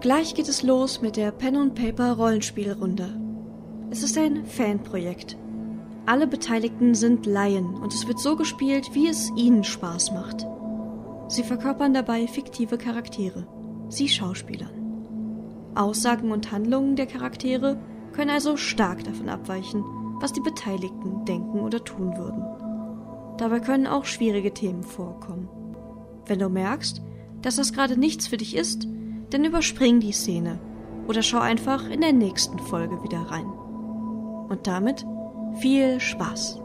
Gleich geht es los mit der Pen and Paper Rollenspielrunde. Es ist ein Fanprojekt. Alle Beteiligten sind Laien und es wird so gespielt, wie es ihnen Spaß macht. Sie verkörpern dabei fiktive Charaktere. Sie schauspielern. Aussagen und Handlungen der Charaktere können also stark davon abweichen, was die Beteiligten denken oder tun würden. Dabei können auch schwierige Themen vorkommen. Wenn du merkst, dass das gerade nichts für dich ist, dann überspring die Szene oder schau einfach in der nächsten Folge wieder rein. Und damit viel Spaß!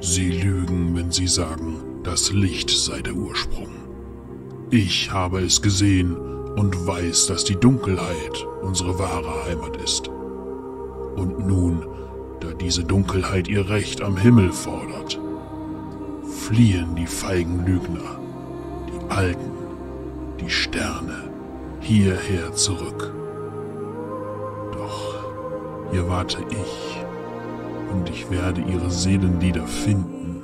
Sie lügen, wenn sie sagen, das Licht sei der Ursprung. Ich habe es gesehen und weiß, dass die Dunkelheit unsere wahre Heimat ist. Und nun, da diese Dunkelheit ihr Recht am Himmel fordert, fliehen die feigen Lügner, die Alten, die Sterne, hierher zurück. Doch hier warte ich und ich werde ihre Seelen wieder finden.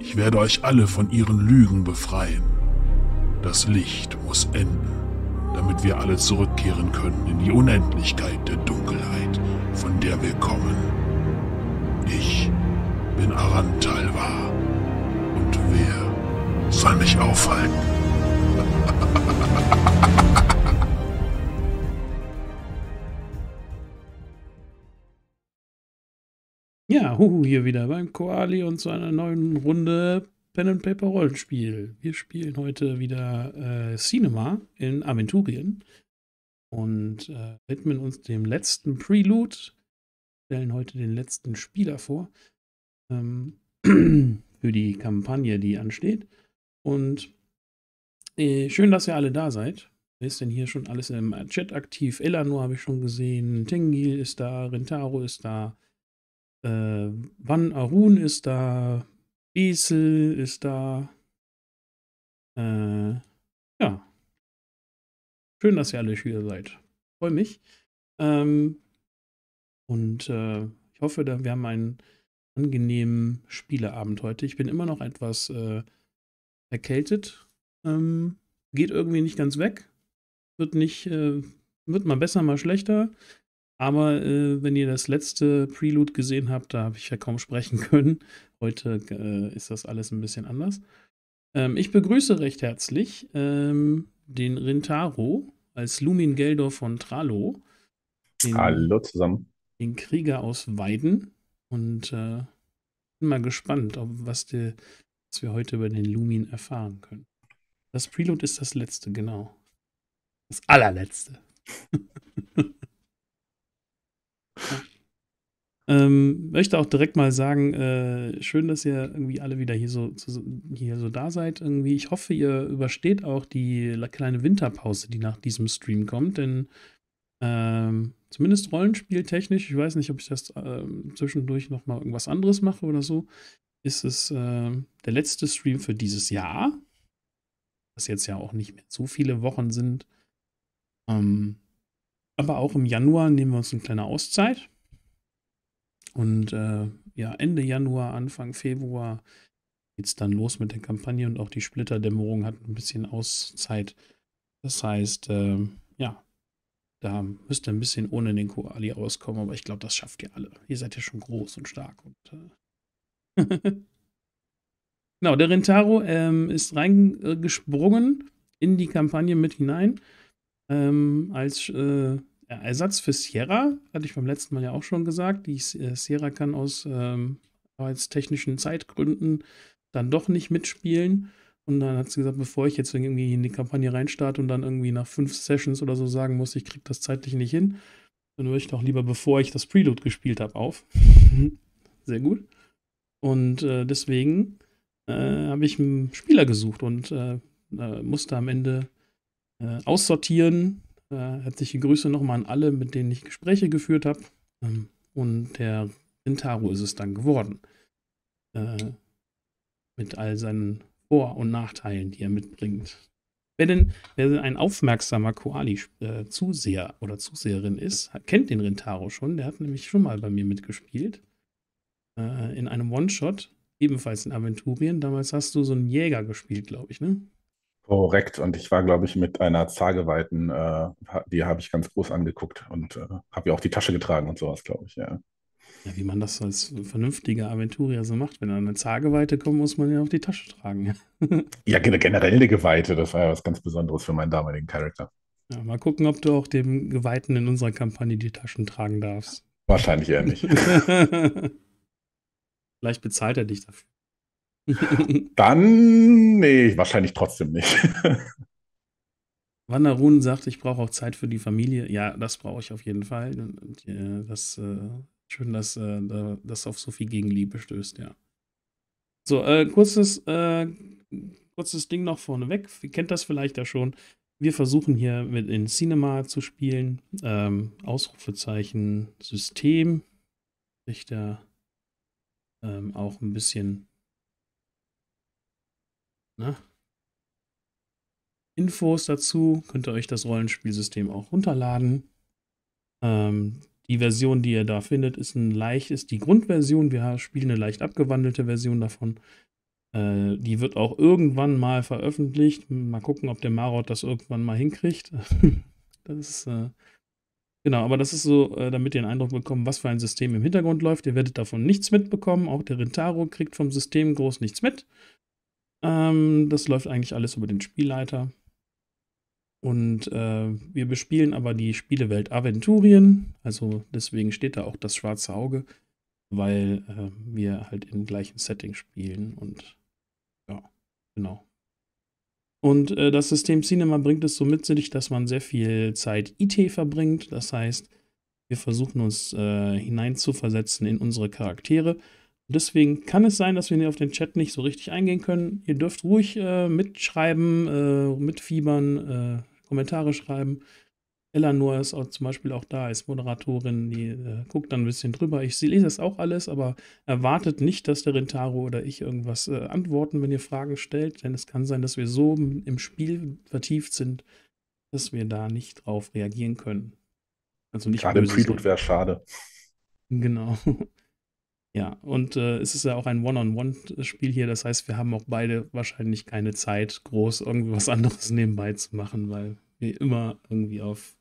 Ich werde euch alle von ihren Lügen befreien. Das Licht muss enden, damit wir alle zurückkehren können in die Unendlichkeit der Dunkelheit von der wir kommen. Ich bin Arantalva und wer soll mich aufhalten? Ja, Huhu hier wieder beim Koali und zu einer neuen Runde Pen and Paper Rollenspiel. Wir spielen heute wieder äh, Cinema in Aventurien und äh, widmen uns dem letzten Prelude. Stellen heute den letzten Spieler vor ähm, für die Kampagne, die ansteht. Und äh, schön, dass ihr alle da seid. Wer ist denn hier schon alles im Chat aktiv? Elanor habe ich schon gesehen, Tengil ist da, Rentaro ist da, äh, Van Arun ist da, Esel ist da. Äh, ja, Schön, dass ihr alle hier seid. Freue mich. Ähm, und äh, ich hoffe, wir haben einen angenehmen Spieleabend heute. Ich bin immer noch etwas äh, erkältet. Ähm, geht irgendwie nicht ganz weg. Wird nicht, äh, wird mal besser, mal schlechter. Aber äh, wenn ihr das letzte Prelude gesehen habt, da habe ich ja kaum sprechen können. Heute äh, ist das alles ein bisschen anders. Ähm, ich begrüße recht herzlich ähm, den Rintaro als Lumin Geldor von Tralo. Den, Hallo zusammen. Den Krieger aus Weiden. Und äh, bin mal gespannt, ob, was, die, was wir heute über den Lumin erfahren können. Das Preload ist das letzte, genau. Das allerletzte. Ähm, möchte auch direkt mal sagen, äh, schön, dass ihr irgendwie alle wieder hier so, zu, hier so da seid. Irgendwie. Ich hoffe, ihr übersteht auch die kleine Winterpause, die nach diesem Stream kommt, denn ähm, zumindest rollenspieltechnisch, ich weiß nicht, ob ich das äh, zwischendurch nochmal irgendwas anderes mache oder so, ist es äh, der letzte Stream für dieses Jahr. Was jetzt ja auch nicht mehr so viele Wochen sind. Ähm, aber auch im Januar nehmen wir uns eine kleine Auszeit und äh, ja, Ende Januar, Anfang Februar geht es dann los mit der Kampagne und auch die Splitterdämmerung hat ein bisschen Auszeit. Das heißt, äh, ja, da müsst ihr ein bisschen ohne den Koali auskommen, aber ich glaube, das schafft ihr alle. Ihr seid ja schon groß und stark. Und, äh genau, der Rentaro ähm, ist reingesprungen in die Kampagne mit hinein ähm, als äh, Ersatz für Sierra, hatte ich beim letzten Mal ja auch schon gesagt, die äh, Sierra kann aus ähm, arbeitstechnischen Zeitgründen dann doch nicht mitspielen. Und dann hat sie gesagt, bevor ich jetzt irgendwie in die Kampagne reinstarte und dann irgendwie nach fünf Sessions oder so sagen muss, ich kriege das zeitlich nicht hin, dann höre ich doch lieber, bevor ich das Preload gespielt habe, auf. Sehr gut. Und äh, deswegen äh, habe ich einen Spieler gesucht und äh, äh musste am Ende äh, aussortieren, äh, herzliche Grüße nochmal an alle, mit denen ich Gespräche geführt habe. Ähm, und der Rintaro ist es dann geworden. Äh, mit all seinen Vor- und Nachteilen, die er mitbringt. Wer denn, wer denn ein aufmerksamer Koali-Zuseher oder Zuseherin ist, kennt den Rintaro schon. Der hat nämlich schon mal bei mir mitgespielt. Äh, in einem One-Shot, ebenfalls in Aventurien. Damals hast du so einen Jäger gespielt, glaube ich, ne? Korrekt. Und ich war, glaube ich, mit einer zahlgeweihten, äh, die habe ich ganz groß angeguckt und äh, habe ja auch die Tasche getragen und sowas, glaube ich, ja. Ja, wie man das als vernünftiger Aventurier so macht. Wenn dann eine Zageweite kommt, muss man ja auf die Tasche tragen. ja, generell eine Geweihte, das war ja was ganz Besonderes für meinen damaligen Charakter. Ja, mal gucken, ob du auch dem Geweihten in unserer Kampagne die Taschen tragen darfst. Wahrscheinlich eher nicht. Vielleicht bezahlt er dich dafür. Dann, nee, wahrscheinlich trotzdem nicht. Wanderun sagt, ich brauche auch Zeit für die Familie. Ja, das brauche ich auf jeden Fall. Äh, das, äh, schön, dass äh, das auf so viel Gegenliebe stößt, ja. So, äh, kurzes, äh, kurzes Ding noch vorneweg. Ihr kennt das vielleicht ja schon. Wir versuchen hier mit in Cinema zu spielen. Ähm, Ausrufezeichen System. Richter. ähm, auch ein bisschen Ne? Infos dazu könnt ihr euch das Rollenspielsystem auch runterladen. Ähm, die Version, die ihr da findet, ist ein leicht, ist die Grundversion. Wir spielen eine leicht abgewandelte Version davon. Äh, die wird auch irgendwann mal veröffentlicht. Mal gucken, ob der Marot das irgendwann mal hinkriegt. das ist, äh, genau, aber das ist so, äh, damit ihr einen Eindruck bekommt, was für ein System im Hintergrund läuft. Ihr werdet davon nichts mitbekommen. Auch der Rentaro kriegt vom System groß nichts mit. Ähm, das läuft eigentlich alles über den Spielleiter. Und äh, wir bespielen aber die Spielewelt Aventurien. Also deswegen steht da auch das schwarze Auge, weil äh, wir halt im gleichen Setting spielen. Und ja, genau. Und äh, das System Cinema bringt es so mit sich, dass man sehr viel Zeit IT verbringt. Das heißt, wir versuchen uns äh, hineinzuversetzen in unsere Charaktere Deswegen kann es sein, dass wir auf den Chat nicht so richtig eingehen können. Ihr dürft ruhig äh, mitschreiben, äh, mitfiebern, äh, Kommentare schreiben. Eleanor ist auch zum Beispiel auch da, als Moderatorin, die äh, guckt dann ein bisschen drüber. Ich lese das auch alles, aber erwartet nicht, dass der Rentaro oder ich irgendwas äh, antworten, wenn ihr Fragen stellt, denn es kann sein, dass wir so im Spiel vertieft sind, dass wir da nicht drauf reagieren können. Also nicht Gerade im Prelude wäre schade. Genau. Ja, und äh, es ist ja auch ein One-on-One-Spiel hier. Das heißt, wir haben auch beide wahrscheinlich keine Zeit, groß irgendwas anderes nebenbei zu machen, weil wir immer irgendwie auf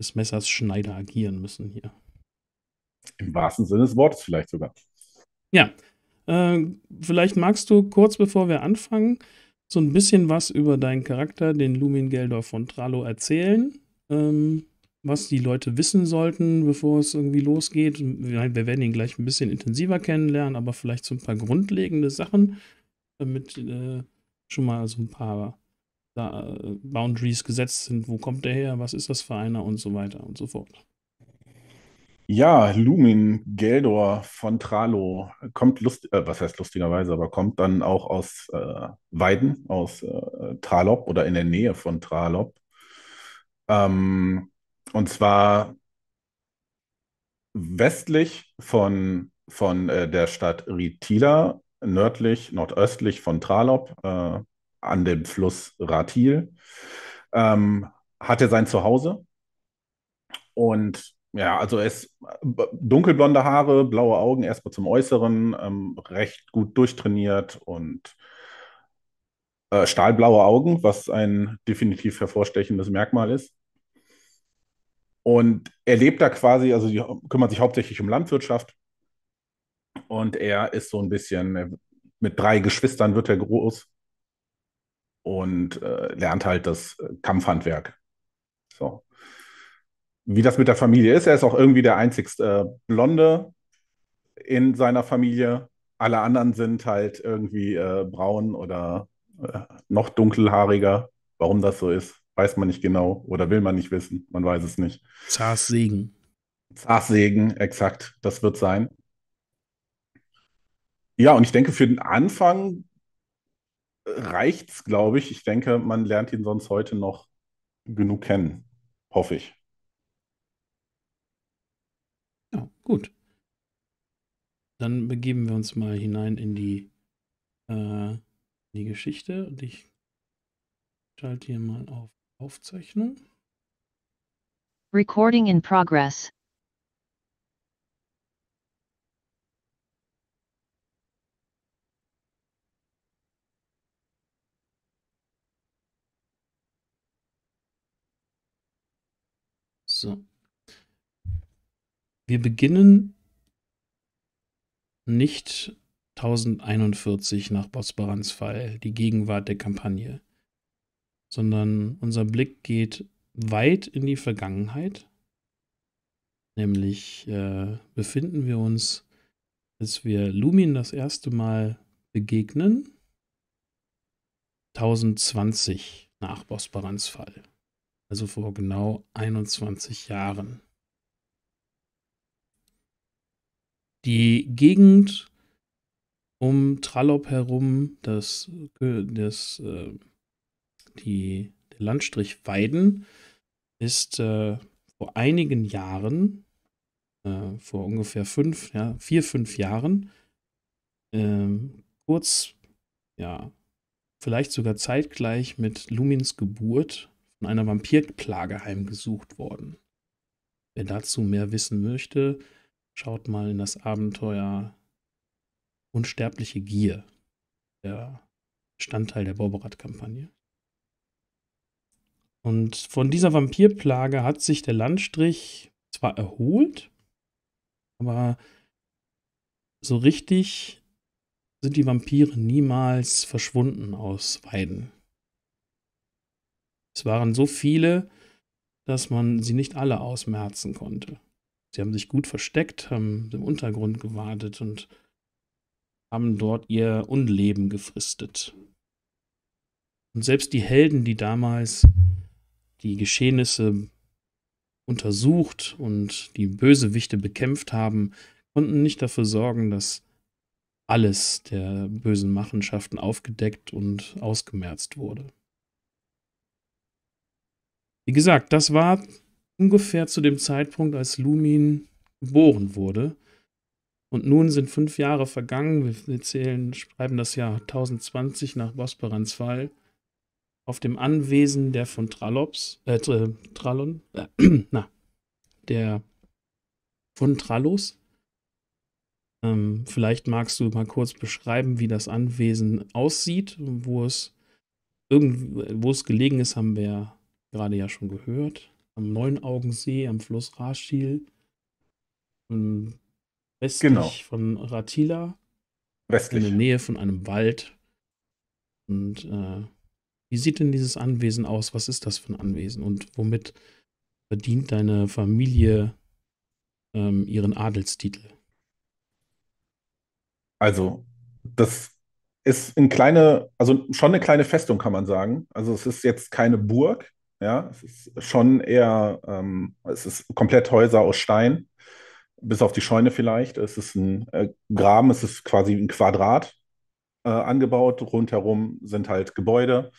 des Messers Schneider agieren müssen hier. Im wahrsten Sinne des Wortes vielleicht sogar. Ja, äh, vielleicht magst du kurz bevor wir anfangen so ein bisschen was über deinen Charakter, den Lumin Geldor von Tralo, erzählen. Ähm, was die Leute wissen sollten, bevor es irgendwie losgeht. Wir werden ihn gleich ein bisschen intensiver kennenlernen, aber vielleicht so ein paar grundlegende Sachen, damit äh, schon mal so ein paar da, äh, Boundaries gesetzt sind. Wo kommt der her? Was ist das für einer? Und so weiter und so fort. Ja, Lumin Geldor von Tralo kommt lust, äh, was heißt lustigerweise, aber kommt dann auch aus äh, Weiden, aus äh, Tralop oder in der Nähe von Tralop. Ähm, und zwar westlich von, von äh, der Stadt Ritila, nördlich, nordöstlich von Tralop, äh, an dem Fluss Ratil, ähm, er sein Zuhause. Und ja, also er ist dunkelblonde Haare, blaue Augen, erstmal zum Äußeren, ähm, recht gut durchtrainiert und äh, stahlblaue Augen, was ein definitiv hervorstechendes Merkmal ist. Und er lebt da quasi, also die kümmert sich hauptsächlich um Landwirtschaft. Und er ist so ein bisschen, mit drei Geschwistern wird er groß und äh, lernt halt das äh, Kampfhandwerk. So. Wie das mit der Familie ist, er ist auch irgendwie der einzigste äh, Blonde in seiner Familie. Alle anderen sind halt irgendwie äh, braun oder äh, noch dunkelhaariger, warum das so ist. Weiß man nicht genau oder will man nicht wissen. Man weiß es nicht. Zars Segen. Zars Segen, exakt. Das wird sein. Ja, und ich denke, für den Anfang reicht es, glaube ich. Ich denke, man lernt ihn sonst heute noch genug kennen. Hoffe ich. Ja, gut. Dann begeben wir uns mal hinein in die, äh, in die Geschichte. Und ich schalte hier mal auf Aufzeichnung. Recording in progress. So. Wir beginnen nicht 1041 nach Bosbarans Fall, die Gegenwart der Kampagne sondern unser Blick geht weit in die Vergangenheit. Nämlich äh, befinden wir uns, als wir Lumin das erste Mal begegnen, 1020 nach Bosporans Fall. Also vor genau 21 Jahren. Die Gegend um Trallop herum, das, das äh, die, der Landstrich Weiden ist äh, vor einigen Jahren, äh, vor ungefähr fünf, ja, vier, fünf Jahren, ähm, kurz, ja, vielleicht sogar zeitgleich mit Lumins Geburt von einer Vampirplage heimgesucht worden. Wer dazu mehr wissen möchte, schaut mal in das Abenteuer Unsterbliche Gier, der Bestandteil der Borberat-Kampagne. Und von dieser Vampirplage hat sich der Landstrich zwar erholt, aber so richtig sind die Vampire niemals verschwunden aus Weiden. Es waren so viele, dass man sie nicht alle ausmerzen konnte. Sie haben sich gut versteckt, haben im Untergrund gewartet und haben dort ihr Unleben gefristet. Und selbst die Helden, die damals die Geschehnisse untersucht und die Bösewichte bekämpft haben, konnten nicht dafür sorgen, dass alles der bösen Machenschaften aufgedeckt und ausgemerzt wurde. Wie gesagt, das war ungefähr zu dem Zeitpunkt, als Lumin geboren wurde. Und nun sind fünf Jahre vergangen. Wir zählen, schreiben das Jahr 1020 nach Bosporans Fall auf dem Anwesen der von Trallops, äh, Trallon, äh, äh na, der von Trallos. Ähm, vielleicht magst du mal kurz beschreiben, wie das Anwesen aussieht, wo es irgend, wo es gelegen ist, haben wir ja gerade ja schon gehört. Am Neuen am Fluss Raschil, ähm, westlich genau. von Ratila, westlich. in der Nähe von einem Wald. Und äh, wie sieht denn dieses Anwesen aus? Was ist das für ein Anwesen? Und womit verdient deine Familie ähm, ihren Adelstitel? Also, das ist eine kleine, also schon eine kleine Festung, kann man sagen. Also, es ist jetzt keine Burg. Ja, es ist schon eher, ähm, es ist komplett Häuser aus Stein, bis auf die Scheune vielleicht. Es ist ein äh, Graben, es ist quasi ein Quadrat, äh, angebaut. Rundherum sind halt Gebäude.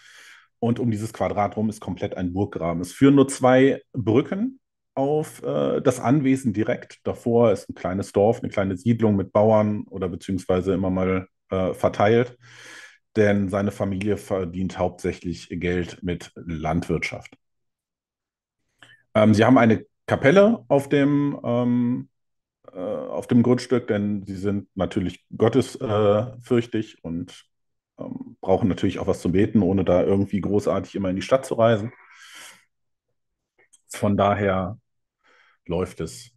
Und um dieses Quadrat rum ist komplett ein Burggraben. Es führen nur zwei Brücken auf äh, das Anwesen direkt. Davor ist ein kleines Dorf, eine kleine Siedlung mit Bauern oder beziehungsweise immer mal äh, verteilt. Denn seine Familie verdient hauptsächlich Geld mit Landwirtschaft. Ähm, sie haben eine Kapelle auf dem, ähm, äh, auf dem Grundstück, denn sie sind natürlich gottesfürchtig und ähm, brauchen natürlich auch was zu beten, ohne da irgendwie großartig immer in die Stadt zu reisen. Von daher läuft es.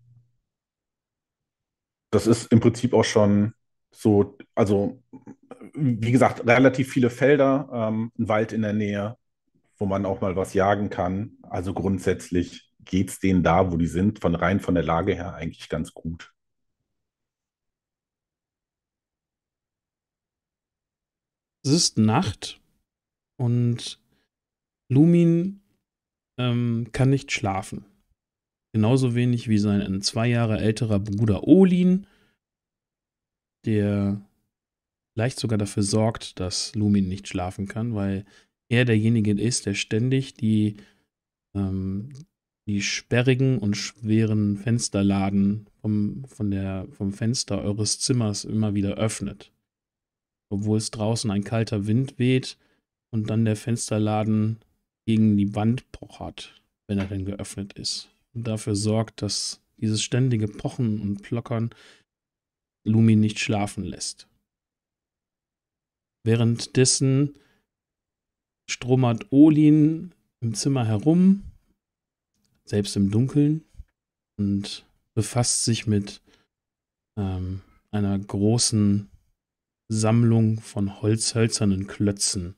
Das ist im Prinzip auch schon so, also wie gesagt, relativ viele Felder, ähm, ein Wald in der Nähe, wo man auch mal was jagen kann. Also grundsätzlich geht es denen da, wo die sind, von rein von der Lage her eigentlich ganz gut. es ist Nacht und Lumin ähm, kann nicht schlafen. Genauso wenig wie sein zwei Jahre älterer Bruder Olin, der vielleicht sogar dafür sorgt, dass Lumin nicht schlafen kann, weil er derjenige ist, der ständig die, ähm, die sperrigen und schweren Fensterladen vom, von der, vom Fenster eures Zimmers immer wieder öffnet obwohl es draußen ein kalter Wind weht und dann der Fensterladen gegen die Wand pochert, wenn er denn geöffnet ist. Und dafür sorgt, dass dieses ständige Pochen und Plockern Lumi nicht schlafen lässt. Währenddessen strummert Olin im Zimmer herum, selbst im Dunkeln, und befasst sich mit ähm, einer großen Sammlung von holzhölzernen Klötzen,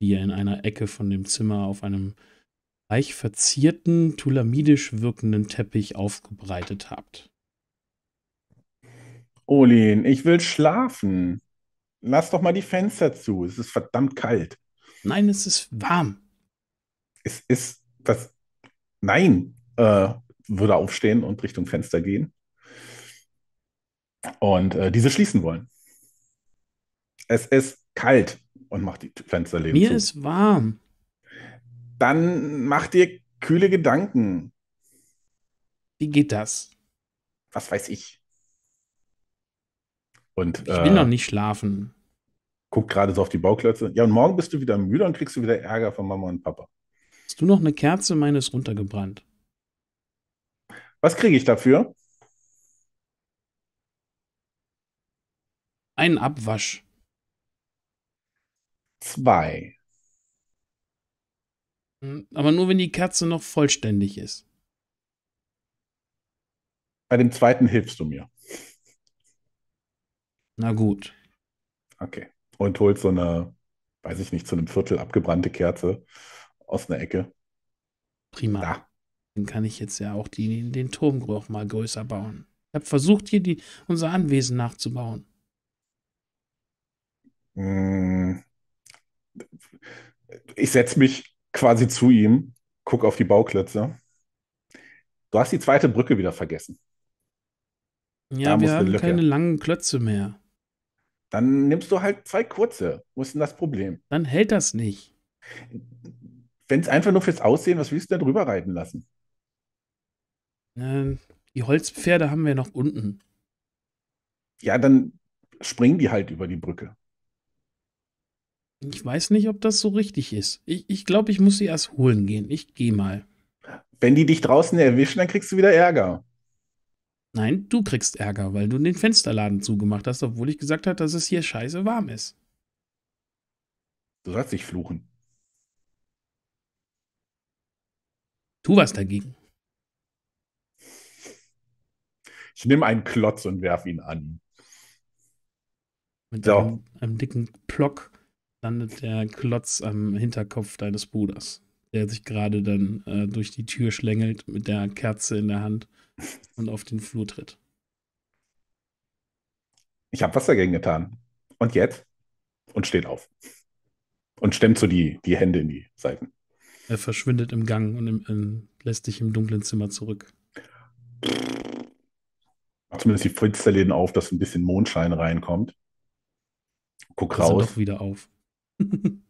die er in einer Ecke von dem Zimmer auf einem reich verzierten, tulamidisch wirkenden Teppich aufgebreitet habt. Olin, ich will schlafen. Lass doch mal die Fenster zu. Es ist verdammt kalt. Nein, es ist warm. Es ist das. Nein, äh, würde aufstehen und Richtung Fenster gehen. Und äh, diese schließen wollen es ist kalt und macht die Fensterläden Mir zu. Mir ist warm. Dann mach dir kühle Gedanken. Wie geht das? Was weiß ich. Und, ich will äh, noch nicht schlafen. Guck gerade so auf die Bauklötze. Ja, und morgen bist du wieder müde und kriegst du wieder Ärger von Mama und Papa. Hast du noch eine Kerze? Meine ist runtergebrannt. Was kriege ich dafür? Einen Abwasch. 2. Hm, aber nur, wenn die Kerze noch vollständig ist. Bei dem zweiten hilfst du mir. Na gut. Okay. Und holst so eine, weiß ich nicht, zu einem Viertel abgebrannte Kerze aus einer Ecke. Prima. Da. Dann kann ich jetzt ja auch die, den Turm auch mal größer bauen. Ich habe versucht, hier die, unser Anwesen nachzubauen. Hm, ich setze mich quasi zu ihm, gucke auf die Bauklötze. Du hast die zweite Brücke wieder vergessen. Ja, da wir haben Lücke. keine langen Klötze mehr. Dann nimmst du halt zwei kurze. Wo ist denn das Problem? Dann hält das nicht. Wenn es einfach nur fürs Aussehen, was willst du denn drüber reiten lassen? Ähm, die Holzpferde haben wir noch unten. Ja, dann springen die halt über die Brücke. Ich weiß nicht, ob das so richtig ist. Ich, ich glaube, ich muss sie erst holen gehen. Ich gehe mal. Wenn die dich draußen erwischen, dann kriegst du wieder Ärger. Nein, du kriegst Ärger, weil du den Fensterladen zugemacht hast, obwohl ich gesagt habe, dass es hier scheiße warm ist. Du sollst dich fluchen. Tu was dagegen. Ich nehme einen Klotz und werf ihn an. Mit so. einem, einem dicken Plock landet der Klotz am Hinterkopf deines Bruders, der sich gerade dann äh, durch die Tür schlängelt mit der Kerze in der Hand und auf den Flur tritt. Ich habe was dagegen getan. Und jetzt? Und steht auf. Und stemmt so die, die Hände in die Seiten. Er verschwindet im Gang und im, im, lässt dich im dunklen Zimmer zurück. Mach Zumindest die Fensterläden auf, dass ein bisschen Mondschein reinkommt. Guck raus. doch wieder auf.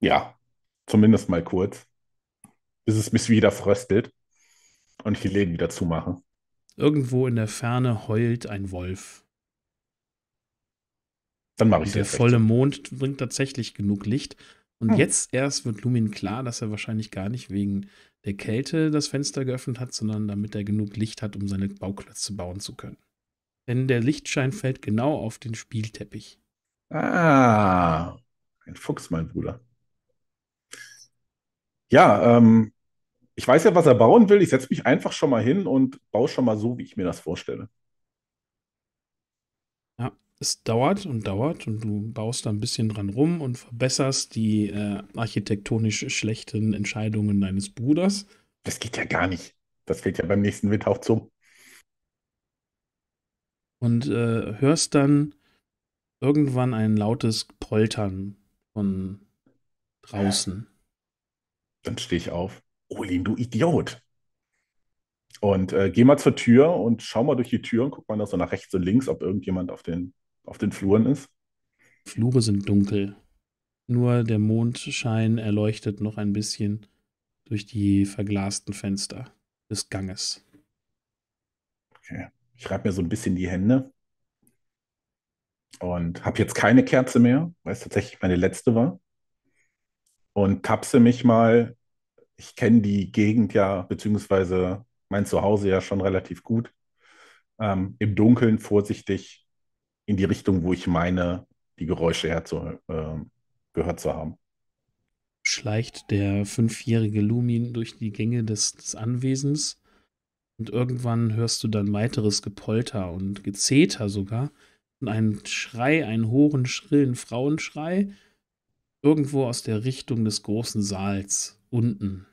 ja, zumindest mal kurz. Bis es mich wieder fröstelt und ich die Läden wieder zumache. Irgendwo in der Ferne heult ein Wolf. Dann mache ich Der volle recht. Mond bringt tatsächlich genug Licht. Und hm. jetzt erst wird Lumin klar, dass er wahrscheinlich gar nicht wegen der Kälte das Fenster geöffnet hat, sondern damit er genug Licht hat, um seine Bauklötze bauen zu können. Denn der Lichtschein fällt genau auf den Spielteppich. Ah, ein Fuchs, mein Bruder. Ja, ähm, ich weiß ja, was er bauen will. Ich setze mich einfach schon mal hin und baue schon mal so, wie ich mir das vorstelle. Ja, es dauert und dauert und du baust da ein bisschen dran rum und verbesserst die äh, architektonisch schlechten Entscheidungen deines Bruders. Das geht ja gar nicht. Das fällt ja beim nächsten Windhauch zum. Und äh, hörst dann irgendwann ein lautes Poltern von draußen. Dann stehe ich auf. Olin, oh, du Idiot! Und äh, geh mal zur Tür und schau mal durch die Tür und guck mal nach so nach rechts und links, ob irgendjemand auf den, auf den Fluren ist. Flure sind dunkel. Nur der Mondschein erleuchtet noch ein bisschen durch die verglasten Fenster des Ganges. Okay. Ich reibe mir so ein bisschen die Hände und habe jetzt keine Kerze mehr, weil es tatsächlich meine letzte war. Und tapse mich mal. Ich kenne die Gegend ja, beziehungsweise mein Zuhause ja schon relativ gut. Ähm, Im Dunkeln vorsichtig in die Richtung, wo ich meine, die Geräusche herzu, äh, gehört zu haben. Schleicht der fünfjährige Lumin durch die Gänge des, des Anwesens und irgendwann hörst du dann weiteres Gepolter und Gezeter sogar und einen Schrei, einen hohen, schrillen Frauenschrei, irgendwo aus der Richtung des großen Saals unten.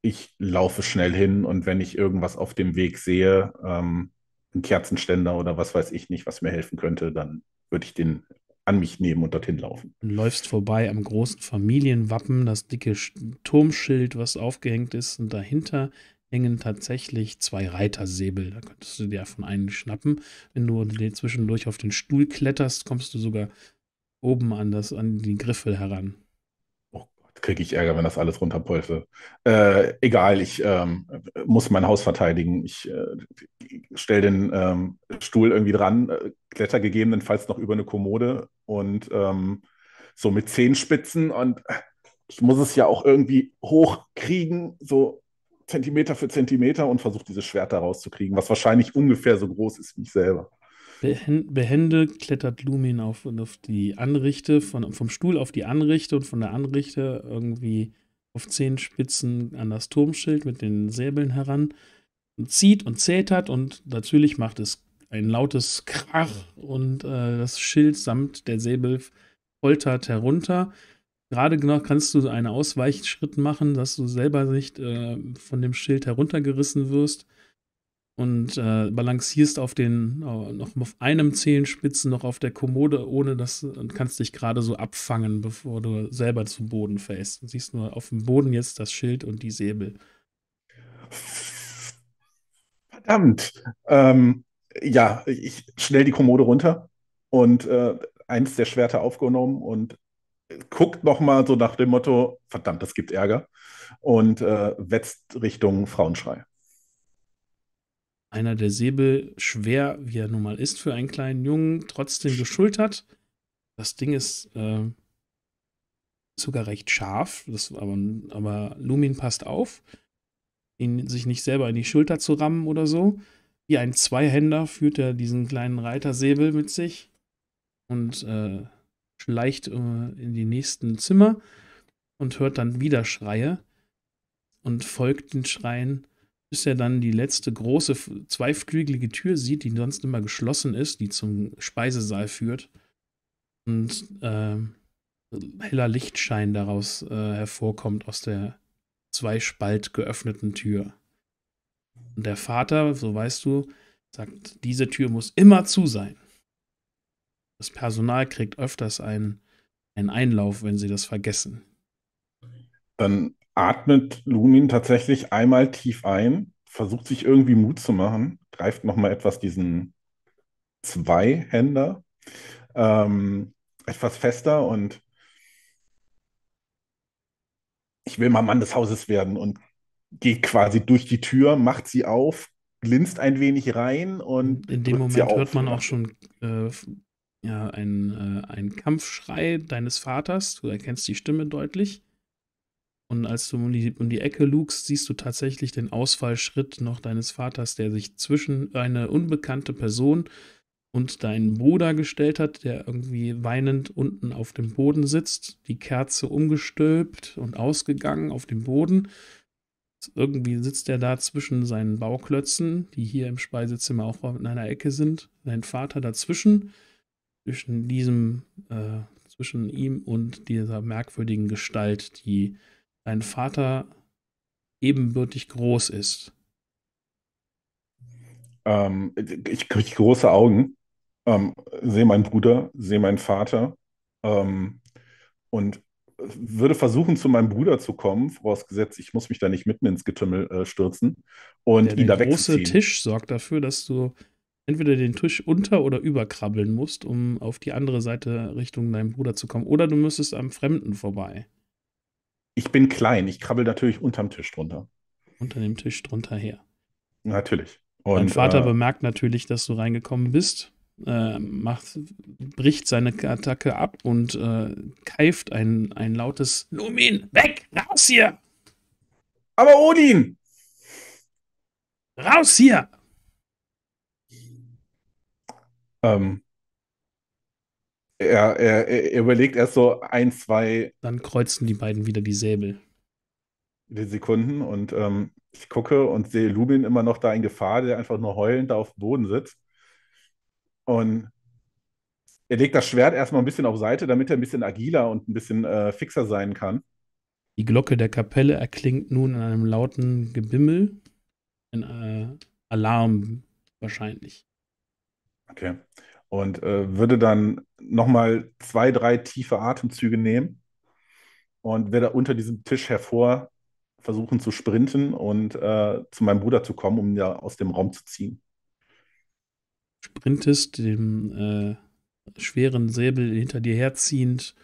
Ich laufe schnell hin und wenn ich irgendwas auf dem Weg sehe, ähm, einen Kerzenständer oder was weiß ich nicht, was mir helfen könnte, dann würde ich den an mich nehmen und dorthin laufen. Du läufst vorbei am großen Familienwappen, das dicke Turmschild, was aufgehängt ist, und dahinter hängen tatsächlich zwei Reitersäbel. Da könntest du dir von einem schnappen. Wenn du zwischendurch auf den Stuhl kletterst, kommst du sogar oben an, das, an die Griffel heran. Oh Gott, kriege ich Ärger, wenn das alles runterpolfe. Äh, egal, ich ähm, muss mein Haus verteidigen. Ich äh, stelle den ähm, Stuhl irgendwie dran, äh, kletter gegebenenfalls noch über eine Kommode und ähm, so mit Zehenspitzen und äh, ich muss es ja auch irgendwie hochkriegen, so Zentimeter für Zentimeter und versucht, dieses Schwert da rauszukriegen, was wahrscheinlich ungefähr so groß ist wie ich selber. Behende klettert Lumin auf, auf die Anrichte, von, vom Stuhl auf die Anrichte und von der Anrichte irgendwie auf zehn Spitzen an das Turmschild mit den Säbeln heran und zieht und zetert und natürlich macht es ein lautes Krach und äh, das Schild samt der Säbel poltert herunter. Gerade genau kannst du einen Ausweichschritt machen, dass du selber nicht äh, von dem Schild heruntergerissen wirst und äh, balancierst auf den äh, noch auf einem Zehenspitzen noch auf der Kommode ohne das und kannst dich gerade so abfangen, bevor du selber zum Boden fällst. Du siehst nur auf dem Boden jetzt das Schild und die Säbel. Verdammt. Ähm, ja, ich schnell die Kommode runter und äh, eins der Schwerter aufgenommen und guckt nochmal so nach dem Motto, verdammt, das gibt Ärger und äh, wetzt Richtung Frauenschrei. Einer der Säbel, schwer wie er nun mal ist für einen kleinen Jungen, trotzdem geschultert. Das Ding ist äh, sogar recht scharf, das, aber, aber Lumin passt auf, ihn sich nicht selber in die Schulter zu rammen oder so. Wie ein Zweihänder führt er diesen kleinen Reitersäbel mit sich und äh, leicht äh, in die nächsten Zimmer und hört dann wieder Schreie und folgt den Schreien, bis er dann die letzte große zweiflügelige Tür sieht, die sonst immer geschlossen ist, die zum Speisesaal führt. Und äh, heller Lichtschein daraus äh, hervorkommt aus der zweispalt geöffneten Tür. Und der Vater, so weißt du, sagt, diese Tür muss immer zu sein. Das Personal kriegt öfters einen, einen Einlauf, wenn sie das vergessen. Dann atmet Lumin tatsächlich einmal tief ein, versucht sich irgendwie Mut zu machen, greift nochmal etwas diesen Zweihänder, ähm, etwas fester und ich will mal Mann des Hauses werden und geht quasi durch die Tür, macht sie auf, glinst ein wenig rein und. In dem Moment hört man auch schon äh, ja, ein, äh, ein Kampfschrei deines Vaters. Du erkennst die Stimme deutlich. Und als du um die, um die Ecke lugst, siehst du tatsächlich den Ausfallschritt noch deines Vaters, der sich zwischen eine unbekannte Person und deinen Bruder gestellt hat, der irgendwie weinend unten auf dem Boden sitzt, die Kerze umgestülpt und ausgegangen auf dem Boden. Irgendwie sitzt er da zwischen seinen Bauklötzen, die hier im Speisezimmer auch in einer Ecke sind, dein Vater dazwischen zwischen diesem, äh, zwischen ihm und dieser merkwürdigen Gestalt, die dein Vater ebenbürtig groß ist. Ähm, ich kriege große Augen, ähm, sehe meinen Bruder, sehe meinen Vater ähm, und würde versuchen, zu meinem Bruder zu kommen, vorausgesetzt, ich muss mich da nicht mitten ins Getümmel äh, stürzen und der, ihn da wegzuziehen. Der große Tisch sorgt dafür, dass du entweder den Tisch unter oder überkrabbeln musst, um auf die andere Seite Richtung deinem Bruder zu kommen. Oder du müsstest am Fremden vorbei. Ich bin klein, ich krabbel natürlich unterm Tisch drunter. Unter dem Tisch drunter her. Natürlich. Und, Dein Vater äh, bemerkt natürlich, dass du reingekommen bist, äh, macht, bricht seine Attacke ab und äh, keift ein, ein lautes Lumin, weg, raus hier! Aber Odin! Raus hier! Ähm, er, er, er, überlegt erst so ein, zwei. Dann kreuzen die beiden wieder die Säbel. Die Sekunden und ähm, ich gucke und sehe Lubin immer noch da in Gefahr, der einfach nur heulend da auf dem Boden sitzt. Und er legt das Schwert erstmal ein bisschen auf Seite, damit er ein bisschen agiler und ein bisschen äh, fixer sein kann. Die Glocke der Kapelle erklingt nun in einem lauten Gebimmel. Ein äh, Alarm wahrscheinlich. Okay. Und äh, würde dann nochmal zwei, drei tiefe Atemzüge nehmen und werde unter diesem Tisch hervor versuchen zu sprinten und äh, zu meinem Bruder zu kommen, um ihn ja aus dem Raum zu ziehen. Sprintest, dem äh, schweren Säbel hinter dir herziehend.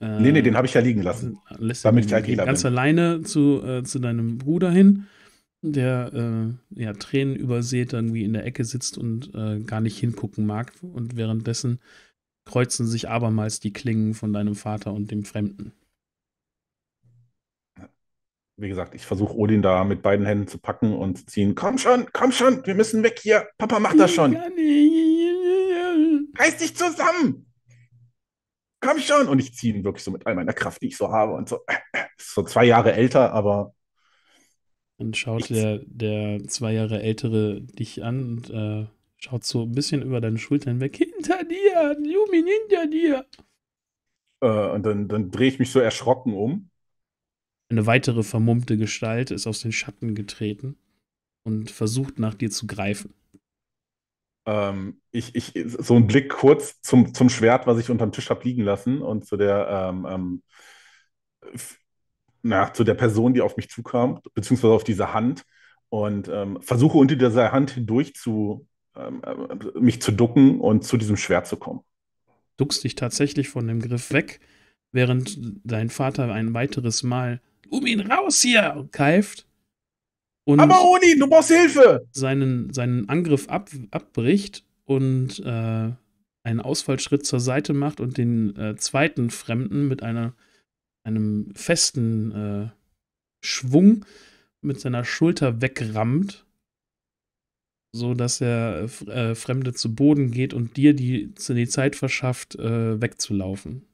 Äh, nee, nee, den äh, habe ich ja liegen lassen. Lässt damit ich agil halt bin. Ganz alleine zu, äh, zu deinem Bruder hin der äh, ja, Tränen übersät, irgendwie in der Ecke sitzt und äh, gar nicht hingucken mag. Und währenddessen kreuzen sich abermals die Klingen von deinem Vater und dem Fremden. Wie gesagt, ich versuche Odin da mit beiden Händen zu packen und zu ziehen. Komm schon, komm schon, wir müssen weg hier. Papa macht das schon. Reiß dich zusammen! Komm schon! Und ich ziehe ihn wirklich so mit all meiner Kraft, die ich so habe. Und so. Äh, äh, ist so zwei Jahre älter, aber dann schaut der, der zwei Jahre ältere dich an und äh, schaut so ein bisschen über deine Schultern weg. Hinter dir, Lumin, hinter dir. Äh, und dann, dann drehe ich mich so erschrocken um. Eine weitere vermummte Gestalt ist aus den Schatten getreten und versucht nach dir zu greifen. Ähm, ich, ich, so ein Blick kurz zum, zum Schwert, was ich unterm Tisch habe liegen lassen und zu der ähm, ähm, na, zu der Person, die auf mich zukam, beziehungsweise auf diese Hand und ähm, versuche unter dieser Hand hindurch zu ähm, äh, mich zu ducken und zu diesem Schwert zu kommen. Duckst dich tatsächlich von dem Griff weg, während dein Vater ein weiteres Mal um ihn raus hier keift. Und Aber Oni, du brauchst Hilfe! Seinen, seinen Angriff ab, abbricht und äh, einen Ausfallschritt zur Seite macht und den äh, zweiten Fremden mit einer einem festen äh, Schwung mit seiner Schulter wegrammt, so dass er äh, Fremde zu Boden geht und dir die, die Zeit verschafft, äh, wegzulaufen.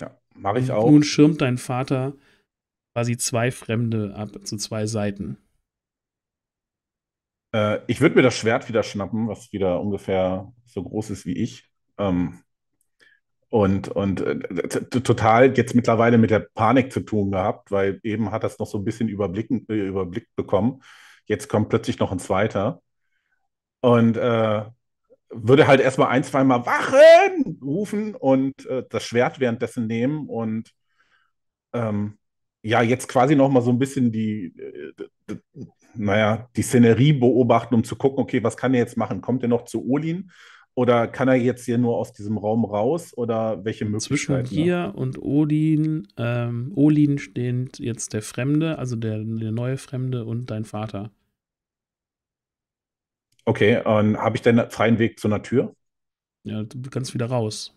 Ja, mache ich auch. nun schirmt dein Vater quasi zwei Fremde ab zu zwei Seiten. Äh, ich würde mir das Schwert wieder schnappen, was wieder ungefähr so groß ist wie ich. Ähm, und, und äh, total jetzt mittlerweile mit der Panik zu tun gehabt, weil eben hat das noch so ein bisschen überblicken, äh, überblickt bekommen. Jetzt kommt plötzlich noch ein zweiter und äh, würde halt erstmal ein, zweimal wachen rufen und äh, das Schwert währenddessen nehmen und ähm, ja, jetzt quasi nochmal so ein bisschen die, äh, naja, die Szenerie beobachten, um zu gucken, okay, was kann er jetzt machen? Kommt er noch zu Olin? Oder kann er jetzt hier nur aus diesem Raum raus? Oder welche Möglichkeiten? Zwischen dir und Odin, ähm, Olin stehen jetzt der Fremde, also der, der neue Fremde und dein Vater. Okay, und habe ich denn freien Weg zu einer Tür? Ja, du kannst wieder raus.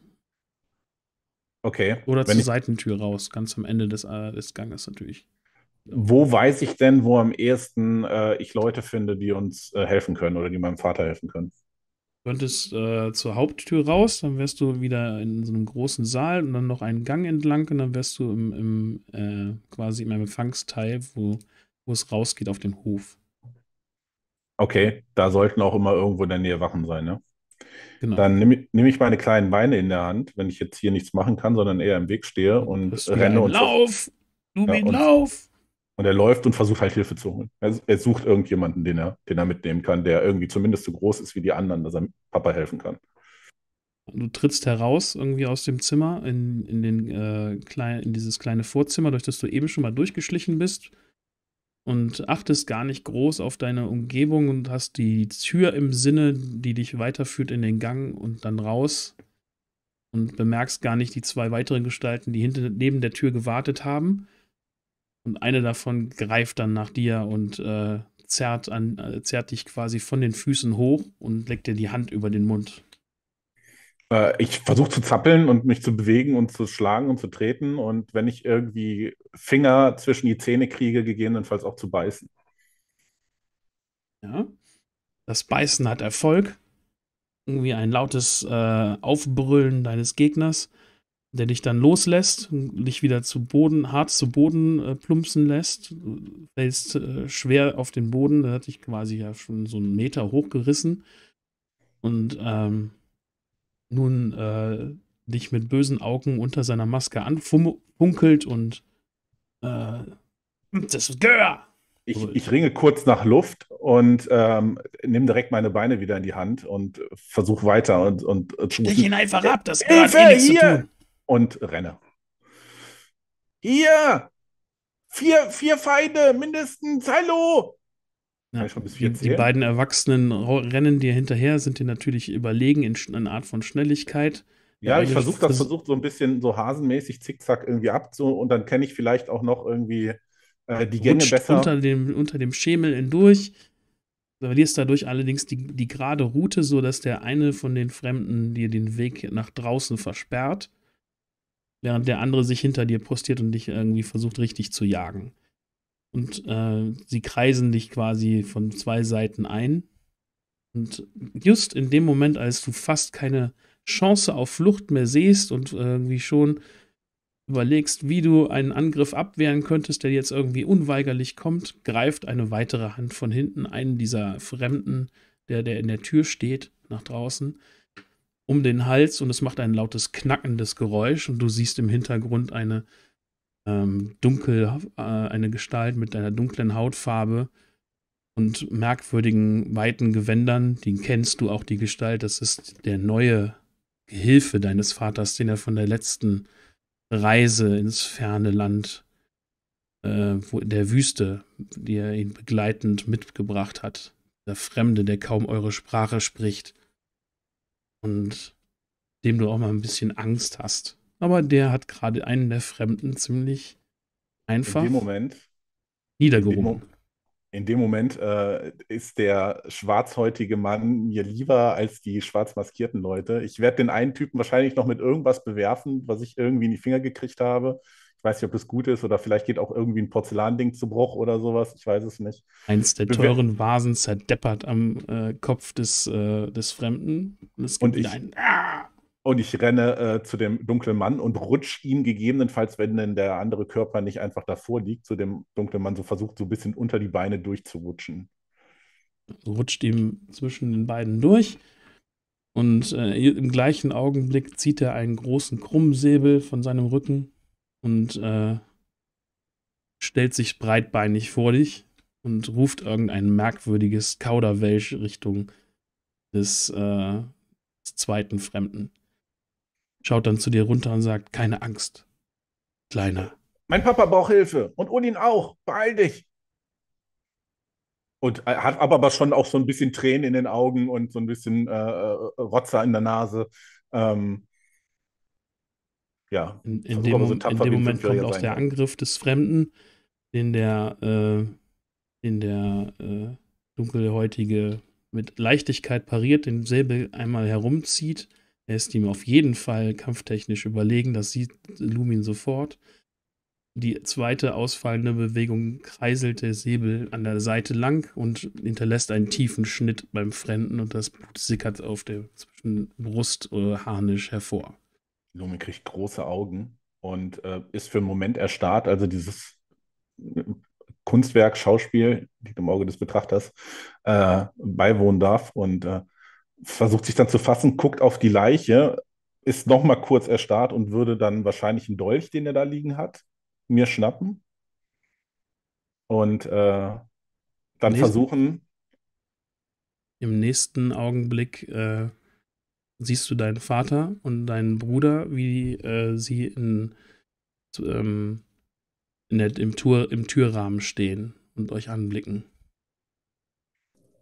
Okay. Oder zur Seitentür raus, ganz am Ende des, äh, des Ganges natürlich. Wo weiß ich denn, wo am ehesten äh, ich Leute finde, die uns äh, helfen können oder die meinem Vater helfen können? könntest äh, zur Haupttür raus, dann wärst du wieder in so einem großen Saal und dann noch einen Gang entlang und dann wärst du im, im äh, quasi im Empfangsteil, wo, wo es rausgeht auf den Hof. Okay, da sollten auch immer irgendwo in der Nähe Wachen sein, ne? Genau. Dann nehme nehm ich meine kleinen Beine in der Hand, wenn ich jetzt hier nichts machen kann, sondern eher im Weg stehe und renne und. Lauf! Lubin, ja, und, lauf! Und er läuft und versucht halt Hilfe zu holen. Er, er, sucht irgendjemanden, den er, den er mitnehmen kann, der irgendwie zumindest so groß ist wie die anderen, dass er Papa helfen kann. Du trittst heraus irgendwie aus dem Zimmer in, in, den, äh, klein, in dieses kleine Vorzimmer, durch das du eben schon mal durchgeschlichen bist und achtest gar nicht groß auf deine Umgebung und hast die Tür im Sinne, die dich weiterführt in den Gang und dann raus und bemerkst gar nicht die zwei weiteren Gestalten, die hinter, neben der Tür gewartet haben und eine davon greift dann nach dir und äh, zerrt, an, äh, zerrt dich quasi von den Füßen hoch und legt dir die Hand über den Mund. Äh, ich versuche zu zappeln und mich zu bewegen und zu schlagen und zu treten und wenn ich irgendwie Finger zwischen die Zähne kriege, gegebenenfalls auch zu beißen. Ja. Das Beißen hat Erfolg. Irgendwie ein lautes äh, Aufbrüllen deines Gegners der dich dann loslässt, dich wieder zu Boden, hart zu Boden äh, plumpsen lässt, fällst äh, schwer auf den Boden, der hat dich quasi ja schon so einen Meter hochgerissen und ähm, nun äh, dich mit bösen Augen unter seiner Maske anfunkelt und äh, das Gör! Ich, ich, ringe kurz nach Luft und ähm, nehme direkt meine Beine wieder in die Hand und versuche weiter und, und, und Stich ihn einfach äh, ab, das eh Hilfe, eh hier! und renne. Hier! Vier, vier Feinde mindestens. Hallo! Ja, die, die, beiden Erwachsenen rennen dir hinterher, sind dir natürlich überlegen in einer Art von Schnelligkeit. Ja, ich versuche das, versucht so ein bisschen so hasenmäßig zickzack irgendwie abzu und dann kenne ich vielleicht auch noch irgendwie äh, die Gänge besser. Unter dem, unter dem Schemel hindurch. Du verlierst dadurch allerdings die, die gerade Route, sodass der eine von den Fremden dir den Weg nach draußen versperrt während der andere sich hinter dir postiert und dich irgendwie versucht richtig zu jagen. Und äh, sie kreisen dich quasi von zwei Seiten ein. Und just in dem Moment, als du fast keine Chance auf Flucht mehr siehst und irgendwie schon überlegst, wie du einen Angriff abwehren könntest, der jetzt irgendwie unweigerlich kommt, greift eine weitere Hand von hinten einen dieser Fremden, der, der in der Tür steht, nach draußen um den Hals und es macht ein lautes knackendes Geräusch und du siehst im Hintergrund eine ähm, dunkel, äh, eine Gestalt mit einer dunklen Hautfarbe und merkwürdigen weiten Gewändern. Den kennst du auch die Gestalt. Das ist der neue Gehilfe deines Vaters, den er von der letzten Reise ins ferne Land äh, wo, der Wüste, die er ihn begleitend mitgebracht hat. Der Fremde, der kaum eure Sprache spricht und dem du auch mal ein bisschen Angst hast. Aber der hat gerade einen der Fremden ziemlich einfach in dem Moment, niedergerungen. In dem, Moment äh, ist der schwarzhäutige Mann mir lieber als die schwarzmaskierten Leute. Ich werde den einen Typen wahrscheinlich noch mit irgendwas bewerfen, was ich irgendwie in die Finger gekriegt habe. Ich weiß nicht, ob das gut ist oder vielleicht geht auch irgendwie ein Porzellanding zu Bruch oder sowas. Ich weiß es nicht. Eins der teuren Vasen zerdeppert am äh, Kopf des, äh, des Fremden. und ich, einen, ah! und ich renne äh, zu dem dunklen Mann und rutsche ihm gegebenenfalls, wenn denn der andere Körper nicht einfach davor liegt, zu dem dunklen Mann so versucht, so ein bisschen unter die Beine durchzurutschen. Rutscht ihm zwischen den beiden durch. Und äh, im gleichen Augenblick zieht er einen großen Krummsäbel von seinem Rücken und äh, stellt sich breitbeinig vor dich und ruft irgendein merkwürdiges Kauderwelsch Richtung des, äh, des zweiten Fremden. Schaut dann zu dir runter und sagt, keine Angst, Kleiner. Mein Papa braucht Hilfe und Unin auch. Beeil dich. Und äh, hat aber schon auch so ein bisschen Tränen in den Augen und so ein bisschen äh, äh Rotzer in der Nase. Ähm, ja. In, in also dem, so in dem Moment kommt auch der Angriff des Fremden, den der, äh, den der äh, dunkelhäutige mit Leichtigkeit pariert, den Säbel einmal herumzieht. Er ist ihm auf jeden Fall kampftechnisch überlegen, das sieht Lumin sofort. Die zweite ausfallende Bewegung kreiselt der Säbel an der Seite lang und hinterlässt einen tiefen Schnitt beim Fremden und das Blut sickert auf der zwischen Brust oder äh, Harnisch hervor. Lumi kriegt große Augen und äh, ist für einen Moment erstarrt. Also dieses äh, Kunstwerk, Schauspiel, liegt im Auge des Betrachters, äh, beiwohnen darf und äh, versucht sich dann zu fassen, guckt auf die Leiche, ist nochmal kurz erstarrt und würde dann wahrscheinlich einen Dolch, den er da liegen hat, mir schnappen und äh, dann Im versuchen. Nächsten, Im nächsten Augenblick äh, siehst du deinen Vater und deinen Bruder, wie äh, sie in, ähm, in der, im, Tür, im Türrahmen stehen und euch anblicken.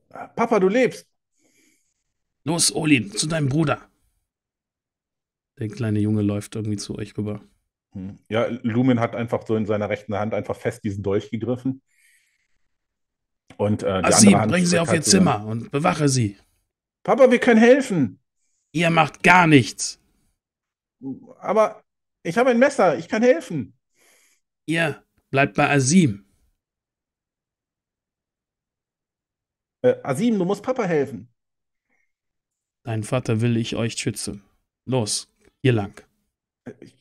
Papa, du lebst! Los, Olin, zu deinem Bruder! Der kleine Junge läuft irgendwie zu euch rüber. Hm. Ja, Lumen hat einfach so in seiner rechten Hand einfach fest diesen Dolch gegriffen. Und äh, die Ach, sie, bring sie auf ihr Zimmer und bewache sie. Papa, wir können helfen. Ihr macht gar nichts. Aber ich habe ein Messer, ich kann helfen. Ihr bleibt bei Asim. Äh, Asim, du musst Papa helfen. Dein Vater will ich euch schützen. Los, hier lang. Ich,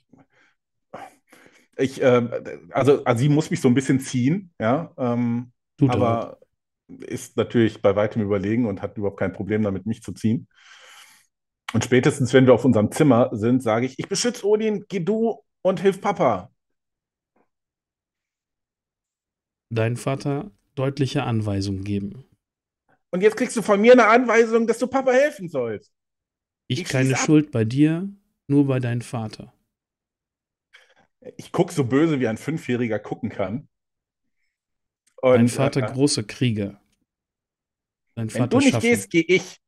ich äh, also Asim muss mich so ein bisschen ziehen, ja. Ähm, Tut aber auch. ist natürlich bei weitem überlegen und hat überhaupt kein Problem damit, mich zu ziehen. Und spätestens, wenn wir auf unserem Zimmer sind, sage ich, ich beschütze Odin, geh du und hilf Papa. Dein Vater deutliche Anweisungen geben. Und jetzt kriegst du von mir eine Anweisung, dass du Papa helfen sollst. Ich, ich keine Schuld bei dir, nur bei deinem Vater. Ich guck so böse, wie ein Fünfjähriger gucken kann. Und, Dein Vater äh, großer Krieger. Dein Vater wenn du nicht schaffen. gehst, gehe ich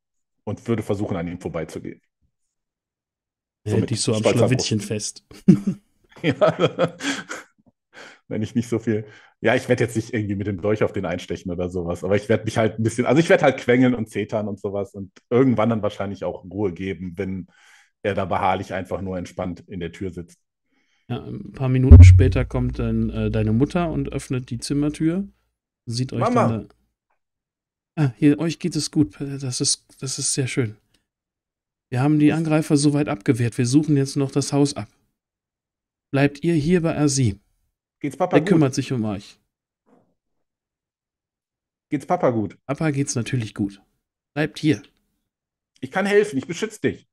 und würde versuchen, an ihm vorbeizugehen. So Hält dich so am Schlawittchen fest. ja, wenn ich nicht so viel. Ja, ich werde jetzt nicht irgendwie mit dem Dolch auf den einstechen oder sowas, aber ich werde mich halt ein bisschen, also ich werde halt quengeln und zetern und sowas und irgendwann dann wahrscheinlich auch Ruhe geben, wenn er da beharrlich einfach nur entspannt in der Tür sitzt. Ja, ein paar Minuten später kommt dann äh, deine Mutter und öffnet die Zimmertür, sieht euch Mama. dann Ah, hier, euch geht es gut. Das ist, das ist sehr schön. Wir haben die Angreifer soweit abgewehrt. Wir suchen jetzt noch das Haus ab. Bleibt ihr hier bei Asi. Geht's Papa Der gut? kümmert sich um euch. Geht's Papa gut? Papa geht's natürlich gut. Bleibt hier. Ich kann helfen. Ich beschütze dich.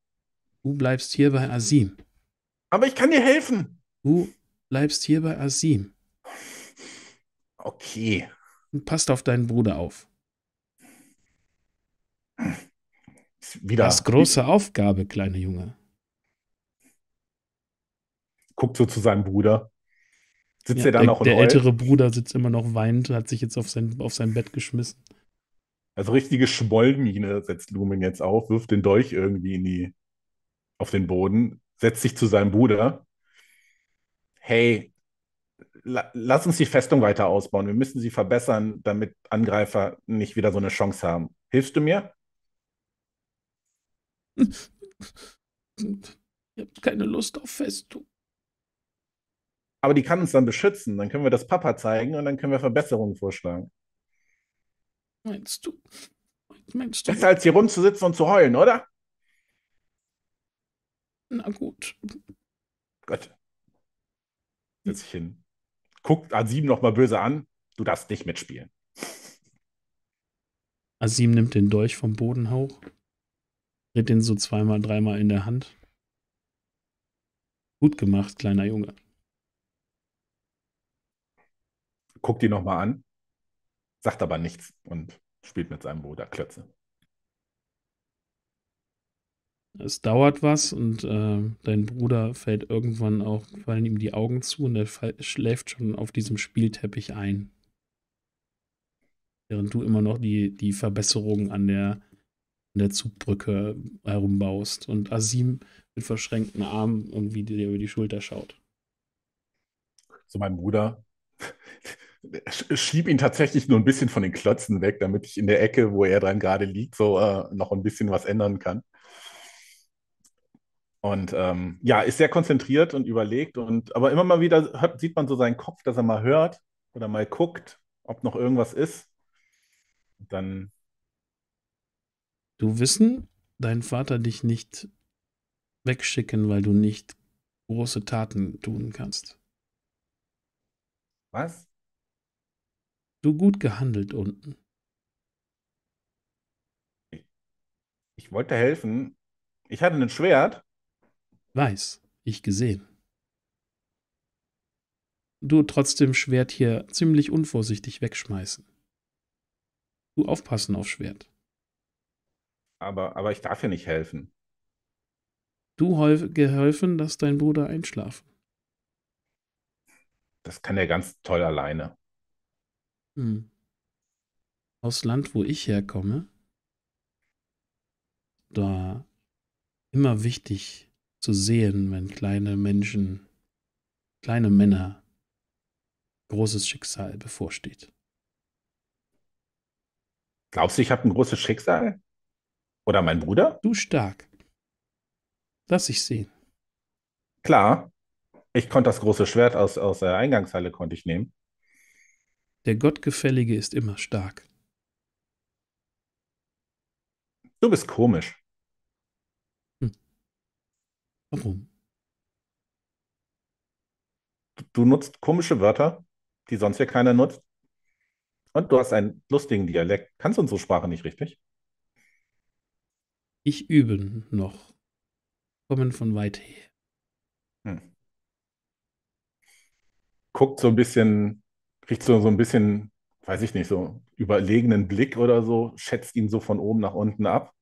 Du bleibst hier bei Asim. Aber ich kann dir helfen. Du bleibst hier bei Asim. Okay. Und passt auf deinen Bruder auf. wieder. Das große Aufgabe, kleiner Junge. Guckt so zu seinem Bruder. Sitzt ja, er dann der, noch in Der Heul? ältere Bruder sitzt immer noch weinend und hat sich jetzt auf sein, auf sein Bett geschmissen. Also richtige Schmollmine setzt Lumen jetzt auf, wirft den Dolch irgendwie in die, auf den Boden, setzt sich zu seinem Bruder. Hey, la lass uns die Festung weiter ausbauen. Wir müssen sie verbessern, damit Angreifer nicht wieder so eine Chance haben. Hilfst du mir? Ich habe keine Lust auf Festung. Aber die kann uns dann beschützen. Dann können wir das Papa zeigen und dann können wir Verbesserungen vorschlagen. Meinst du? Meinst du? Besser als hier rumzusitzen und zu heulen, oder? Na gut. Gott. Setz dich hin. Guckt A7 nochmal böse an. Du darfst nicht mitspielen. Asim nimmt den Dolch vom Boden hoch, Tritt den so zweimal, dreimal in der Hand. Gut gemacht, kleiner Junge. Guckt ihn nochmal an, sagt aber nichts und spielt mit seinem Bruder Klötze. Es dauert was und äh, dein Bruder fällt irgendwann auch, fallen ihm die Augen zu und er schläft schon auf diesem Spielteppich ein. Während du immer noch die, die Verbesserungen an der der Zugbrücke herumbaust und Asim mit verschränkten Armen irgendwie dir über die Schulter schaut. So, mein Bruder. Schieb ihn tatsächlich nur ein bisschen von den Klötzen weg, damit ich in der Ecke, wo er dran gerade liegt, so äh, noch ein bisschen was ändern kann. Und ähm, ja, ist sehr konzentriert und überlegt und aber immer mal wieder hört, sieht man so seinen Kopf, dass er mal hört oder mal guckt, ob noch irgendwas ist. Dann du wissen, dein Vater dich nicht wegschicken, weil du nicht große Taten tun kannst. Was? Du gut gehandelt unten. Ich, wollte helfen. Ich hatte ein Schwert. Weiß, ich gesehen. Du trotzdem Schwert hier ziemlich unvorsichtig wegschmeißen. Du aufpassen auf Schwert aber, aber ich darf ja nicht helfen. Du geholfen, dass dein Bruder einschlafen. Das kann er ganz toll alleine. Hm. Aus Land, wo ich herkomme, da immer wichtig zu sehen, wenn kleine Menschen, kleine Männer großes Schicksal bevorsteht. Glaubst du, ich habe ein großes Schicksal? Oder mein Bruder? Du stark. Lass ich sehen. Klar. Ich konnte das große Schwert aus, aus der Eingangshalle konnte ich nehmen. Der Gottgefällige ist immer stark. Du bist komisch. Hm. Warum? Du nutzt komische Wörter, die sonst hier keiner nutzt. Und du hast einen lustigen Dialekt. Kannst unsere Sprache nicht richtig? Ich übe noch. Kommen von weit her. Hm. Guckt so ein bisschen, kriegt so, so ein bisschen, weiß ich nicht, so überlegenen Blick oder so, schätzt ihn so von oben nach unten ab.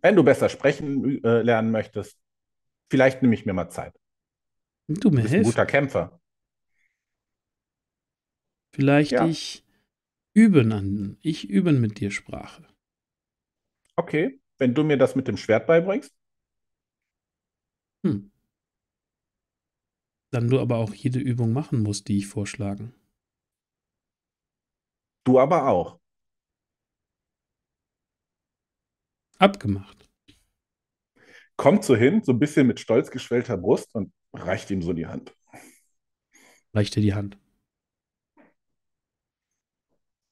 Wenn du besser sprechen äh, lernen möchtest, vielleicht nehme ich mir mal Zeit. Du mir du bist hilft. ein guter Kämpfer. Vielleicht ja. ich üben an, ich üben mit dir Sprache okay, wenn du mir das mit dem Schwert beibringst. Hm. Dann du aber auch jede Übung machen musst, die ich vorschlagen. Du aber auch. Abgemacht. Kommt so hin, so ein bisschen mit stolz geschwellter Brust und reicht ihm so die Hand. Reicht dir die Hand.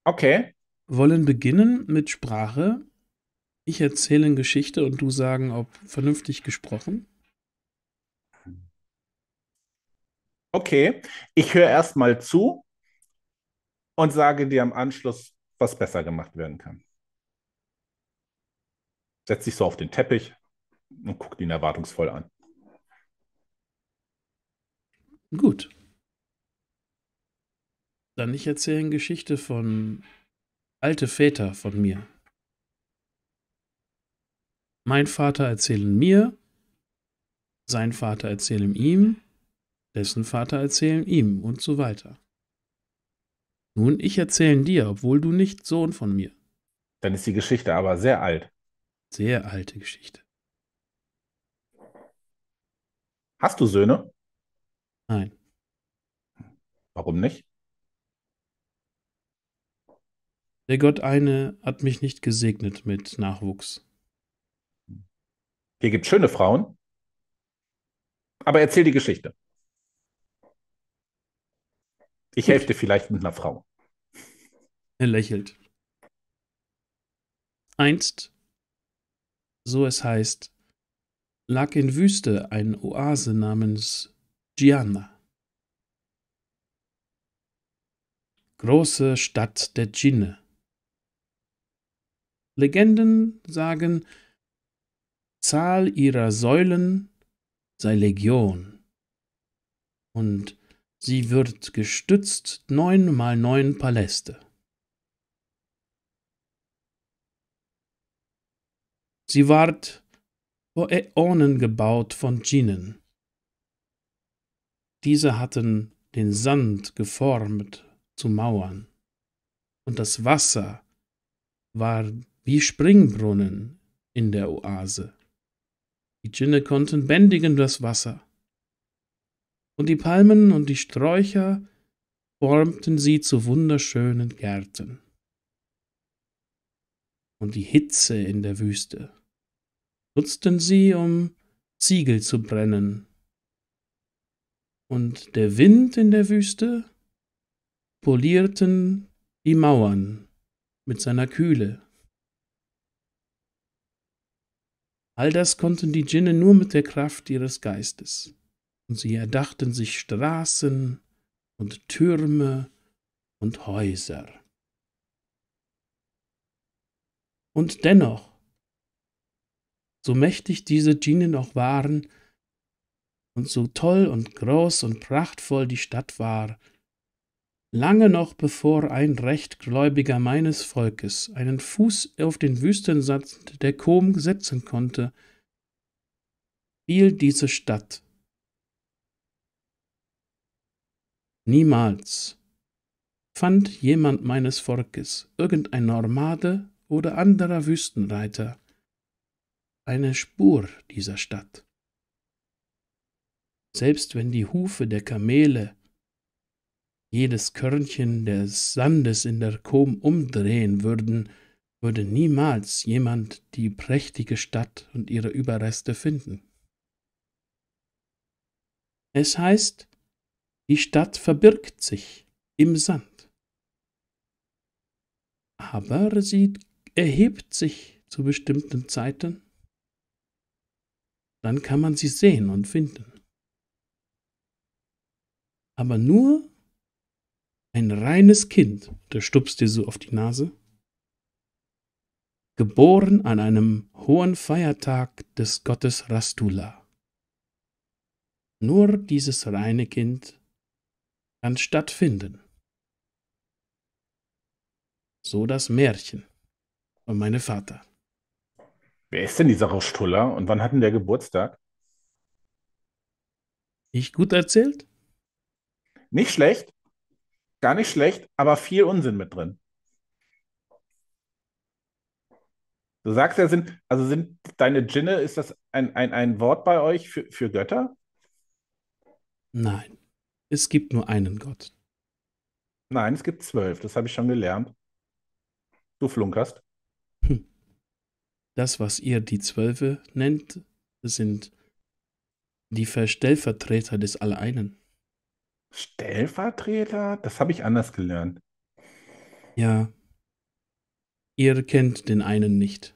Okay. Wollen beginnen mit Sprache ich erzähle eine Geschichte und du sagen, ob vernünftig gesprochen? Okay, ich höre erstmal zu und sage dir am Anschluss, was besser gemacht werden kann. Setz dich so auf den Teppich und guck ihn erwartungsvoll an. Gut. Dann ich erzähle eine Geschichte von alte Väter von mir. Mein Vater erzählen mir, sein Vater erzählen ihm, dessen Vater erzählen ihm und so weiter. Nun, ich erzählen dir, obwohl du nicht Sohn von mir. Dann ist die Geschichte aber sehr alt. Sehr alte Geschichte. Hast du Söhne? Nein. Warum nicht? Der Gott eine hat mich nicht gesegnet mit Nachwuchs. Hier gibt es schöne Frauen, aber erzähl die Geschichte. Ich helfe dir vielleicht mit einer Frau. Er lächelt. Einst, so es heißt, lag in Wüste ein Oase namens Gianna. Große Stadt der Djinne. Legenden sagen, Zahl ihrer Säulen sei Legion. Und sie wird gestützt neun mal neun Paläste. Sie ward vor Äonen gebaut von Djinen. Diese hatten den Sand geformt zu Mauern, und das Wasser war wie Springbrunnen in der Oase. Die Djinne konnten bändigen das Wasser. Und die Palmen und die Sträucher formten sie zu wunderschönen Gärten. Und die Hitze in der Wüste nutzten sie, um Ziegel zu brennen. Und der Wind in der Wüste polierten die Mauern mit seiner Kühle. All das konnten die Djinne nur mit der Kraft ihres Geistes. Und sie erdachten sich Straßen und Türme und Häuser. Und dennoch, so mächtig diese Djinnen auch waren, und so toll und groß und prachtvoll die Stadt war, Lange noch bevor ein Rechtgläubiger meines Volkes einen Fuß auf den Wüstensatz der Kom setzen konnte, fiel diese Stadt. Niemals fand jemand meines Volkes, irgendein Normade oder anderer Wüstenreiter, eine Spur dieser Stadt. Selbst wenn die Hufe der Kamele jedes Körnchen des Sandes in der Kom umdrehen würden, würde niemals jemand die prächtige Stadt und ihre Überreste finden. Es heißt, die Stadt verbirgt sich im Sand, aber sie erhebt sich zu bestimmten Zeiten, dann kann man sie sehen und finden. Aber nur ein reines Kind, der stupst dir so auf die Nase, geboren an einem hohen Feiertag des Gottes Rastula. Nur dieses reine Kind kann stattfinden. So das Märchen von meinem Vater. Wer ist denn dieser Rastula und wann hat denn der Geburtstag? Ich gut erzählt? Nicht schlecht. Gar nicht schlecht, aber viel Unsinn mit drin. Du sagst ja, sind, also sind deine Djinne, ist das ein, ein, ein Wort bei euch für, für Götter? Nein. Es gibt nur einen Gott. Nein, es gibt zwölf, das habe ich schon gelernt. Du flunkerst. Hm. Das, was ihr die Zwölfe nennt, sind die Stellvertreter des Alleinen. Stellvertreter? Das habe ich anders gelernt. Ja. Ihr kennt den einen nicht.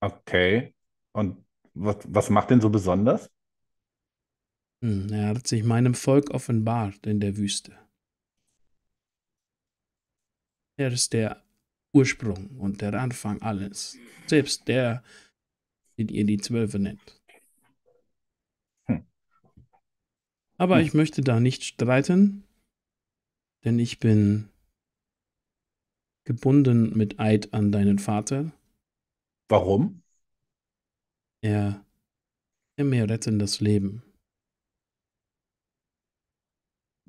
Okay. Und was, was macht denn so besonders? Hm, er hat sich meinem Volk offenbart in der Wüste. Er ist der Ursprung und der Anfang alles. Selbst der, den ihr die Zwölfe nennt. Aber hm. ich möchte da nicht streiten, denn ich bin gebunden mit Eid an deinen Vater. Warum? Er, er mir retten das Leben.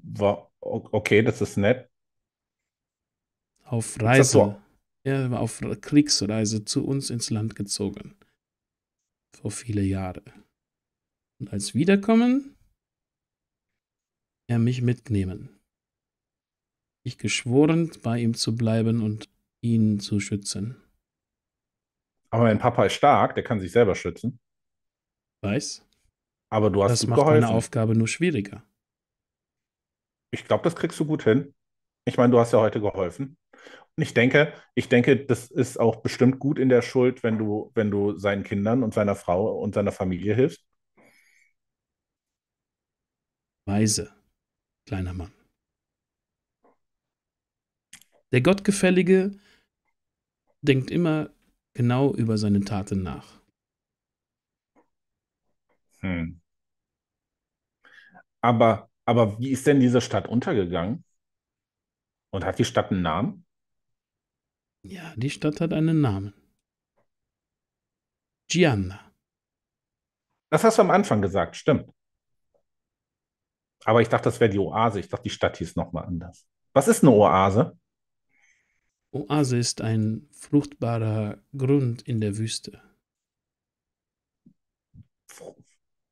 War, okay, das ist nett. Auf Reise. Er war auf Kriegsreise zu uns ins Land gezogen. Vor viele Jahre. Und als Wiederkommen er mich mitnehmen. Ich geschworen, bei ihm zu bleiben und ihn zu schützen. Aber mein Papa ist stark, der kann sich selber schützen. Weiß. Aber du hast das macht geholfen. meine Aufgabe nur schwieriger. Ich glaube, das kriegst du gut hin. Ich meine, du hast ja heute geholfen. Und ich denke, ich denke, das ist auch bestimmt gut in der Schuld, wenn du, wenn du seinen Kindern und seiner Frau und seiner Familie hilfst. Weise kleiner Mann. Der Gottgefällige denkt immer genau über seine Taten nach. Hm. Aber, aber wie ist denn diese Stadt untergegangen? Und hat die Stadt einen Namen? Ja, die Stadt hat einen Namen. Gianna. Das hast du am Anfang gesagt, stimmt. Aber ich dachte, das wäre die Oase. Ich dachte, die Stadt hieß nochmal anders. Was ist eine Oase? Oase ist ein fruchtbarer Grund in der Wüste.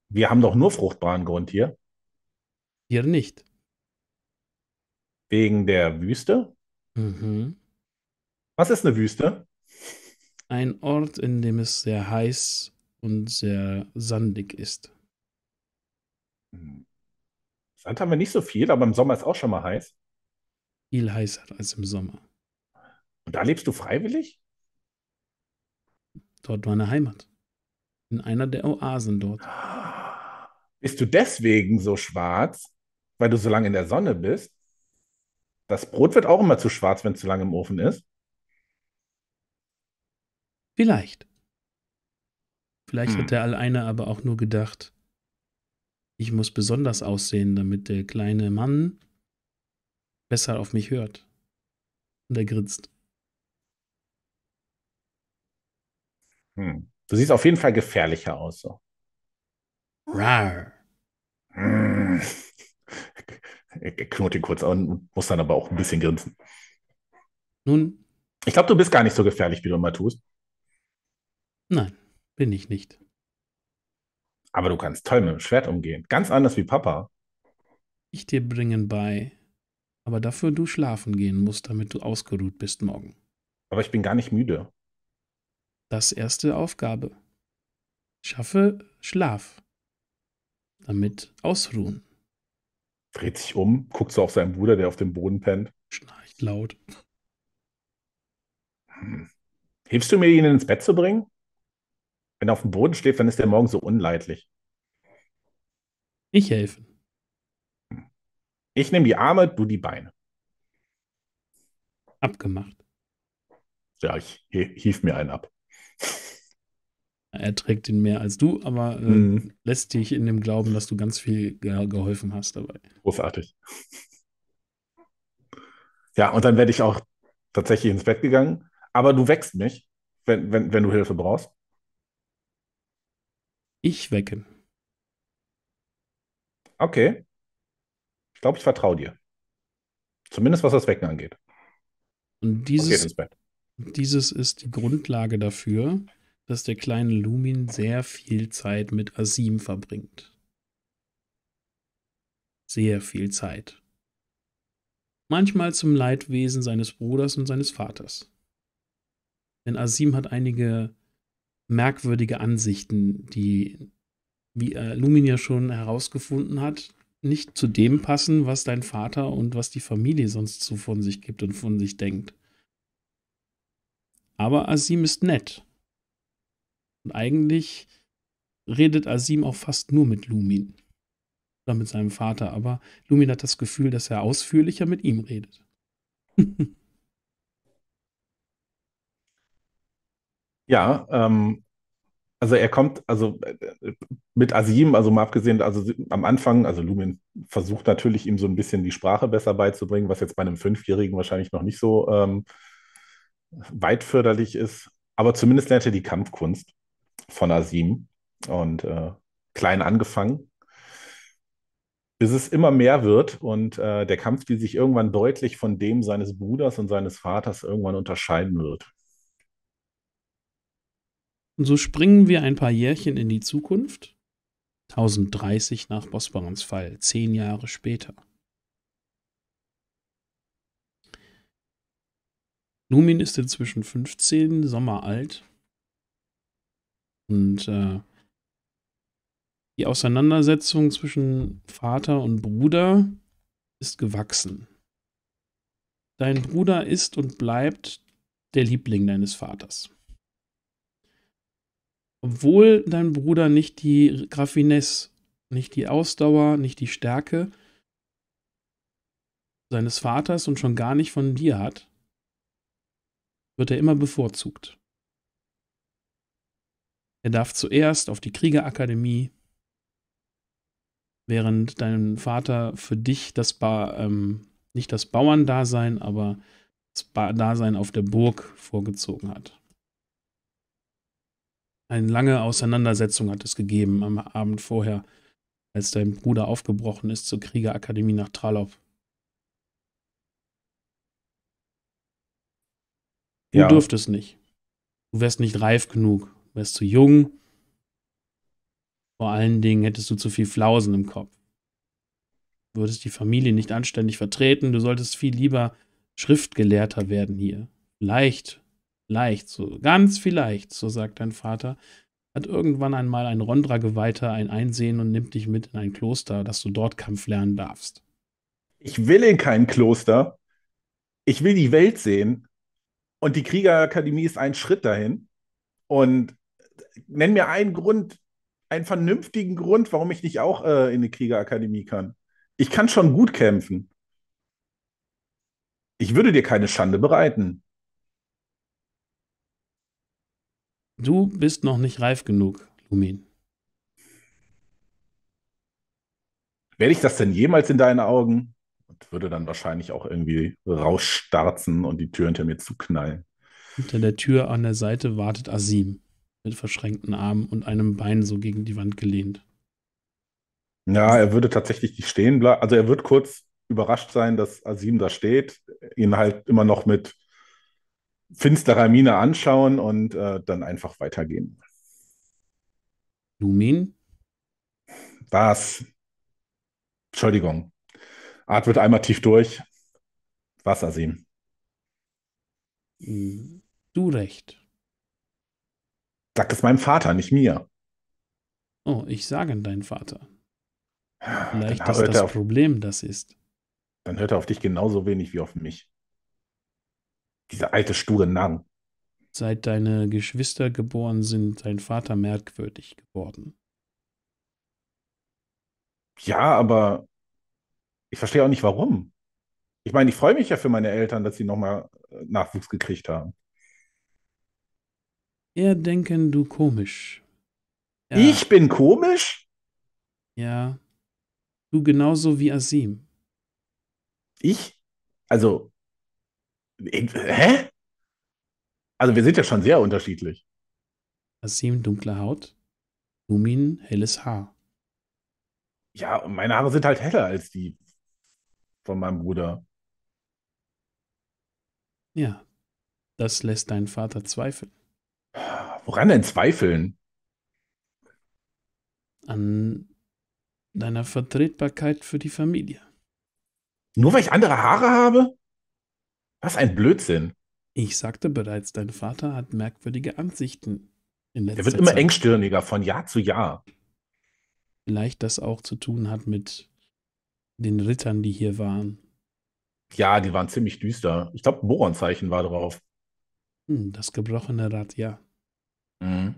Wir haben doch nur fruchtbaren Grund hier. Hier nicht. Wegen der Wüste? Mhm. Was ist eine Wüste? Ein Ort, in dem es sehr heiß und sehr sandig ist. Mhm. Sand haben wir nicht so viel, aber im Sommer ist auch schon mal heiß. Viel heißer als im Sommer. Und da lebst du freiwillig? Dort war eine Heimat. In einer der Oasen dort. Bist du deswegen so schwarz, weil du so lange in der Sonne bist? Das Brot wird auch immer zu schwarz, wenn es zu lange im Ofen ist. Vielleicht. Vielleicht hm. hat der Alleine aber auch nur gedacht, ich muss besonders aussehen, damit der kleine Mann besser auf mich hört. Und er grinst. Hm. Du siehst auf jeden Fall gefährlicher aus. So. Rar. Hm. Er knurrt ihn kurz an und muss dann aber auch ein bisschen grinsen. Nun? Ich glaube, du bist gar nicht so gefährlich, wie du immer tust. Nein, bin ich nicht aber du kannst toll mit dem Schwert umgehen. Ganz anders wie Papa. Ich dir bringen bei, aber dafür du schlafen gehen musst, damit du ausgeruht bist morgen. Aber ich bin gar nicht müde. Das erste Aufgabe. Schaffe Schlaf. Damit ausruhen. Dreht sich um, guckt so auf seinen Bruder, der auf dem Boden pennt. Schnarcht laut. Hm. Hilfst du mir, ihn ins Bett zu bringen? Wenn er auf dem Boden schläft, dann ist der morgen so unleidlich. Ich helfe. Ich nehme die Arme, du die Beine. Abgemacht. Ja, ich hief mir einen ab. Er trägt ihn mehr als du, aber äh, mhm. lässt dich in dem Glauben, dass du ganz viel ge geholfen hast dabei. Großartig. Ja, und dann werde ich auch tatsächlich ins Bett gegangen. Aber du wächst mich, wenn, wenn, wenn du Hilfe brauchst. Ich wecke. Okay. Ich glaube, ich vertraue dir. Zumindest was das Wecken angeht. Und dieses, okay, dieses ist die Grundlage dafür, dass der kleine Lumin sehr viel Zeit mit Asim verbringt. Sehr viel Zeit. Manchmal zum Leidwesen seines Bruders und seines Vaters. Denn Asim hat einige merkwürdige Ansichten, die, wie äh, Lumin ja schon herausgefunden hat, nicht zu dem passen, was dein Vater und was die Familie sonst so von sich gibt und von sich denkt. Aber Asim ist nett. Und eigentlich redet Asim auch fast nur mit Lumin. Oder mit seinem Vater. Aber Lumin hat das Gefühl, dass er ausführlicher mit ihm redet. Ja, ähm, also er kommt, also äh, mit Asim, also mal abgesehen, also am Anfang, also Lumin versucht natürlich ihm so ein bisschen die Sprache besser beizubringen, was jetzt bei einem Fünfjährigen wahrscheinlich noch nicht so ähm, weit förderlich ist. Aber zumindest lernt er die Kampfkunst von Asim und äh, klein angefangen, bis es immer mehr wird und äh, der Kampfstil sich irgendwann deutlich von dem seines Bruders und seines Vaters irgendwann unterscheiden wird. Und so springen wir ein paar Jährchen in die Zukunft. 1030 nach Bosporans Fall, zehn Jahre später. Lumin ist inzwischen 15, Sommer alt. Und äh, die Auseinandersetzung zwischen Vater und Bruder ist gewachsen. Dein Bruder ist und bleibt der Liebling deines Vaters obwohl dein Bruder nicht die Graffinesse, nicht die Ausdauer, nicht die Stärke seines Vaters und schon gar nicht von dir hat, wird er immer bevorzugt. Er darf zuerst auf die Kriegerakademie, während dein Vater für dich das ba ähm, nicht das Bauerndasein, aber das ba Dasein auf der Burg vorgezogen hat. Eine lange Auseinandersetzung hat es gegeben am Abend vorher, als dein Bruder aufgebrochen ist zur Kriegerakademie nach Tralov. Du ja. dürftest nicht. Du wärst nicht reif genug. Du wärst zu jung. Vor allen Dingen hättest du zu viel Flausen im Kopf. Du würdest die Familie nicht anständig vertreten. Du solltest viel lieber Schriftgelehrter werden hier. Vielleicht Leicht, so ganz vielleicht, so sagt dein Vater, hat irgendwann einmal ein Rondra-Geweihter ein Einsehen und nimmt dich mit in ein Kloster, dass du dort Kampf lernen darfst. Ich will in kein Kloster. Ich will die Welt sehen. Und die Kriegerakademie ist ein Schritt dahin. Und nenn mir einen Grund, einen vernünftigen Grund, warum ich nicht auch äh, in die Kriegerakademie kann. Ich kann schon gut kämpfen. Ich würde dir keine Schande bereiten. Du bist noch nicht reif genug, Lumin. Werde ich das denn jemals in deinen Augen? Und würde dann wahrscheinlich auch irgendwie rausstarzen und die Tür hinter mir zuknallen. Hinter der Tür an der Seite wartet Asim mit verschränkten Armen und einem Bein so gegen die Wand gelehnt. Ja, er würde tatsächlich nicht stehen bleiben. Also er wird kurz überrascht sein, dass Asim da steht, ihn halt immer noch mit finsterer Mine anschauen und äh, dann einfach weitergehen. Lumin? Was? Entschuldigung. Atmet einmal tief durch. Was, Asim? Hm, du recht. Sag es meinem Vater, nicht mir. Oh, ich sage an deinen Vater. Vielleicht ist das auf, Problem, das ist. Dann hört er auf dich genauso wenig wie auf mich. Dieser alte, sture Narren. Seit deine Geschwister geboren sind, dein Vater merkwürdig geworden. Ja, aber ich verstehe auch nicht warum. Ich meine, ich freue mich ja für meine Eltern, dass sie nochmal äh, Nachwuchs gekriegt haben. Eher denken du komisch. Ja. Ich bin komisch? Ja. Du genauso wie Asim. Ich? Also, Hä? Also wir sind ja schon sehr unterschiedlich. Asim, dunkle Haut. Lumin, helles Haar. Ja, und meine Haare sind halt heller als die von meinem Bruder. Ja, das lässt deinen Vater zweifeln. Woran denn zweifeln? An deiner Vertretbarkeit für die Familie. Nur weil ich andere Haare habe? Was ein Blödsinn. Ich sagte bereits, dein Vater hat merkwürdige Ansichten in letzter Er wird immer Zeit. engstirniger von Jahr zu Jahr. Vielleicht das auch zu tun hat mit den Rittern, die hier waren. Ja, die waren ziemlich düster. Ich glaube, Boronzeichen war drauf. Hm, das gebrochene Rad, ja. Mhm.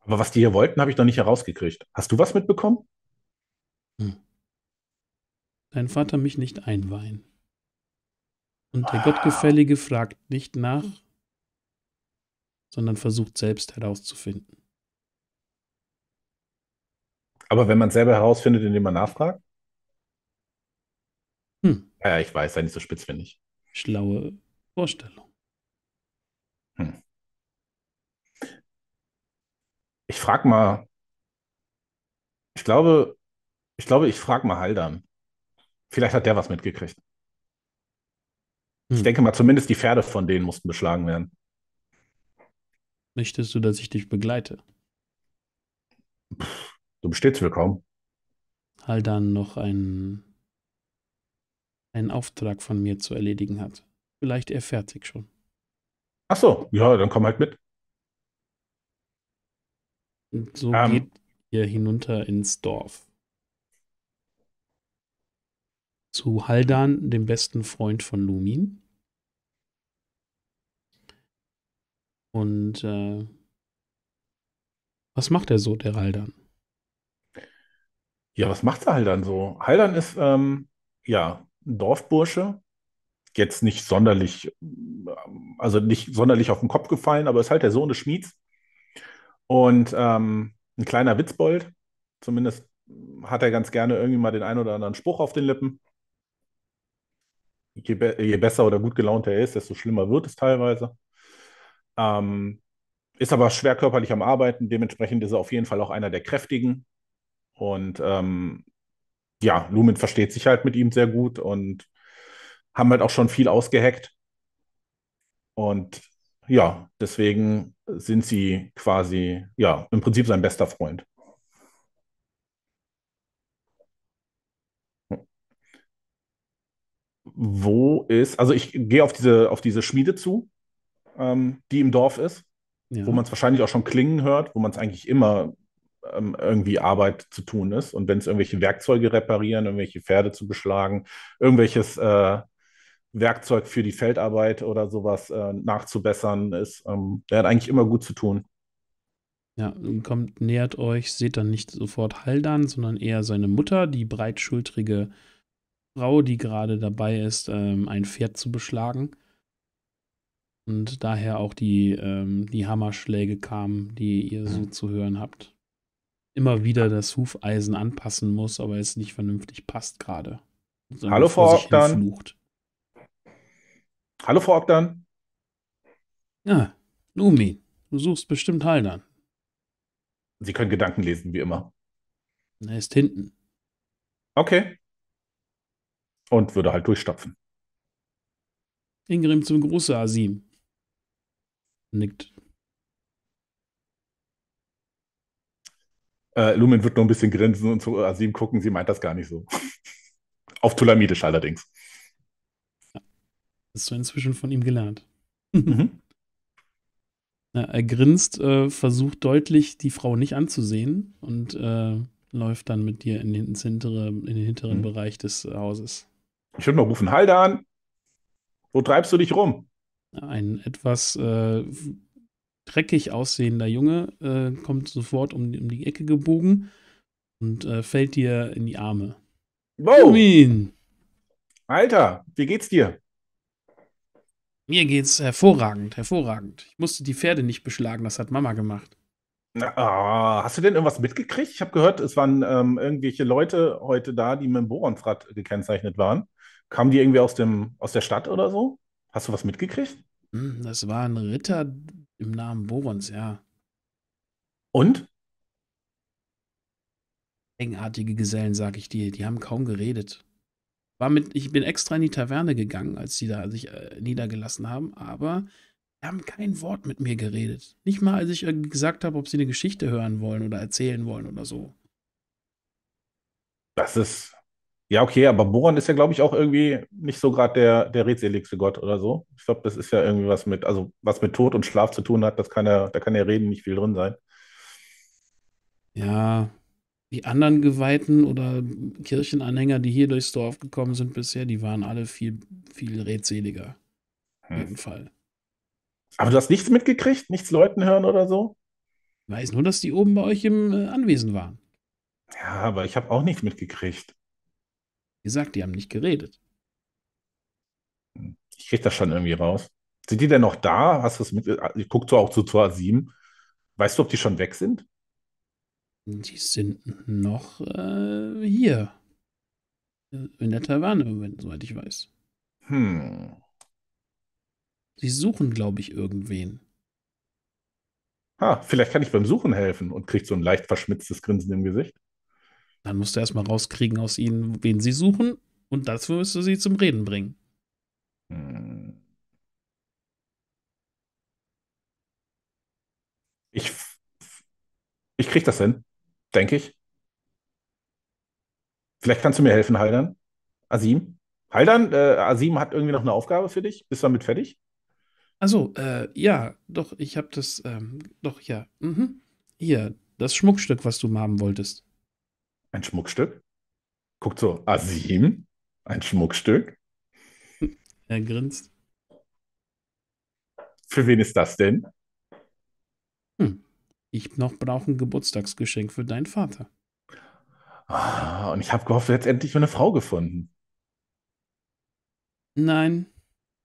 Aber was die hier wollten, habe ich noch nicht herausgekriegt. Hast du was mitbekommen? Hm. Dein Vater mich nicht einweihen. Und der ah. Gottgefällige fragt nicht nach, sondern versucht selbst herauszufinden. Aber wenn man selber herausfindet, indem man nachfragt? Hm. Ja, ich weiß, sei nicht so spitzfindig. Schlaue Vorstellung. Hm. Ich frage mal, ich glaube, ich glaube, ich frage mal Haldan. Vielleicht hat der was mitgekriegt. Ich hm. denke mal, zumindest die Pferde von denen mussten beschlagen werden. Möchtest du, dass ich dich begleite? Pff, du bestehst willkommen. Hal dann noch einen, einen Auftrag von mir zu erledigen hat. Vielleicht er fertig schon. Ach so, ja, dann komm halt mit. Und so ähm, geht ihr hinunter ins Dorf. zu Haldan, dem besten Freund von Lumin. Und äh, was macht er so, der Haldan? Ja, was macht der Haldan so? Haldan ist ähm, ja ein Dorfbursche, jetzt nicht sonderlich, äh, also nicht sonderlich auf den Kopf gefallen, aber ist halt der Sohn des Schmieds und ähm, ein kleiner Witzbold. Zumindest hat er ganz gerne irgendwie mal den einen oder anderen Spruch auf den Lippen je, be je besser oder gut gelaunt er ist, desto schlimmer wird es teilweise. Ähm, ist aber schwer körperlich am Arbeiten, dementsprechend ist er auf jeden Fall auch einer der kräftigen. Und ähm, ja, Lumen versteht sich halt mit ihm sehr gut und haben halt auch schon viel ausgeheckt. Und ja, deswegen sind sie quasi, ja, im Prinzip sein bester Freund. wo ist, also ich gehe auf diese, auf diese Schmiede zu, ähm, die im Dorf ist, ja. wo man es wahrscheinlich auch schon klingen hört, wo man es eigentlich immer ähm, irgendwie Arbeit zu tun ist. Und wenn es irgendwelche Werkzeuge reparieren, irgendwelche Pferde zu beschlagen, irgendwelches äh, Werkzeug für die Feldarbeit oder sowas äh, nachzubessern ist. Ähm, der hat eigentlich immer gut zu tun. Ja, kommt, nähert euch, seht dann nicht sofort Haldan, sondern eher seine Mutter, die breitschultrige Frau, die gerade dabei ist, ähm, ein Pferd zu beschlagen. Und daher auch die, ähm, die Hammerschläge kamen, die ihr so zu hören habt. Immer wieder das Hufeisen anpassen muss, aber es nicht vernünftig passt gerade. Hallo Frau Ogdan. Hallo Frau Ogdan. Ja, Lumi, du suchst bestimmt Haldan. Sie können Gedanken lesen, wie immer. Er ist hinten. Okay und würde halt durchstapfen. Ingrim zum Gruße, Asim. Nickt. Äh, Lumen wird nur ein bisschen grinsen und zu Asim gucken. Sie meint das gar nicht so. Auf Tulamidisch allerdings. Hast du inzwischen von ihm gelernt? Mhm. ja, er grinst, äh, versucht deutlich, die Frau nicht anzusehen und äh, läuft dann mit dir in den, hintere, in den hinteren mhm. Bereich des Hauses. Ich würde mal rufen, Halde an. Wo treibst du dich rum? Ein etwas äh, dreckig aussehender Junge äh, kommt sofort um, um, die Ecke gebogen und äh, fällt dir in die Arme. Wow. Alter, wie geht's dir? Mir geht's hervorragend, hervorragend. Ich musste die Pferde nicht beschlagen, das hat Mama gemacht. Ah, hast du denn irgendwas mitgekriegt? Ich habe gehört, es waren ähm, irgendwelche Leute heute da, die mit dem Boronfrat gekennzeichnet waren. Kamen die irgendwie aus, dem, aus der Stadt oder so? Hast du was mitgekriegt? Hm, das war ein Ritter im Namen Borons, ja. Und? Engartige Gesellen, sag ich dir, die haben kaum geredet. War mit, ich bin extra in die Taverne gegangen, als die da sich äh, niedergelassen haben, aber die haben kein Wort mit mir geredet. Nicht mal, als ich äh, gesagt habe, ob sie eine Geschichte hören wollen oder erzählen wollen oder so. Das ist ja, okay, aber Boron ist ja, glaube ich, auch irgendwie nicht so gerade der, der redseligste Gott oder so. Ich glaube, das ist ja irgendwie was mit, also was mit Tod und Schlaf zu tun hat, das kann ja, da kann ja Reden nicht viel drin sein. Ja, die anderen Geweihten oder Kirchenanhänger, die hier durchs Dorf gekommen sind bisher, die waren alle viel, viel redseliger. Hm. Auf hm. jeden Fall. Aber du hast nichts mitgekriegt? Nichts Leuten hören oder so? Ich weiß nur, dass die oben bei euch im äh, Anwesen waren. Ja, aber ich habe auch nichts mitgekriegt gesagt, die haben nicht geredet. Ich kriege das schon irgendwie raus. Sind die denn noch da? Hast du es mit? Ich gucke auch zu Tor 7. Weißt du, ob die schon weg sind? Die sind noch äh, hier. In der Taverne, soweit ich weiß. Hm. Sie suchen, glaube ich, irgendwen. Ah, vielleicht kann ich beim Suchen helfen und kriegt so ein leicht verschmitztes Grinsen im Gesicht. Dann musst du erstmal rauskriegen aus ihnen, wen sie suchen und dazu wirst du sie zum Reden bringen. Hm. Ich, ich krieg das hin, denke ich. Vielleicht kannst du mir helfen, Haldan. Asim? Haldan, äh, Asim hat irgendwie noch eine Aufgabe für dich. Bist du damit fertig? Also, äh, ja, doch, ich habe das, ähm, doch, ja. Mhm. Hier, das Schmuckstück, was du haben wolltest ein Schmuckstück. Guckt so, Asim, ah, ein Schmuckstück. Er grinst. Für wen ist das denn? Hm. Ich noch brauche ein Geburtstagsgeschenk für deinen Vater. Ah, und ich habe gehofft, du hättest endlich eine Frau gefunden. Nein,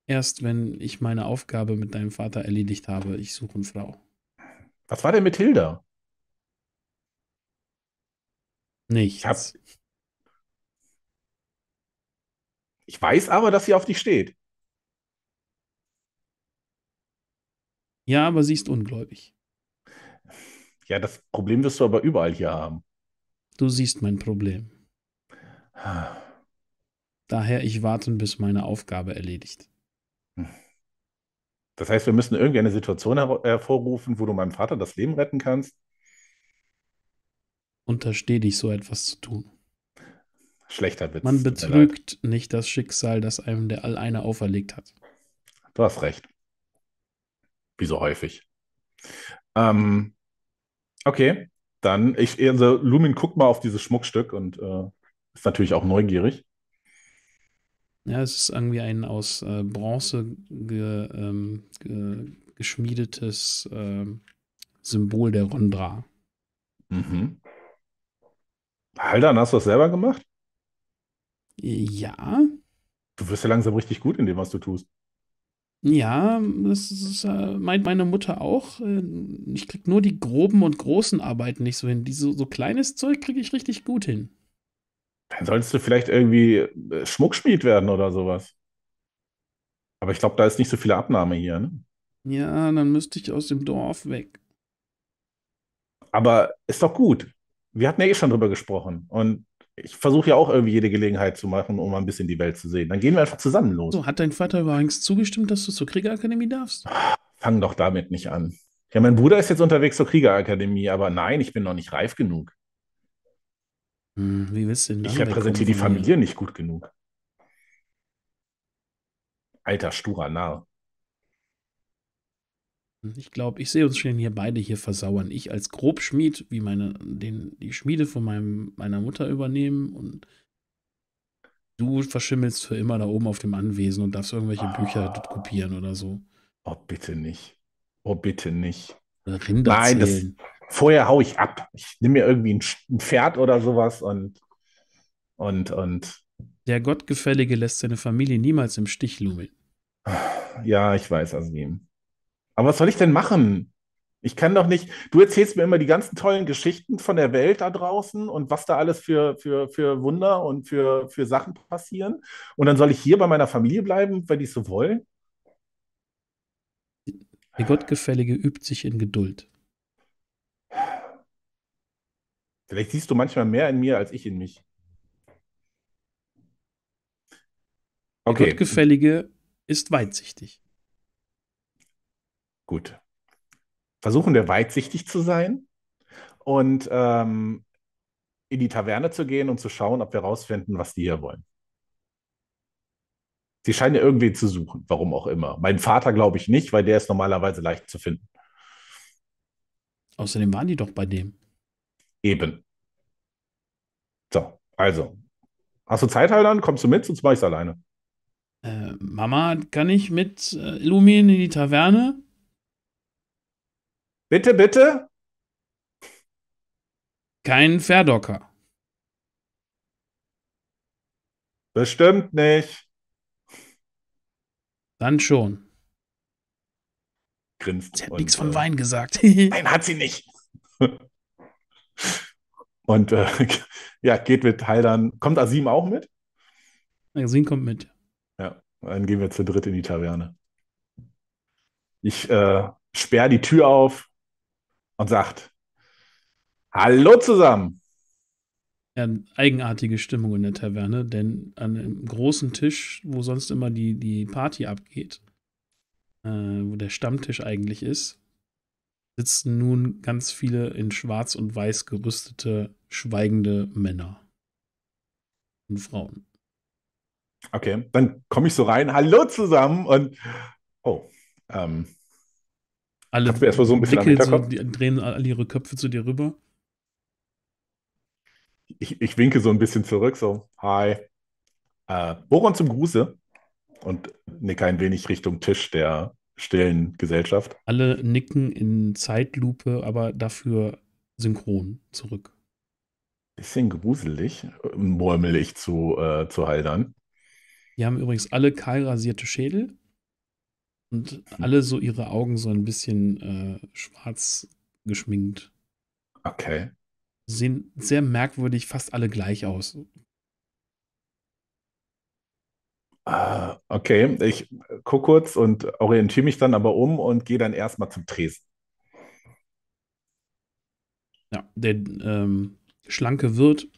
erst wenn ich meine Aufgabe mit deinem Vater erledigt habe. Ich suche eine Frau. Was war denn mit Hilda? Nichts. Ich, hab, ich weiß aber, dass sie auf dich steht. Ja, aber sie ist ungläubig. Ja, das Problem wirst du aber überall hier haben. Du siehst mein Problem. Daher ich warte, bis meine Aufgabe erledigt. Das heißt, wir müssen irgendwie eine Situation hervorrufen, wo du meinem Vater das Leben retten kannst untersteh dich, so etwas zu tun. Schlechter Witz. Man betrügt nicht das Schicksal, das einem der Alleine auferlegt hat. Du hast recht. Wie so häufig. Ähm, okay, dann, ich, also Lumin guckt mal auf dieses Schmuckstück und äh, ist natürlich auch neugierig. Ja, es ist irgendwie ein aus äh, Bronze ge, ähm, ge, geschmiedetes äh, Symbol der Rondra. Mhm. Haldan, hast du das selber gemacht? Ja. Du wirst ja langsam richtig gut in dem, was du tust. Ja, das, ist, äh, meint meine Mutter auch. Äh, ich krieg nur die groben und großen Arbeiten nicht so hin. Die, so, so kleines Zeug kriege ich richtig gut hin. Dann solltest du vielleicht irgendwie äh, Schmuckschmied werden oder sowas. Aber ich glaube, da ist nicht so viel Abnahme hier. Ne? Ja, dann müsste ich aus dem Dorf weg. Aber ist doch gut wir hatten ja eh schon drüber gesprochen. Und ich versuche ja auch irgendwie jede Gelegenheit zu machen, um mal ein bisschen die Welt zu sehen. Dann gehen wir einfach zusammen los. So, hat dein Vater übrigens zugestimmt, dass du zur Kriegerakademie darfst? Fang doch damit nicht an. Ja, mein Bruder ist jetzt unterwegs zur Kriegerakademie, aber nein, ich bin noch nicht reif genug. Hm, wie willst du denn Ich repräsentiere die Familie nicht gut genug. Alter, sturer Narr. Ich glaube, ich sehe uns schon hier beide hier versauern. Ich als Grobschmied, wie meine, den, die Schmiede von meinem, meiner Mutter übernehmen und du verschimmelst für immer da oben auf dem Anwesen und darfst irgendwelche ah. Bücher kopieren oder so. Oh, bitte nicht. Oh, bitte nicht. Rinder Nein, das, vorher hau ich ab. Ich nehme mir irgendwie ein, ein Pferd oder sowas und und und. Der Gottgefällige lässt seine Familie niemals im Stich lumeln. Ja, ich weiß, also eben. Aber was soll ich denn machen? Ich kann doch nicht, du erzählst mir immer die ganzen tollen Geschichten von der Welt da draußen und was da alles für, für, für Wunder und für, für Sachen passieren. Und dann soll ich hier bei meiner Familie bleiben, wenn die es so wollen? Der Gottgefällige übt sich in Geduld. Vielleicht siehst du manchmal mehr in mir als ich in mich. Okay. Der Gottgefällige ist weitsichtig. Gut. Versuchen wir weitsichtig zu sein und ähm, in die Taverne zu gehen und zu schauen, ob wir rausfinden, was die hier wollen. Sie scheinen ja irgendwie zu suchen, warum auch immer. Mein Vater glaube ich nicht, weil der ist normalerweise leicht zu finden. Außerdem waren die doch bei dem. Eben. So, also. Hast du Zeit, Haldan? Kommst du mit, sonst mache ich es alleine. Äh, Mama, kann ich mit äh, Lumin in die Taverne? Bitte, bitte? Kein Verdocker. Bestimmt nicht. Dann schon. Grinst. Sie hat und, nichts von äh, Wein gesagt. Nein, hat sie nicht. und äh, ja, geht mit Haldan. Kommt Asim auch mit? Asim kommt mit. Ja, dann gehen wir zu dritt in die Taverne. Ich äh, sperre die Tür auf, und sagt: Hallo zusammen! Ja, eigenartige Stimmung in der Taverne, denn an einem großen Tisch, wo sonst immer die, die Party abgeht, äh, wo der Stammtisch eigentlich ist, sitzen nun ganz viele in schwarz und weiß gerüstete, schweigende Männer und Frauen. Okay, dann komme ich so rein, hallo zusammen und oh, ähm, alle Habt erstmal so ein bisschen Blicke so, die, drehen alle ihre Köpfe zu dir rüber. Ich, ich winke so ein bisschen zurück, so, hi. Äh, Boron zum Gruße und nicke ein wenig Richtung Tisch der stillen Gesellschaft. Alle nicken in Zeitlupe, aber dafür synchron zurück. Bisschen gruselig, murmel ich zu, äh, zu Heidern. Die haben übrigens alle kahlrasierte Schädel und hm. alle so ihre Augen so ein bisschen äh, schwarz geschminkt. Okay. Sehen sehr merkwürdig fast alle gleich aus. Ah, okay. Ich gucke kurz und orientiere mich dann aber um und gehe dann erstmal zum Tresen. Ja, der ähm, schlanke Wirt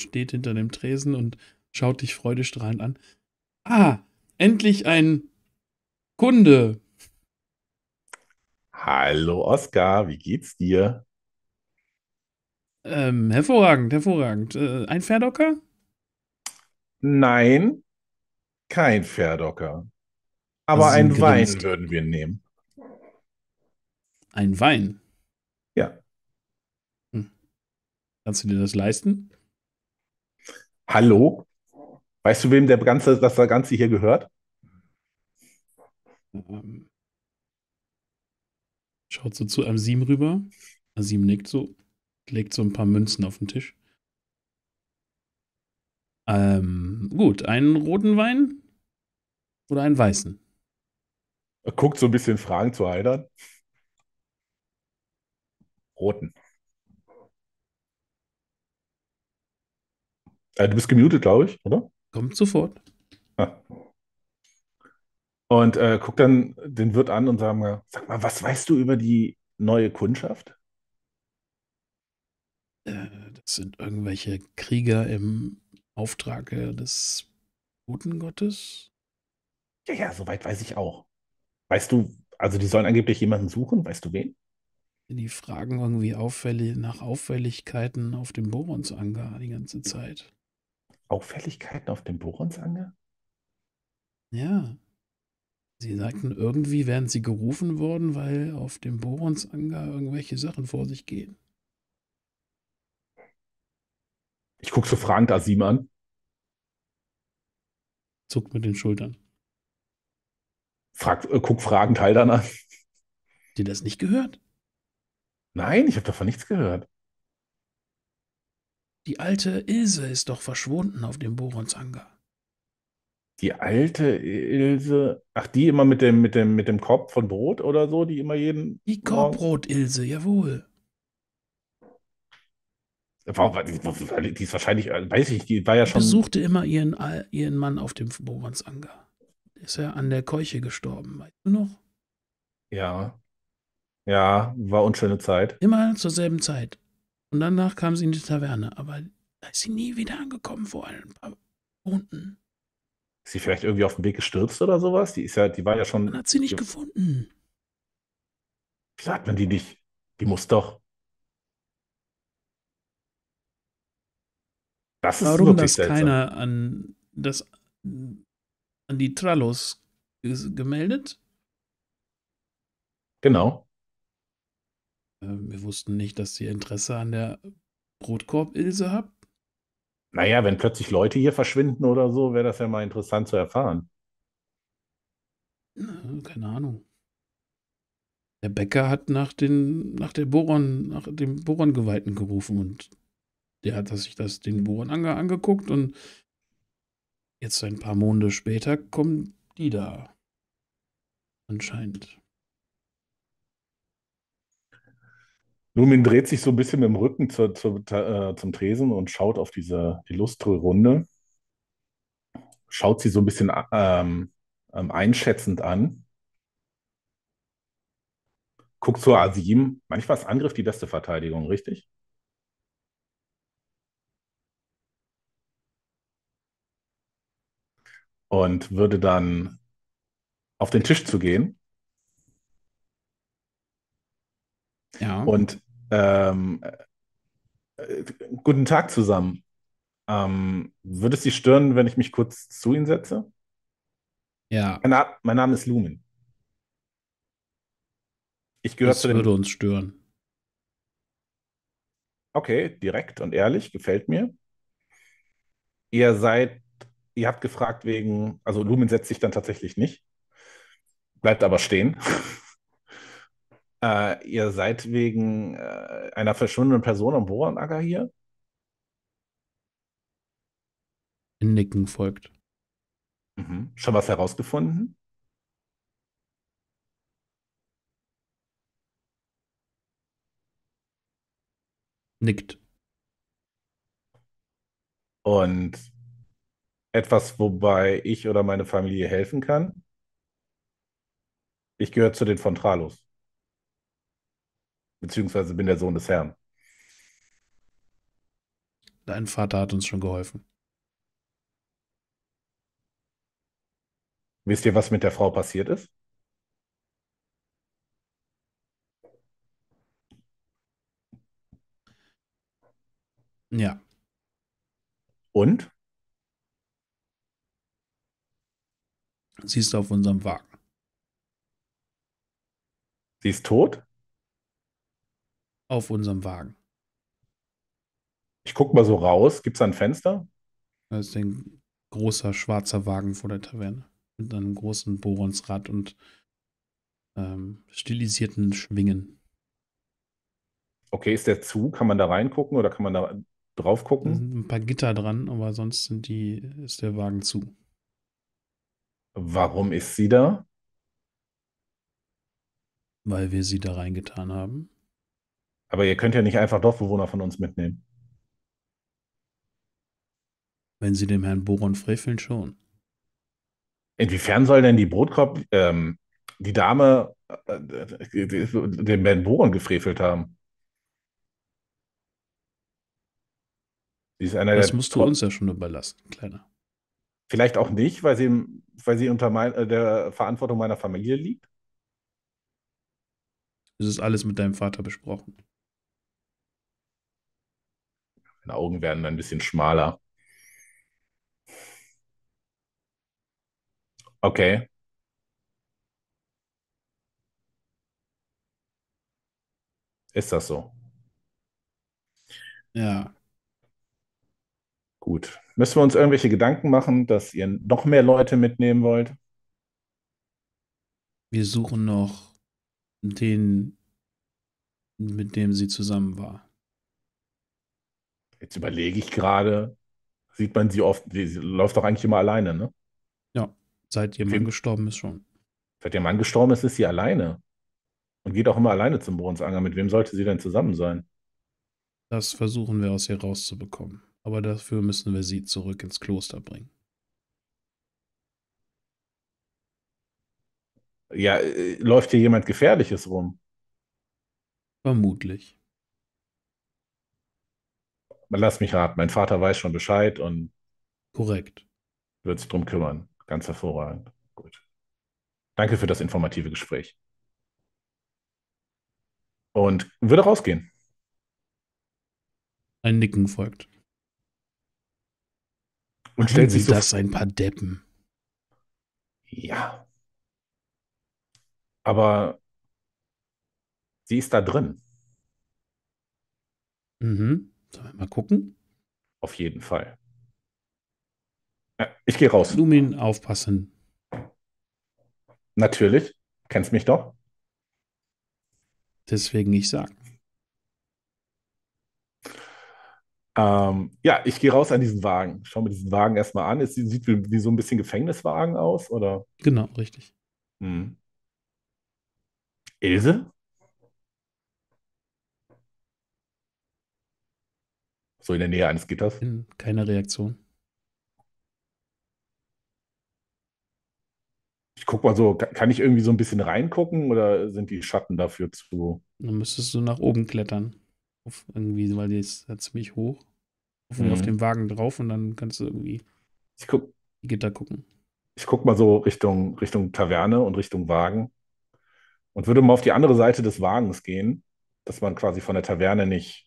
steht hinter dem Tresen und schaut dich freudestrahlend an. Ah, endlich ein Kunde. Hallo Oskar, wie geht's dir? Ähm, hervorragend, hervorragend. Äh, ein Pferdocker? Nein, kein Pferdocker. Aber ein Wein würden wir nehmen. Ein Wein? Ja. Hm. Kannst du dir das leisten? Hallo? Weißt du, wem der ganze, das Ganze hier gehört? Ähm, schaut so zu Asim rüber. Asim nickt so, legt so ein paar Münzen auf den Tisch. Ähm, gut, einen roten Wein oder einen weißen? Er guckt so ein bisschen Fragen zu Heidern. Roten. Äh, du bist gemutet, glaube ich, oder? Kommt sofort. Ah. Und äh, guckt dann den Wirt an und sagen mir, sag mal, was weißt du über die neue Kundschaft? Äh, das sind irgendwelche Krieger im Auftrag äh, des Botengottes. Ja, ja, soweit weiß ich auch. Weißt du, also die sollen angeblich jemanden suchen, weißt du wen? Die fragen irgendwie auffällig, nach Auffälligkeiten auf dem Boronsanger die ganze Zeit. Auffälligkeiten auf dem Boronsanger? Ja. Sie mhm. sagten, irgendwie wären sie gerufen worden, weil auf dem Boronsanger irgendwelche Sachen vor sich gehen. Ich gucke so fragend Asim an. Zuckt mit den Schultern. Frag, äh, guck fragend Haldan an. Habt ihr das nicht gehört? Nein, ich habe davon nichts gehört. Die alte Ilse ist doch verschwunden auf dem Boronsanger die alte Ilse, ach, die immer mit dem, mit dem, mit dem Korb von Brot oder so, die immer jeden. Die korbbrot ilse jawohl. War, die ist wahrscheinlich, äh, weiß ich, die war ja schon. Besuchte immer ihren, ihren Mann auf dem Bogensanger. Ist ja an der Keuche gestorben, weißt du noch? Ja. Ja, war unschöne Zeit. Immer zur selben Zeit. Und danach kam sie in die Taverne, aber da ist sie nie wieder angekommen, vor allem ein paar Stunden sie vielleicht irgendwie auf dem Weg gestürzt oder sowas? Die ist ja, die war ja schon. Man hat sie nicht gefunden. Wieso hat man die nicht? Die muss doch. Das Warum das seltsam. keiner an das an die Trallos gemeldet? Genau. Ähm, wir wussten nicht, dass sie Interesse an der Brotkorb-Ilse habt. Naja, wenn plötzlich Leute hier verschwinden oder so, wäre das ja mal interessant zu erfahren. Keine Ahnung. Der Bäcker hat nach den, nach der Boron, nach dem Boron-Geweihten gerufen und der hat sich das den Boron ange, angeguckt und jetzt ein paar Monate später kommen die da. Anscheinend. Lumin dreht sich so ein bisschen mit dem Rücken zur, zur, äh, zum Tresen und schaut auf diese illustre Runde. Schaut sie so ein bisschen ähm, ähm, einschätzend an. Guckt zur Asim. Also manchmal ist Angriff die beste Verteidigung, richtig? und würde dann auf den Tisch zu gehen. Ja. Und ähm, äh, guten Tag zusammen. Ähm, würde es Sie stören, wenn ich mich kurz zu Ihnen setze? Ja. Mein, Na mein Name ist Lumen. Ich gehöre zu Das würde uns stören. Okay, direkt und ehrlich, gefällt mir. Ihr seid, ihr habt gefragt wegen, also Lumen setzt sich dann tatsächlich nicht, bleibt aber stehen. Äh, ihr seid wegen äh, einer verschwundenen Person am Bohrenacker hier? Ein Nicken folgt. Mhm. Schon was herausgefunden? Nickt. Und etwas, wobei ich oder meine Familie helfen kann? Ich gehöre zu den Fontralos beziehungsweise bin der Sohn des Herrn. Dein Vater hat uns schon geholfen. Wisst ihr, was mit der Frau passiert ist? Ja. Und? Sie ist auf unserem Wagen. Sie ist tot? auf unserem Wagen. Ich gucke mal so raus. Gibt es ein Fenster? Da ist ein großer schwarzer Wagen vor der Taverne. Mit einem großen Bohrensrad und ähm, stilisierten Schwingen. Okay, ist der zu? Kann man da reingucken oder kann man da drauf gucken? Da sind ein paar Gitter dran, aber sonst sind die, ist der Wagen zu. Warum ist sie da? Weil wir sie da reingetan haben. Aber ihr könnt ja nicht einfach Dorfbewohner von uns mitnehmen. Wenn sie dem Herrn Boron freveln, schon. Inwiefern soll denn die Brotkorb, ähm, die Dame, äh, äh dem Herrn Boron gefrevelt haben? Sie ist einer das musst du uns ja schon überlassen, Kleiner. Vielleicht auch nicht, weil sie, weil sie unter mein, äh, der Verantwortung meiner Familie liegt. Es ist alles mit deinem Vater besprochen. Deine Augen werden ein bisschen schmaler. Okay. Ist das so? Ja. Gut. Müssen wir uns irgendwelche Gedanken machen, dass ihr noch mehr Leute mitnehmen wollt? Wir suchen noch den, mit dem sie zusammen war. Jetzt überlege ich gerade, sieht man sie oft, sie, sie läuft doch eigentlich immer alleine, ne? Ja, seit ihr Mann gestorben ist schon. Seit ihr Mann gestorben ist, ist sie alleine. Und geht auch immer alleine zum Bronsanger. Mit wem sollte sie denn zusammen sein? Das versuchen wir aus ihr rauszubekommen. Aber dafür müssen wir sie zurück ins Kloster bringen. Ja, äh, läuft hier jemand Gefährliches rum? Vermutlich lass mich raten, mein Vater weiß schon Bescheid und korrekt wird sich drum kümmern. Ganz hervorragend. Gut. Danke für das informative Gespräch. Und würde rausgehen. Ein Nicken folgt. Und Machen stellt Sie sich so das ein paar Deppen. Ja. Aber sie ist da drin. Mhm. Sollen wir mal gucken? Auf jeden Fall. Ja, ich gehe raus. Lumin aufpassen. Natürlich. Kennst mich doch. Deswegen ich sag. Ähm, ja, ich gehe raus an diesen Wagen. Schau mir diesen Wagen erstmal an. Es sieht wie, wie so ein bisschen Gefängniswagen aus, oder? Genau, richtig. Hm. Ilse? So in der Nähe eines Gitters. Keine Reaktion. Ich guck mal so, kann ich irgendwie so ein bisschen reingucken oder sind die Schatten dafür zu. Dann müsstest du nach oben klettern. Auf irgendwie, weil die ist ja ziemlich hoch. Auf, mhm. auf dem Wagen drauf und dann kannst du irgendwie ich guck, die Gitter gucken. Ich guck mal so Richtung, Richtung Taverne und Richtung Wagen und würde mal auf die andere Seite des Wagens gehen, dass man quasi von der Taverne nicht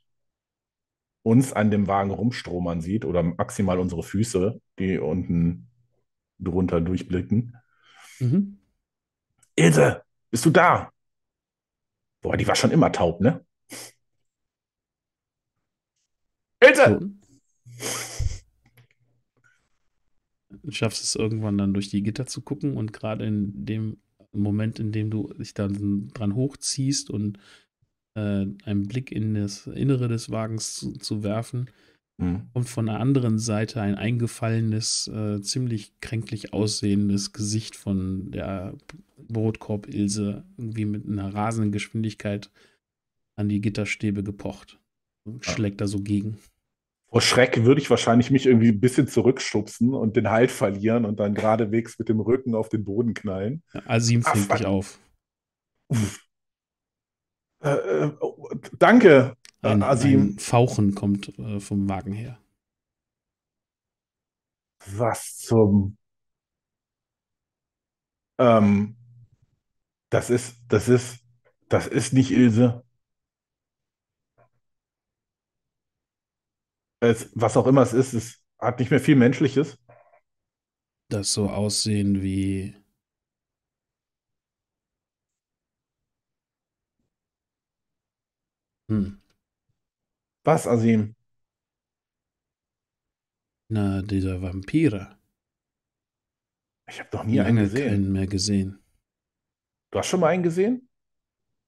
uns an dem Wagen rumstromern sieht oder maximal unsere Füße, die unten drunter durchblicken. Mhm. Ilse, bist du da? Boah, die war schon immer taub, ne? Ilse! Du schaffst es irgendwann dann durch die Gitter zu gucken und gerade in dem Moment, in dem du dich dann dran hochziehst und äh, einen Blick in das Innere des Wagens zu, zu werfen, mhm. kommt von der anderen Seite ein eingefallenes, äh, ziemlich kränklich aussehendes Gesicht von der Brotkorb-Ilse irgendwie mit einer rasenden Geschwindigkeit an die Gitterstäbe gepocht. Und ah. schlägt ja. da so gegen. Vor Schreck würde ich wahrscheinlich mich irgendwie ein bisschen zurückschubsen und den Halt verlieren und dann geradewegs mit dem Rücken auf den Boden knallen. Also ihm ah, fängt dich auf. Uff. Äh, äh, danke, äh, ein, Asim. Ein Fauchen kommt äh, vom Wagen her. Was zum. Ähm, das ist, das ist, das ist nicht Ilse. Es, was auch immer es ist, es hat nicht mehr viel Menschliches. Das so aussehen wie Hm. Was, Asim? Na, dieser Vampire. Ich habe noch nie Lange einen gesehen. keinen mehr gesehen. Du hast schon mal einen gesehen?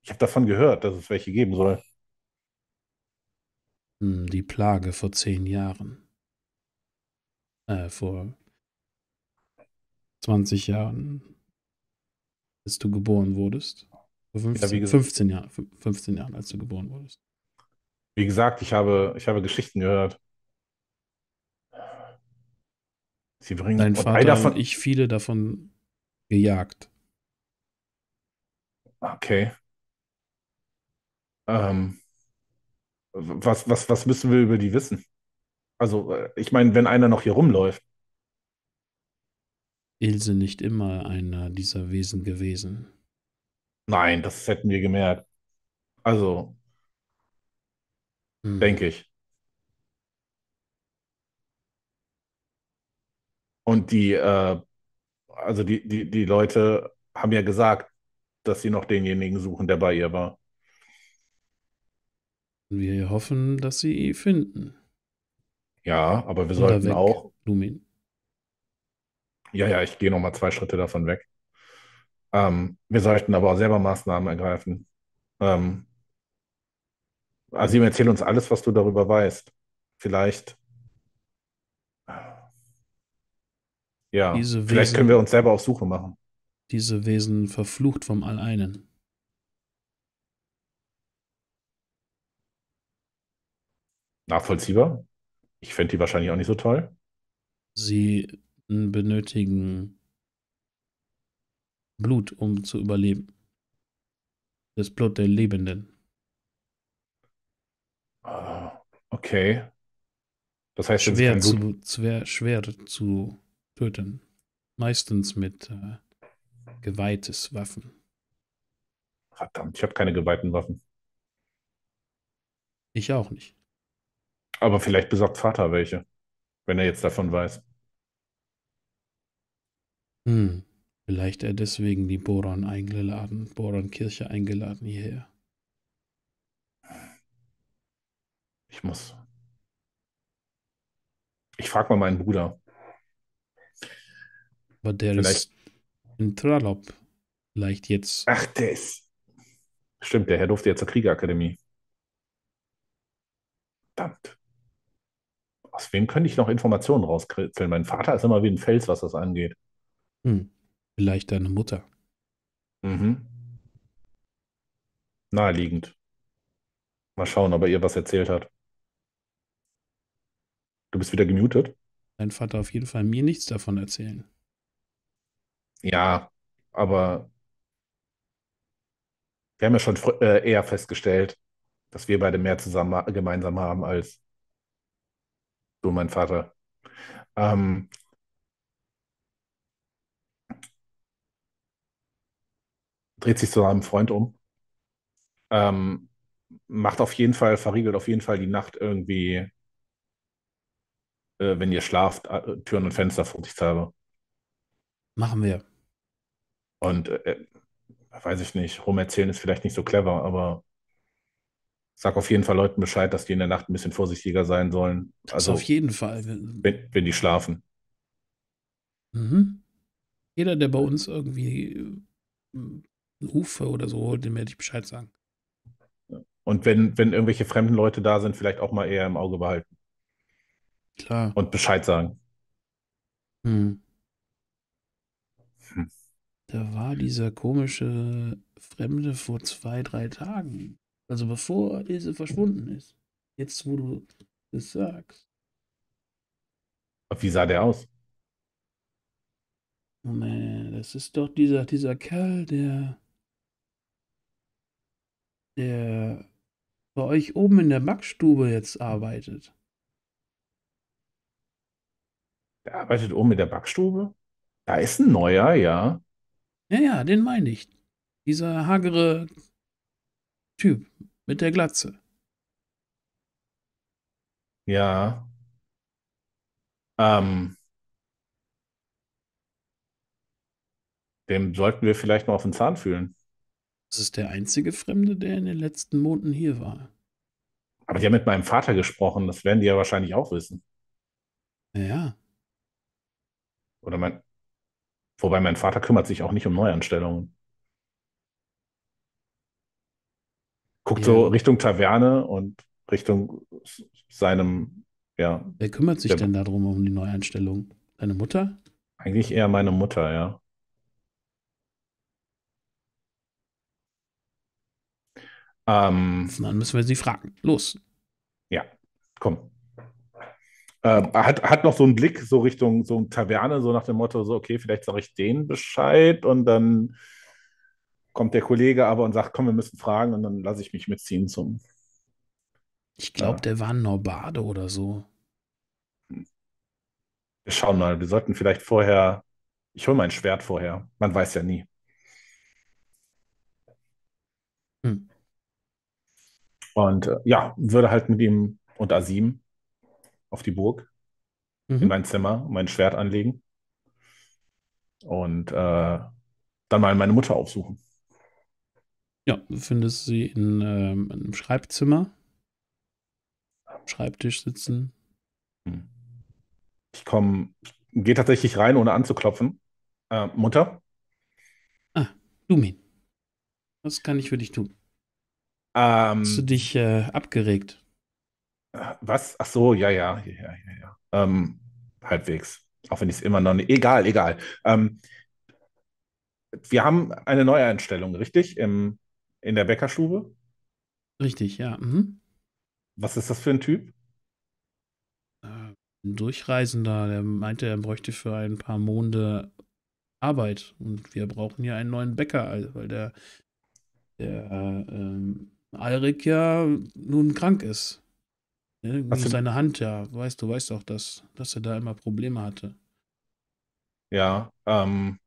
Ich habe davon gehört, dass es welche geben soll. Hm, die Plage vor zehn Jahren. Äh, vor 20 Jahren, bis du geboren wurdest. 15, ja, gesagt, 15, Jahr, 15 Jahren, als du geboren wurdest. Wie gesagt, ich habe, ich habe Geschichten gehört. Sie bringen Dein Vater davon, und ich viele davon gejagt. Okay. Ähm, was, was, was müssen wir über die wissen? Also, äh, ich meine, wenn einer noch hier rumläuft. Ilse nicht immer einer dieser Wesen gewesen. Nein, das hätten wir gemerkt. Also, Hm. denke ich. Und die, äh, also die, die, die Leute haben ja gesagt, dass sie noch denjenigen suchen, der bei ihr war. Wir hoffen, dass sie ihn finden. Ja, aber wir Oder sollten weg, auch, Lumin. ja, ja, ich gehe nochmal zwei Schritte davon weg. Ähm, wir sollten aber auch selber Maßnahmen ergreifen. Ähm, Asim, erzähl uns alles, was du darüber weißt. Vielleicht, ja, Diese vielleicht können wir uns selber auf Suche machen. Diese Wesen verflucht vom Alleinen. Nachvollziehbar. Ich fände die wahrscheinlich auch nicht so toll. Sie benötigen Blut, um zu überleben. Das Blut der Lebenden. Ah, okay. Das heißt, schwer, zu, Blut... schwer, schwer zu töten. Meistens mit äh, geweihtes Waffen. Verdammt, ich habe keine geweihten Waffen. Ich auch nicht. Aber vielleicht besorgt Vater welche, wenn er jetzt davon weiß. Hm. Vielleicht er deswegen die Boron eingeladen, Boron-Kirche eingeladen hierher. Ich muss. Ich frage mal meinen Bruder. Aber der Vielleicht. ist in Tralop. Vielleicht jetzt. Ach, der ist. Stimmt, der Herr durfte ja zur Kriegerakademie. Verdammt. Aus wem könnte ich noch Informationen rauskritzeln? Mein Vater ist immer wie ein Fels, was das angeht. Hm. Vielleicht deine Mutter. Mhm. Naheliegend. Mal schauen, ob er ihr was erzählt hat. Du bist wieder gemutet? Dein Vater auf jeden Fall mir nichts davon erzählen. Ja, aber wir haben ja schon äh, eher festgestellt, dass wir beide mehr zusammen gemeinsam haben als du und mein Vater. Ähm, dreht sich zu seinem Freund um. Ähm, macht auf jeden Fall, verriegelt auf jeden Fall die Nacht irgendwie, äh, wenn ihr schlaft, äh, Türen und Fenster vorsichtshalber. Machen wir. Und äh, äh, weiß ich nicht, rumerzählen ist vielleicht nicht so clever, aber sag auf jeden Fall Leuten Bescheid, dass die in der Nacht ein bisschen vorsichtiger sein sollen. Das also auf jeden Fall. Wenn, wenn die schlafen. Mhm. Jeder, der bei uns irgendwie äh, Ufe oder so, dem werde ich Bescheid sagen. Und wenn, wenn irgendwelche fremden Leute da sind, vielleicht auch mal eher im Auge behalten. Klar. Und Bescheid sagen. Hm. hm. Da war dieser komische Fremde vor zwei, drei Tagen. Also bevor diese verschwunden ist. Jetzt, wo du das sagst. Wie sah der aus? Moment, oh, das ist doch dieser, dieser Kerl, der der bei euch oben in der Backstube jetzt arbeitet. Der arbeitet oben in der Backstube? Da ist ein neuer, ja. Ja, ja, den meine ich. Dieser hagere Typ mit der Glatze. Ja. Ähm. Dem sollten wir vielleicht mal auf den Zahn fühlen. Das ist der einzige Fremde, der in den letzten Monaten hier war. Aber die haben mit meinem Vater gesprochen, das werden die ja wahrscheinlich auch wissen. Ja. Oder mein. Wobei mein Vater kümmert sich auch nicht um Neuanstellungen. Guckt ja. so Richtung Taverne und Richtung seinem, ja. Wer kümmert sich denn darum um die Neuanstellung? Deine Mutter? Eigentlich eher meine Mutter, ja. Ähm, Dann müssen wir sie fragen. Los. Ja, komm. Äh, hat, hat noch so einen Blick so Richtung so eine Taverne, so nach dem Motto, so, okay, vielleicht sage ich denen Bescheid und dann kommt der Kollege aber und sagt, komm, wir müssen fragen und dann lasse ich mich mitziehen zum. Ich glaube, äh, der war ein Norbade oder so. Wir schauen mal, wir sollten vielleicht vorher. Ich hole mein Schwert vorher. Man weiß ja nie. Hm. Und äh, ja, würde halt mit ihm und Asim auf die Burg, mhm. in mein Zimmer, mein Schwert anlegen und äh, dann mal meine Mutter aufsuchen. Ja, findest sie in ähm, einem Schreibzimmer, am Schreibtisch sitzen. Hm. Ich komme, gehe tatsächlich rein, ohne anzuklopfen. Äh, Mutter? Ah, Lumin. Was kann ich für dich tun? Ähm, Hast du dich äh, abgeregt? Was? Ach so, ja, ja, ja, ja, ja. Ähm, halbwegs. Auch wenn ich es immer noch nicht. Egal, egal. Ähm, wir haben eine Neueinstellung, richtig? Im, in der Bäckerstube? Richtig, ja. Mhm. Was ist das für ein Typ? Äh, ein Durchreisender, der meinte, er bräuchte für ein paar Monde Arbeit. Und wir brauchen hier einen neuen Bäcker, weil der, der äh, ähm, Alrik ja nun krank ist. Ne? Hast seine Hand ja, weißt du, weißt auch, dass, dass er da immer Probleme hatte. Ja, ähm,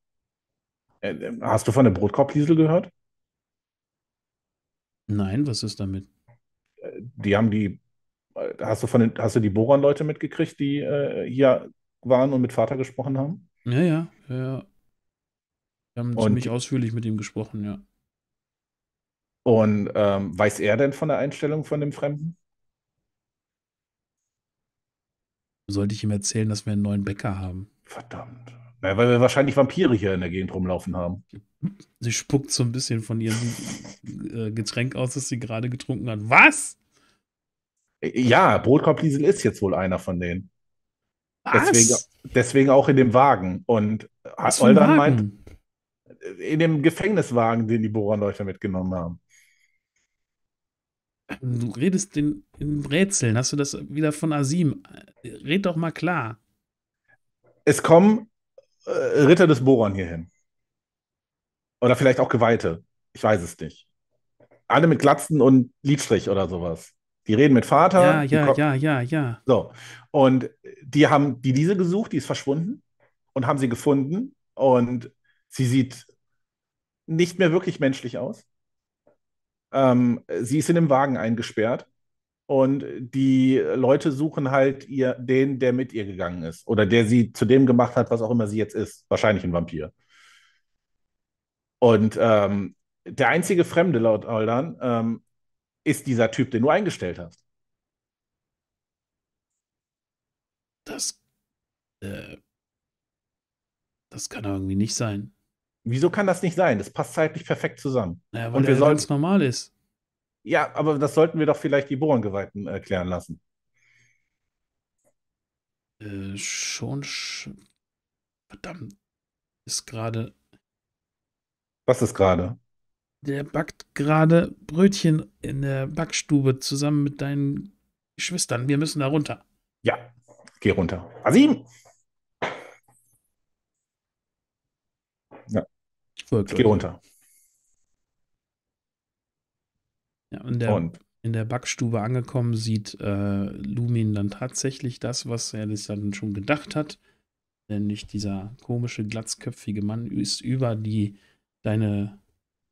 äh, hast du von der Brotkorbliesel gehört? Nein, was ist damit? Äh, die haben die, äh, hast du von den, hast du die Boron-Leute mitgekriegt, die äh, hier waren und mit Vater gesprochen haben? Ja, ja, ja. Wir haben und, ziemlich ausführlich mit ihm gesprochen, ja. Und ähm, weiß er denn von der Einstellung von dem Fremden? Sollte ich ihm erzählen, dass wir einen neuen Bäcker haben? Verdammt. Na, weil wir wahrscheinlich Vampire hier in der Gegend rumlaufen haben. Sie spuckt so ein bisschen von ihrem äh, Getränk aus, das sie gerade getrunken hat. Was? Äh, ja, Brotkorbliesel ist jetzt wohl einer von denen. Was? Deswegen, deswegen auch in dem Wagen. Und äh, Was Oldan meint, in dem Gefängniswagen, den die bohrer mitgenommen haben. Du redest in, in Rätseln. Hast du das wieder von Asim? Red doch mal klar. Es kommen äh, Ritter des Boron hierhin. Oder vielleicht auch Geweihte. Ich weiß es nicht. Alle mit Glatzen und Liedstrich oder sowas. Die reden mit Vater. Ja, ja, ja, ja, ja. So. Und die haben die Liese gesucht, die ist verschwunden und haben sie gefunden. Und sie sieht nicht mehr wirklich menschlich aus. Ähm, sie ist in dem Wagen eingesperrt und die Leute suchen halt ihr, den, der mit ihr gegangen ist oder der sie zu dem gemacht hat, was auch immer sie jetzt ist. Wahrscheinlich ein Vampir. Und ähm, der einzige Fremde laut Aldan ähm, ist dieser Typ, den du eingestellt hast. Das, äh, das kann irgendwie nicht sein. Wieso kann das nicht sein? Das passt zeitlich perfekt zusammen. Ja, weil und wir sollten es normal ist. Ja, aber das sollten wir doch vielleicht die Bohrengeweihten erklären äh, lassen. Äh, schon. Sch Verdammt. Ist gerade. Was ist gerade? Der backt gerade Brötchen in der Backstube zusammen mit deinen Geschwistern. Wir müssen da runter. Ja, geh runter. Asim! Wirklich. gehe runter. Ja, in der, und? in der Backstube angekommen, sieht äh, Lumin dann tatsächlich das, was er sich dann schon gedacht hat. Nämlich dieser komische, glatzköpfige Mann ist über die deine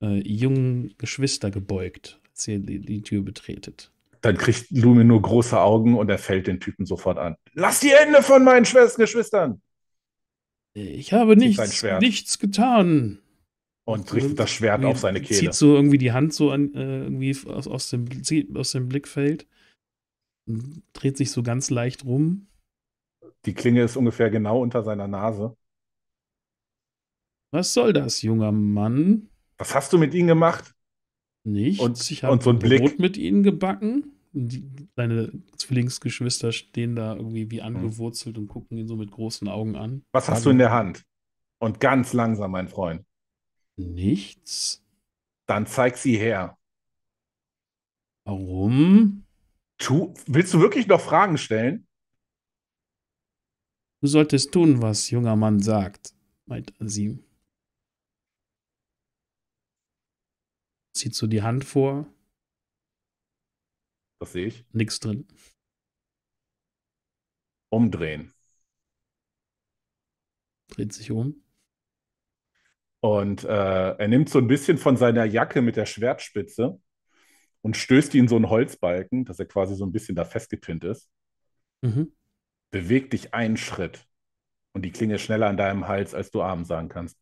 äh, jungen Geschwister gebeugt, als er die, die Tür betretet dann kriegt Lumin nur große Augen und er fällt den Typen sofort an. Lass die Hände von meinen Schwestern, Geschwistern! Ich habe nichts, nichts getan und richtet das Schwert auf seine Kehle. Zieht so irgendwie die Hand so an, äh, irgendwie aus, aus, dem, aus dem Blickfeld. Dreht sich so ganz leicht rum. Die Klinge ist ungefähr genau unter seiner Nase. Was soll das, junger Mann? Was hast du mit ihnen gemacht? Nichts. Und, ich habe so Brot mit ihnen gebacken. Die, deine Zwillingsgeschwister stehen da irgendwie wie hm. angewurzelt und gucken ihn so mit großen Augen an. Was hast also, du in der Hand? Und ganz langsam, mein Freund. Nichts. Dann zeig sie her. Warum? Tu, willst du wirklich noch Fragen stellen? Du solltest tun, was junger Mann sagt, meint sie. Zieht so die Hand vor. Das sehe ich. Nix drin. Umdrehen. Dreht sich um. Und äh, er nimmt so ein bisschen von seiner Jacke mit der Schwertspitze und stößt ihn so einen Holzbalken, dass er quasi so ein bisschen da festgepinnt ist. Mhm. Beweg dich einen Schritt und die Klinge schneller an deinem Hals, als du Arm sagen kannst.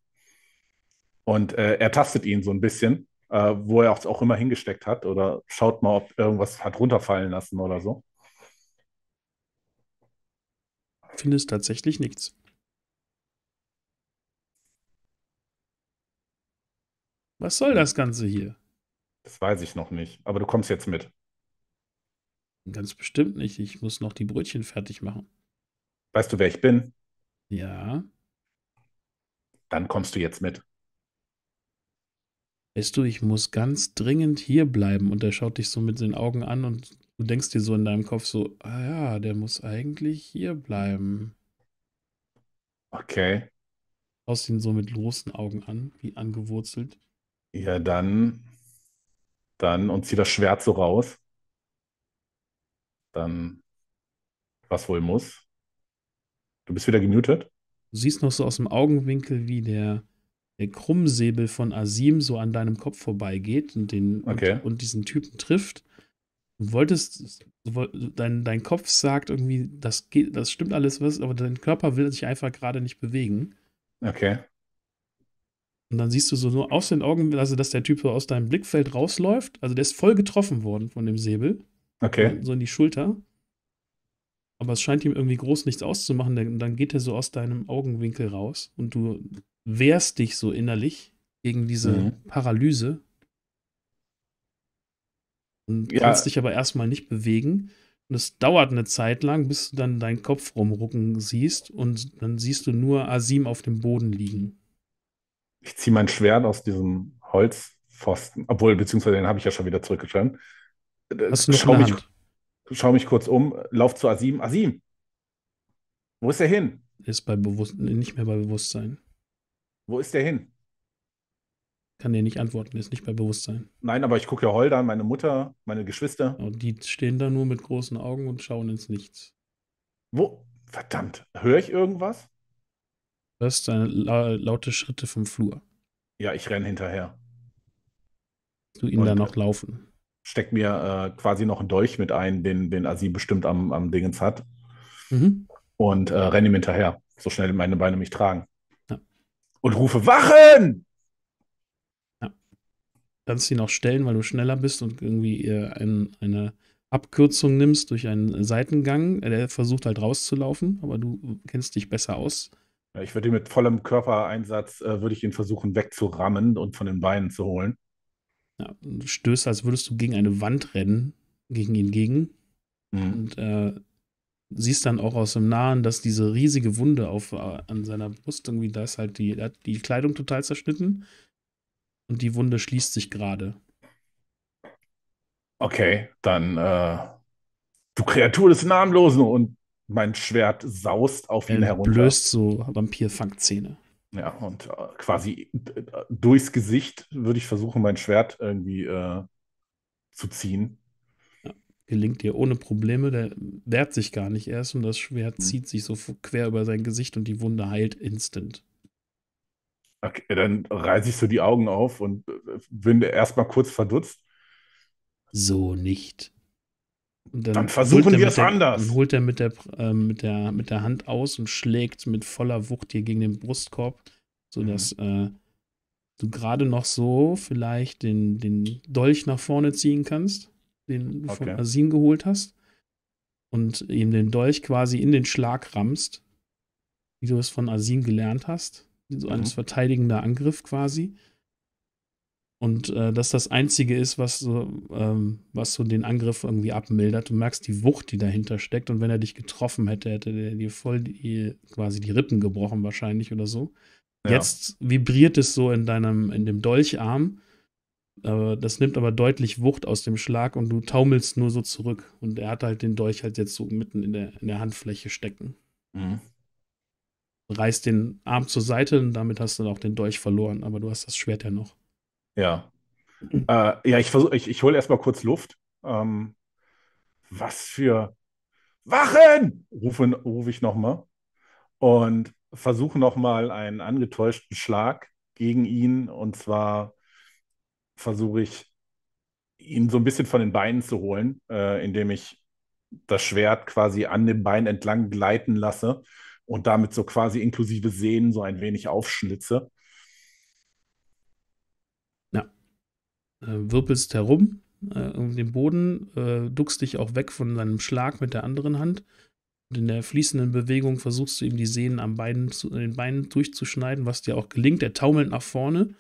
Und äh, er tastet ihn so ein bisschen, äh, wo er auch immer hingesteckt hat oder schaut mal, ob irgendwas hat runterfallen lassen oder so. Findest tatsächlich nichts. Was soll das Ganze hier? Das weiß ich noch nicht, aber du kommst jetzt mit. Ganz bestimmt nicht. Ich muss noch die Brötchen fertig machen. Weißt du, wer ich bin? Ja. Dann kommst du jetzt mit. Weißt du, ich muss ganz dringend hier bleiben. Und er schaut dich so mit den Augen an und du denkst dir so in deinem Kopf so, ah ja, der muss eigentlich hier bleiben. Okay. Schaust ihn so mit großen Augen an, wie angewurzelt. Ja, dann, dann und zieh das Schwert so raus. Dann, was wohl muss. Du bist wieder gemutet. Du siehst noch so aus dem Augenwinkel, wie der, der Krummsäbel von Asim so an deinem Kopf vorbeigeht und, den, okay. und, diesen Typen trifft. Du wolltest, dein, dein Kopf sagt irgendwie, das, geht, das stimmt alles, was, aber dein Körper will sich einfach gerade nicht bewegen. Okay. Und dann siehst du so nur aus den Augen, also dass der Typ so aus deinem Blickfeld rausläuft. Also der ist voll getroffen worden von dem Säbel. Okay. So in die Schulter. Aber es scheint ihm irgendwie groß nichts auszumachen. Und dann geht er so aus deinem Augenwinkel raus und du wehrst dich so innerlich gegen diese mhm. Paralyse. Und ja. kannst dich aber erstmal nicht bewegen. Und es dauert eine Zeit lang, bis du dann deinen Kopf rumrucken siehst und dann siehst du nur Asim auf dem Boden liegen ich ziehe mein Schwert aus diesem Holzpfosten, obwohl, beziehungsweise den habe ich ja schon wieder zurückgeschlagen. Äh, schau mich, schau mich kurz um, lauf zu Asim. Asim, wo ist er hin? Ist bei Bewusst nicht mehr bei Bewusstsein. Wo ist der hin? Kann dir nicht antworten, ist nicht bei Bewusstsein. Nein, aber ich gucke ja Holder an, meine Mutter, meine Geschwister. Und genau, die stehen da nur mit großen Augen und schauen ins Nichts. Wo? Verdammt, höre ich irgendwas? hörst äh, laute Schritte vom Flur. Ja, ich renne hinterher. Du ihn da noch laufen. Steck mir äh, quasi noch einen Dolch mit ein, den, den Asim bestimmt am, am Dingens hat. Mhm. Und äh, renne ihm hinterher, so schnell meine Beine mich tragen. Ja. Und rufe: Wachen! Ja. kannst ihn auch stellen, weil du schneller bist und irgendwie äh, ein, eine Abkürzung nimmst durch einen Seitengang. Er versucht halt rauszulaufen, aber du äh, kennst dich besser aus ich würde ihn mit vollem Körpereinsatz, äh, würde ich ihn versuchen wegzurammen und von den Beinen zu holen. Ja, du stößt, als würdest du gegen eine Wand rennen, gegen ihn gegen. Mhm. Und äh, siehst dann auch aus dem Nahen, dass diese riesige Wunde auf, äh, an seiner Brust irgendwie, da ist halt die, hat die Kleidung total zerschnitten. Und die Wunde schließt sich gerade. Okay, dann äh, du Kreatur des Namenlosen und mein Schwert saust auf ihn herunter. Löst so Vampirfangzähne. Ja, und äh, quasi äh, durchs Gesicht würde ich versuchen, mein Schwert irgendwie äh, zu ziehen. Ja, gelingt dir ohne Probleme. Der wehrt sich gar nicht erst und das Schwert hm. zieht sich so quer über sein Gesicht und die Wunde heilt instant. Okay, dann reiße ich so die Augen auf und äh, bin erstmal kurz verdutzt. So nicht. Dann, dann, versuchen wir es der, anders. Dann holt er mit der, äh, mit, der, mit der Hand aus und schlägt mit voller Wucht hier gegen den Brustkorb, sodass mhm. äh, du gerade noch so vielleicht den, den Dolch nach vorne ziehen kannst, den du okay. von Asin geholt hast, und ihm den Dolch quasi in den Schlag rammst, wie du es von Asin gelernt hast, so mhm. als verteidigender Angriff quasi. Und äh, das das Einzige ist, was so, ähm, was so den Angriff irgendwie abmildert. Du merkst die Wucht, die dahinter steckt. Und wenn er dich getroffen hätte, hätte er dir voll die, quasi die Rippen gebrochen wahrscheinlich oder so. Ja. Jetzt vibriert es so in deinem, in dem Dolcharm. Äh, das nimmt aber deutlich Wucht aus dem Schlag und du taumelst nur so zurück. Und er hat halt den Dolch halt jetzt so mitten in der, in der Handfläche stecken. Mhm. Reißt den Arm zur Seite und damit hast du dann auch den Dolch verloren, aber du hast das Schwert ja noch. Ja. äh, ja, ich versuche, ich, ich hole erstmal kurz Luft. Ähm, was für Wachen! Rufe, rufe ich nochmal. Und versuche nochmal einen angetäuschten Schlag gegen ihn. Und zwar versuche ich, ihn so ein bisschen von den Beinen zu holen, äh, indem ich das Schwert quasi an dem Bein entlang gleiten lasse und damit so quasi inklusive Sehnen so ein wenig aufschlitze. Äh, wirbelst herum äh, um den Boden, äh, duckst dich auch weg von seinem Schlag mit der anderen Hand. Und in der fließenden Bewegung versuchst du ihm die Sehnen am Bein zu, den Beinen durchzuschneiden, was dir auch gelingt. Er taumelt nach vorne,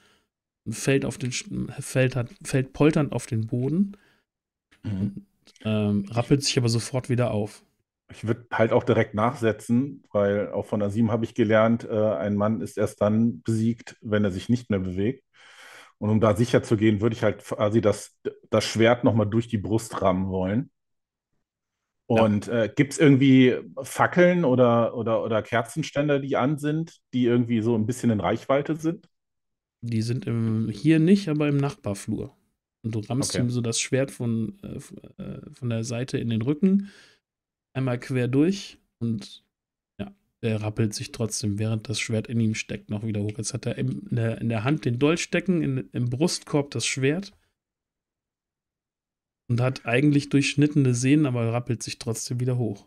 fällt, auf den, fällt, hat, fällt polternd auf den Boden, mhm. ähm, rappelt sich aber sofort wieder auf. Ich würde halt auch direkt nachsetzen, weil auch von Asim habe ich gelernt, äh, ein Mann ist erst dann besiegt, wenn er sich nicht mehr bewegt. Und um da sicher zu gehen, würde ich halt quasi das, das Schwert nochmal durch die Brust rammen wollen. Und ja. äh, gibt es irgendwie Fackeln oder, oder, oder Kerzenständer, die an sind, die irgendwie so ein bisschen in Reichweite sind? Die sind im, hier nicht, aber im Nachbarflur. Und du rammst okay. ihm so das Schwert von, äh, äh von der Seite in den Rücken, einmal quer durch und der rappelt sich trotzdem, während das Schwert in ihm steckt, noch wieder hoch. Jetzt hat er in der, in der Hand den Dolch stecken, in, im Brustkorb das Schwert und hat eigentlich durchschnittene Sehnen, aber rappelt sich trotzdem wieder hoch.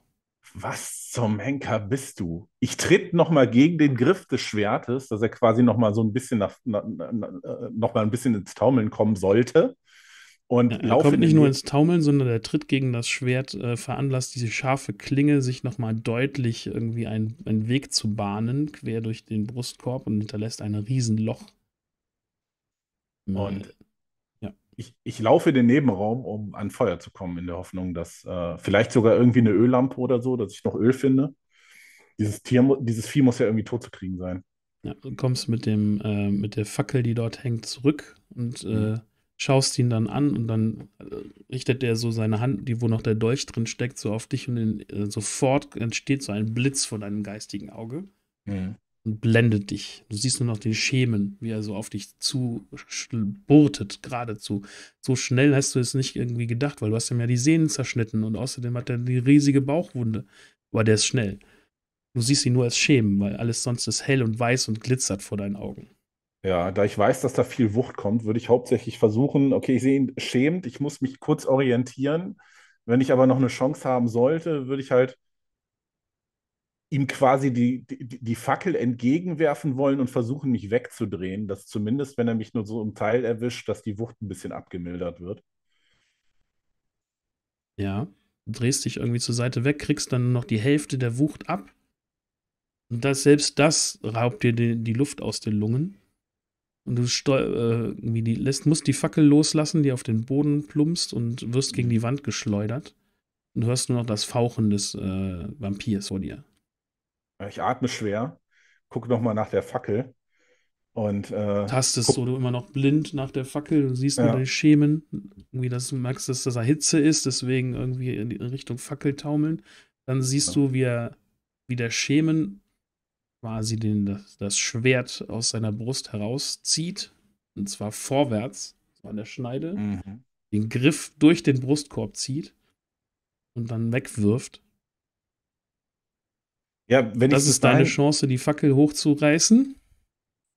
Was zum Henker bist du? Ich tritt nochmal gegen den Griff des Schwertes, dass er quasi nochmal so ein bisschen nach, na, na, äh, noch mal ein bisschen ins Taumeln kommen sollte. Und ja, er kommt nicht nur ins Taumeln, sondern der Tritt gegen das Schwert äh, veranlasst diese scharfe Klinge, sich nochmal deutlich irgendwie einen, einen Weg zu bahnen, quer durch den Brustkorb und hinterlässt ein Riesenloch. Und ja. ich, ich laufe in den Nebenraum, um an Feuer zu kommen, in der Hoffnung, dass äh, vielleicht sogar irgendwie eine Öllampe oder so, dass ich noch Öl finde. Dieses, Tier, dieses Vieh muss ja irgendwie tot zu kriegen sein. Ja, du kommst mit, dem, äh, mit der Fackel, die dort hängt, zurück und äh, mhm schaust ihn dann an und dann äh, richtet er so seine Hand, die wo noch der Dolch drin steckt, so auf dich und in, äh, sofort entsteht so ein Blitz vor deinem geistigen Auge mhm. und blendet dich. Du siehst nur noch den Schemen, wie er so auf dich zu geradezu. So schnell hast du es nicht irgendwie gedacht, weil du hast ihm ja die Sehnen zerschnitten und außerdem hat er die riesige Bauchwunde. Aber der ist schnell. Du siehst ihn nur als Schemen, weil alles sonst ist hell und weiß und glitzert vor deinen Augen. Ja, da ich weiß, dass da viel Wucht kommt, würde ich hauptsächlich versuchen, okay, ich sehe ihn schämt, ich muss mich kurz orientieren. Wenn ich aber noch eine Chance haben sollte, würde ich halt ihm quasi die, die, die Fackel entgegenwerfen wollen und versuchen, mich wegzudrehen, dass zumindest, wenn er mich nur so im Teil erwischt, dass die Wucht ein bisschen abgemildert wird. Ja, drehst dich irgendwie zur Seite weg, kriegst dann noch die Hälfte der Wucht ab. Und das, selbst das raubt dir die, die Luft aus den Lungen und du äh, die, lässt, musst die Fackel loslassen, die auf den Boden plumpst und wirst gegen die Wand geschleudert. Und du hörst nur noch das Fauchen des äh, Vampirs vor dir. Ich atme schwer, gucke nochmal nach der Fackel und. Äh, Tastest so, du immer noch blind nach der Fackel, du siehst ja. nur Schemen. Irgendwie, dass du merkst, dass das Hitze ist, deswegen irgendwie in, in Richtung Fackel taumeln. Dann siehst ja. du, wie, er, wie der Schemen quasi den, das, das Schwert aus seiner Brust herauszieht, und zwar vorwärts, so an der Schneide, mhm. den Griff durch den Brustkorb zieht und dann wegwirft. Ja, wenn das ich ist deine Chance, die Fackel hochzureißen.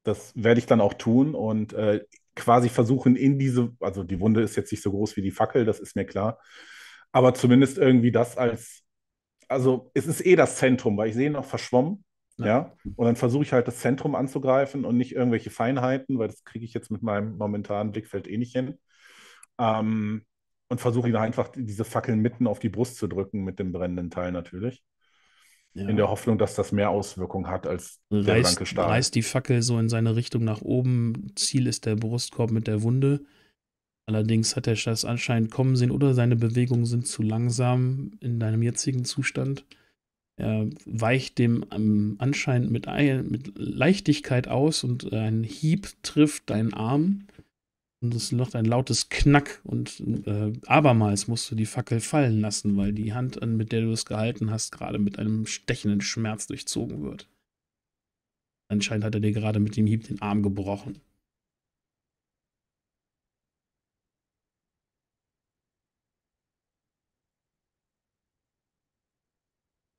Das werde ich dann auch tun und äh, quasi versuchen, in diese, also die Wunde ist jetzt nicht so groß wie die Fackel, das ist mir klar. Aber zumindest irgendwie das als, also es ist eh das Zentrum, weil ich sehe noch verschwommen. Ja. Und dann versuche ich halt das Zentrum anzugreifen und nicht irgendwelche Feinheiten, weil das kriege ich jetzt mit meinem momentanen Blickfeld eh nicht hin. Ähm, und versuche ihn einfach diese Fackeln mitten auf die Brust zu drücken mit dem brennenden Teil natürlich. Ja. In der Hoffnung, dass das mehr Auswirkungen hat als reißt, der blanke Stahl. Reißt die Fackel so in seine Richtung nach oben. Ziel ist der Brustkorb mit der Wunde. Allerdings hat er das anscheinend kommen sehen oder seine Bewegungen sind zu langsam in deinem jetzigen Zustand. Er weicht dem ähm, Anschein mit, mit, Leichtigkeit aus und äh, ein Hieb trifft deinen Arm. Und es macht ein lautes Knack und äh, abermals musst du die Fackel fallen lassen, weil die Hand, mit der du es gehalten hast, gerade mit einem stechenden Schmerz durchzogen wird. Anscheinend hat er dir gerade mit dem Hieb den Arm gebrochen.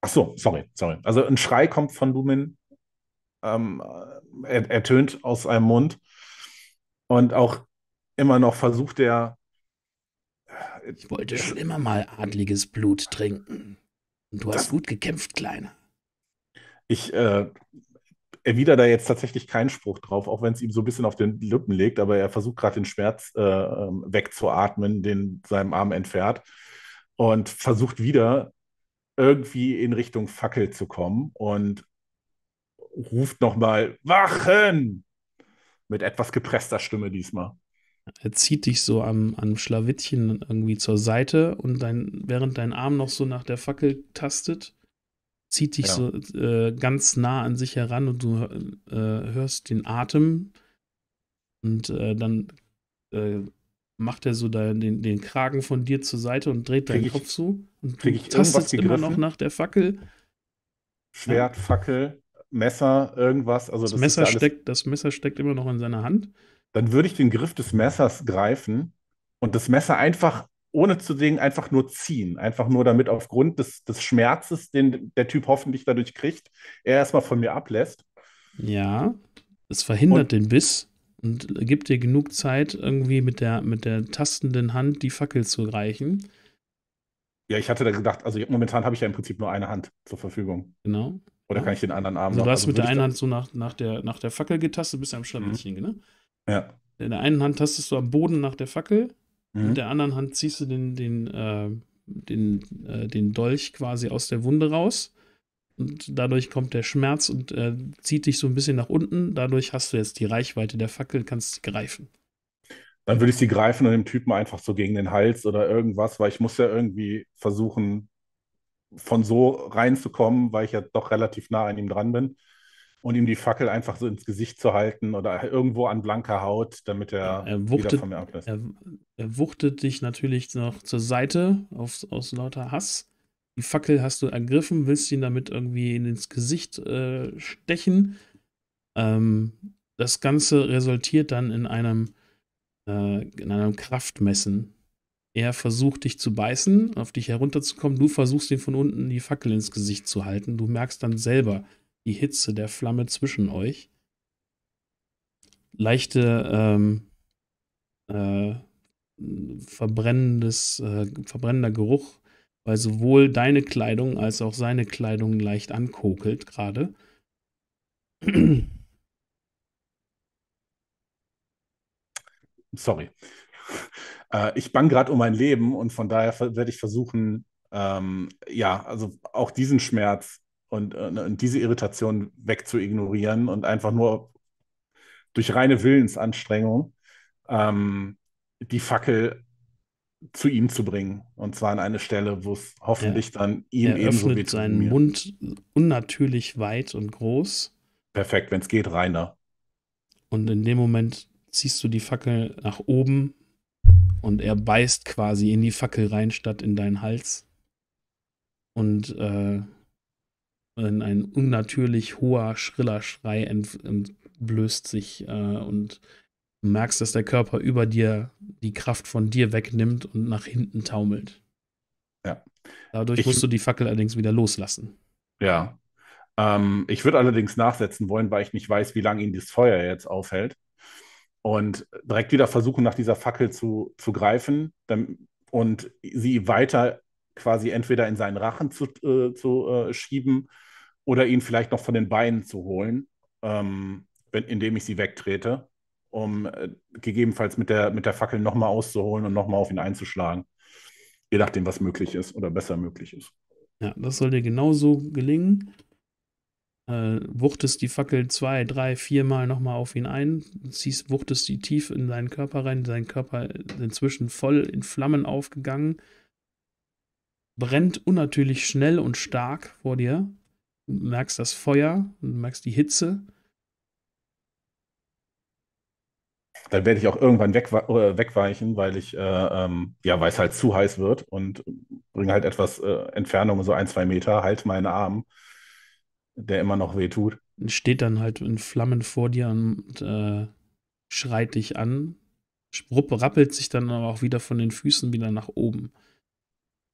Ach so, sorry, sorry. Also ein Schrei kommt von Lumen, ähm, er, ertönt aus einem Mund und auch immer noch versucht er. Äh, ich wollte schon immer mal adliges Blut trinken. Und du hast gut gekämpft, Kleiner. Ich äh, erwidere da jetzt tatsächlich keinen Spruch drauf, auch wenn es ihm so ein bisschen auf den Lippen liegt, aber er versucht gerade den Schmerz äh, ähm, wegzuatmen, den seinem Arm entfernt. und versucht wieder irgendwie in Richtung Fackel zu kommen und ruft nochmal Wachen! Mit etwas gepresster Stimme diesmal. Er zieht dich so am, am Schlawittchen irgendwie zur Seite und dein, während dein Arm noch so nach der Fackel tastet, zieht dich ja. so äh, ganz nah an sich heran und du äh, hörst den Atem und äh, dann äh, macht er so da den, den Kragen von dir zur Seite und dreht krieg deinen ich, Kopf zu. Und krieg ich irgendwas immer noch nach der Fackel. Schwert, ja. Fackel, Messer, irgendwas. Also das, das Messer ja steckt, das Messer steckt immer noch in seiner Hand. Dann würde ich den Griff des Messers greifen und das Messer einfach, ohne zu sehen, einfach nur ziehen. Einfach nur damit aufgrund des, des Schmerzes, den der Typ hoffentlich dadurch kriegt, er erstmal von mir ablässt. Ja, es verhindert und den Biss und gibt dir genug Zeit, irgendwie mit der, mit der tastenden Hand die Fackel zu reichen. Ja, ich hatte da gedacht, also momentan habe ich ja im Prinzip nur eine Hand zur Verfügung. Genau. Oder ja. kann ich den anderen Arm also noch? Du hast also mit der einen Hand so nach, nach, der, nach der Fackel getastet, bist am Schlammchen, mhm. ne? Ja. In der einen Hand tastest du am Boden nach der Fackel, mhm. mit der anderen Hand ziehst du den, den, äh, den, äh, den Dolch quasi aus der Wunde raus. Und dadurch kommt der Schmerz und äh, zieht dich so ein bisschen nach unten. Dadurch hast du jetzt die Reichweite der Fackel, kannst sie greifen. Dann würde ich sie greifen und dem Typen einfach so gegen den Hals oder irgendwas, weil ich muss ja irgendwie versuchen, von so reinzukommen, weil ich ja doch relativ nah an ihm dran bin. Und ihm die Fackel einfach so ins Gesicht zu halten oder irgendwo an blanker Haut, damit er, er wuchtet, wieder von mir ablässt. Er, er wuchtet dich natürlich noch zur Seite auf, aus lauter Hass die Fackel hast du ergriffen, willst ihn damit irgendwie ins Gesicht äh, stechen. Ähm, das Ganze resultiert dann in einem, äh, in einem Kraftmessen. Er versucht dich zu beißen, auf dich herunterzukommen. Du versuchst ihm von unten die Fackel ins Gesicht zu halten. Du merkst dann selber die Hitze der Flamme zwischen euch. Leichte ähm, äh, verbrennendes, äh, verbrennender Geruch weil sowohl deine Kleidung als auch seine Kleidung leicht ankokelt gerade. Sorry. Äh, ich bang gerade um mein Leben und von daher werde ich versuchen, ähm, ja, also auch diesen Schmerz und, äh, und diese Irritation wegzuignorieren und einfach nur durch reine Willensanstrengung ähm, die Fackel zu ihm zu bringen. Und zwar an eine Stelle, wo es hoffentlich ja. dann ihm er ebenso geht. seinen mir. Mund unnatürlich weit und groß. Perfekt, wenn es geht, reiner. Und in dem Moment ziehst du die Fackel nach oben und er beißt quasi in die Fackel rein, statt in deinen Hals. Und äh, ein unnatürlich hoher, schriller Schrei entblößt sich äh, und Du merkst, dass der Körper über dir die Kraft von dir wegnimmt und nach hinten taumelt. Ja. Dadurch ich, musst du die Fackel allerdings wieder loslassen. Ja. Ähm, ich würde allerdings nachsetzen wollen, weil ich nicht weiß, wie lange ihn das Feuer jetzt aufhält. Und direkt wieder versuchen, nach dieser Fackel zu, zu greifen und sie weiter quasi entweder in seinen Rachen zu, äh, zu äh, schieben oder ihn vielleicht noch von den Beinen zu holen, ähm, wenn, indem ich sie wegtrete um äh, gegebenenfalls mit der, mit der Fackel nochmal auszuholen und nochmal auf ihn einzuschlagen. Je nachdem, was möglich ist oder besser möglich ist. Ja, das soll dir genauso gelingen. Äh, wuchtest die Fackel zwei, drei, viermal nochmal auf ihn ein, ziehst, wuchtest die tief in seinen Körper rein, sein Körper inzwischen voll in Flammen aufgegangen, brennt unnatürlich schnell und stark vor dir, du merkst das Feuer, und merkst die Hitze, dann werde ich auch irgendwann weg, äh, wegweichen, weil ich, äh, ähm, ja, weil es halt zu heiß wird und bringe halt etwas äh, Entfernung, so ein, zwei Meter, halt meinen Arm, der immer noch wehtut. tut. Steht dann halt in Flammen vor dir und äh, schreit dich an. Spruppe rappelt sich dann aber auch wieder von den Füßen wieder nach oben.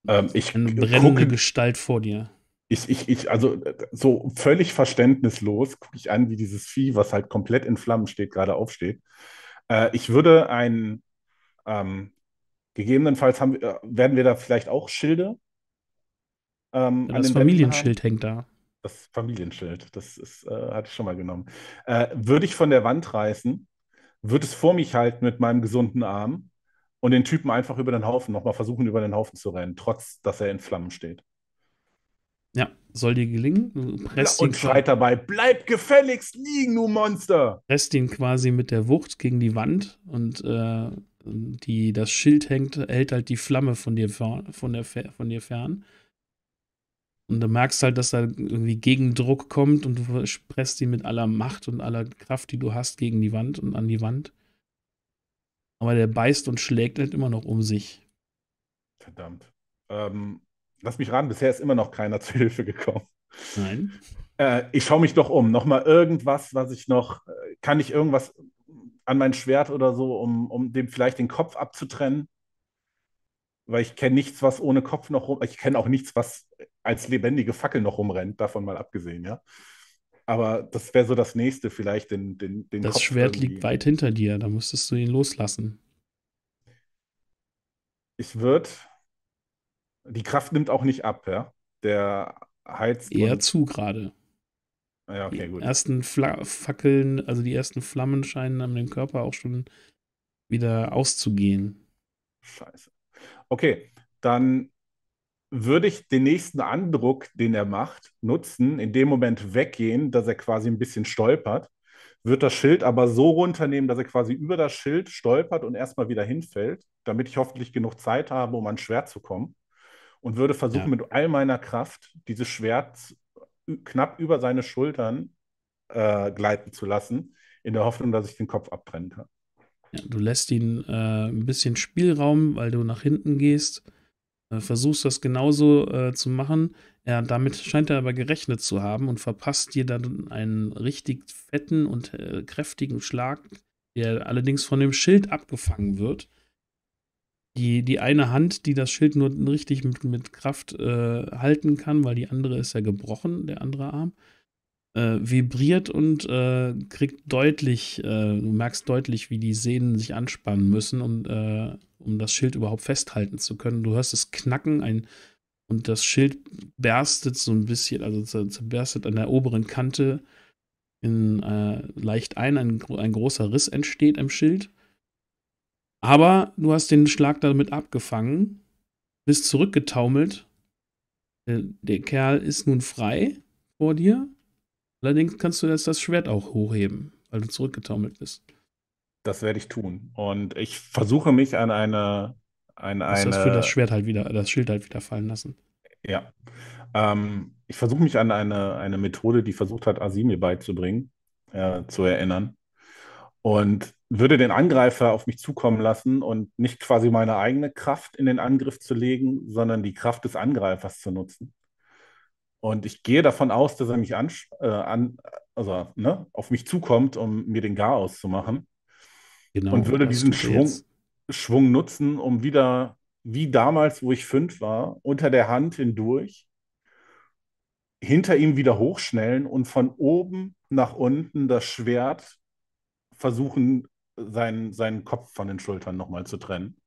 Ähm, ich Eine brennende guck, Gestalt vor dir. Ich, ich, ich, also äh, so völlig verständnislos gucke ich an, wie dieses Vieh, was halt komplett in Flammen steht, gerade aufsteht. Äh, ich würde ein, ähm, gegebenenfalls haben, äh, werden wir da vielleicht auch Schilde. Ähm, ja, das Familienschild hängt da. Das Familienschild, das ist, äh, hatte ich schon mal genommen. Äh, würde ich von der Wand reißen, würde es vor mich halten mit meinem gesunden Arm und den Typen einfach über den Haufen, nochmal versuchen, über den Haufen zu rennen, trotz dass er in Flammen steht. Ja, soll dir gelingen. Presst und schreit dabei: Bleib gefälligst liegen, du Monster! Presst ihn quasi mit der Wucht gegen die Wand und äh, die, das Schild hängt, hält halt die Flamme von dir, von, der, von dir fern. Und du merkst halt, dass da irgendwie Gegendruck kommt und du presst ihn mit aller Macht und aller Kraft, die du hast, gegen die Wand und an die Wand. Aber der beißt und schlägt halt immer noch um sich. Verdammt. Ähm, lass mich raten, bisher ist immer noch keiner zu Hilfe gekommen. Nein. Äh, ich schaue mich doch um. Nochmal irgendwas, was ich noch, äh, kann ich irgendwas an mein Schwert oder so, um, um dem vielleicht den Kopf abzutrennen? Weil ich kenne nichts, was ohne Kopf noch rum, ich kenne auch nichts, was als lebendige Fackel noch rumrennt, davon mal abgesehen, ja. Aber das wäre so das nächste, vielleicht den, den, den Das Kopf Schwert liegt weit hinter dir, da müsstest du ihn loslassen. Ich würde die Kraft nimmt auch nicht ab, ja? Der heizt. Eher zu gerade. Ja, okay, gut. Die ersten Fla Fackeln, also die ersten Flammen scheinen an dem Körper auch schon wieder auszugehen. Scheiße. Okay, dann würde ich den nächsten Andruck, den er macht, nutzen, in dem Moment weggehen, dass er quasi ein bisschen stolpert, wird das Schild aber so runternehmen, dass er quasi über das Schild stolpert und erstmal wieder hinfällt, damit ich hoffentlich genug Zeit habe, um an Schwert zu kommen und würde versuchen, ja. mit all meiner Kraft dieses Schwert knapp über seine Schultern äh, gleiten zu lassen, in der Hoffnung, dass ich den Kopf abtrennen kann. Ja, du lässt ihn äh, ein bisschen Spielraum, weil du nach hinten gehst, äh, versuchst das genauso äh, zu machen. Ja, damit scheint er aber gerechnet zu haben und verpasst dir dann einen richtig fetten und äh, kräftigen Schlag, der allerdings von dem Schild abgefangen wird die, die eine Hand, die das Schild nur richtig mit, mit Kraft äh, halten kann, weil die andere ist ja gebrochen, der andere Arm, äh, vibriert und äh, kriegt deutlich, äh, du merkst deutlich, wie die Sehnen sich anspannen müssen, um, äh, um das Schild überhaupt festhalten zu können. Du hörst es knacken, ein, und das Schild berstet so ein bisschen, also zerberstet an der oberen Kante in, äh, leicht ein, ein, ein großer Riss entsteht im Schild aber du hast den Schlag damit abgefangen, bist zurückgetaumelt. Der, der Kerl ist nun frei vor dir. Allerdings kannst du jetzt das Schwert auch hochheben, weil du zurückgetaumelt bist. Das werde ich tun. Und ich versuche mich an eine. An eine das für das Schwert halt wieder, das Schild halt wieder fallen lassen. Ja. Ähm, ich versuche mich an eine, eine Methode, die versucht hat, Asimir beizubringen, äh, zu erinnern und würde den Angreifer auf mich zukommen lassen und nicht quasi meine eigene Kraft in den Angriff zu legen, sondern die Kraft des Angreifers zu nutzen. Und ich gehe davon aus, dass er mich an, äh, an also, ne, auf mich zukommt, um mir den Garaus zu machen. Genau, und würde diesen Schwung, Schwung nutzen, um wieder, wie damals, wo ich fünf war, unter der Hand hindurch, hinter ihm wieder hochschnellen und von oben nach unten das Schwert versuchen, seinen, seinen Kopf von den Schultern nochmal zu trennen.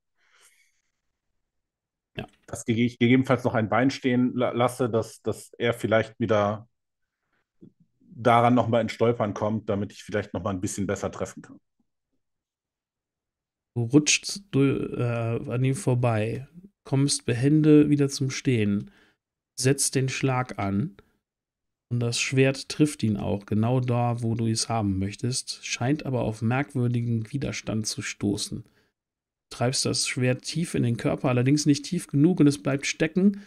Ja. Dass ich gegebenenfalls noch ein Bein stehen lasse, dass, dass er vielleicht wieder daran nochmal ins Stolpern kommt, damit ich vielleicht nochmal ein bisschen besser treffen kann. Du rutscht du, äh, an ihm vorbei, kommst behende wieder zum Stehen, setzt den Schlag an und das Schwert trifft ihn auch, genau da, wo du es haben möchtest, scheint aber auf merkwürdigen Widerstand zu stoßen. Du treibst das Schwert tief in den Körper, allerdings nicht tief genug und es bleibt stecken.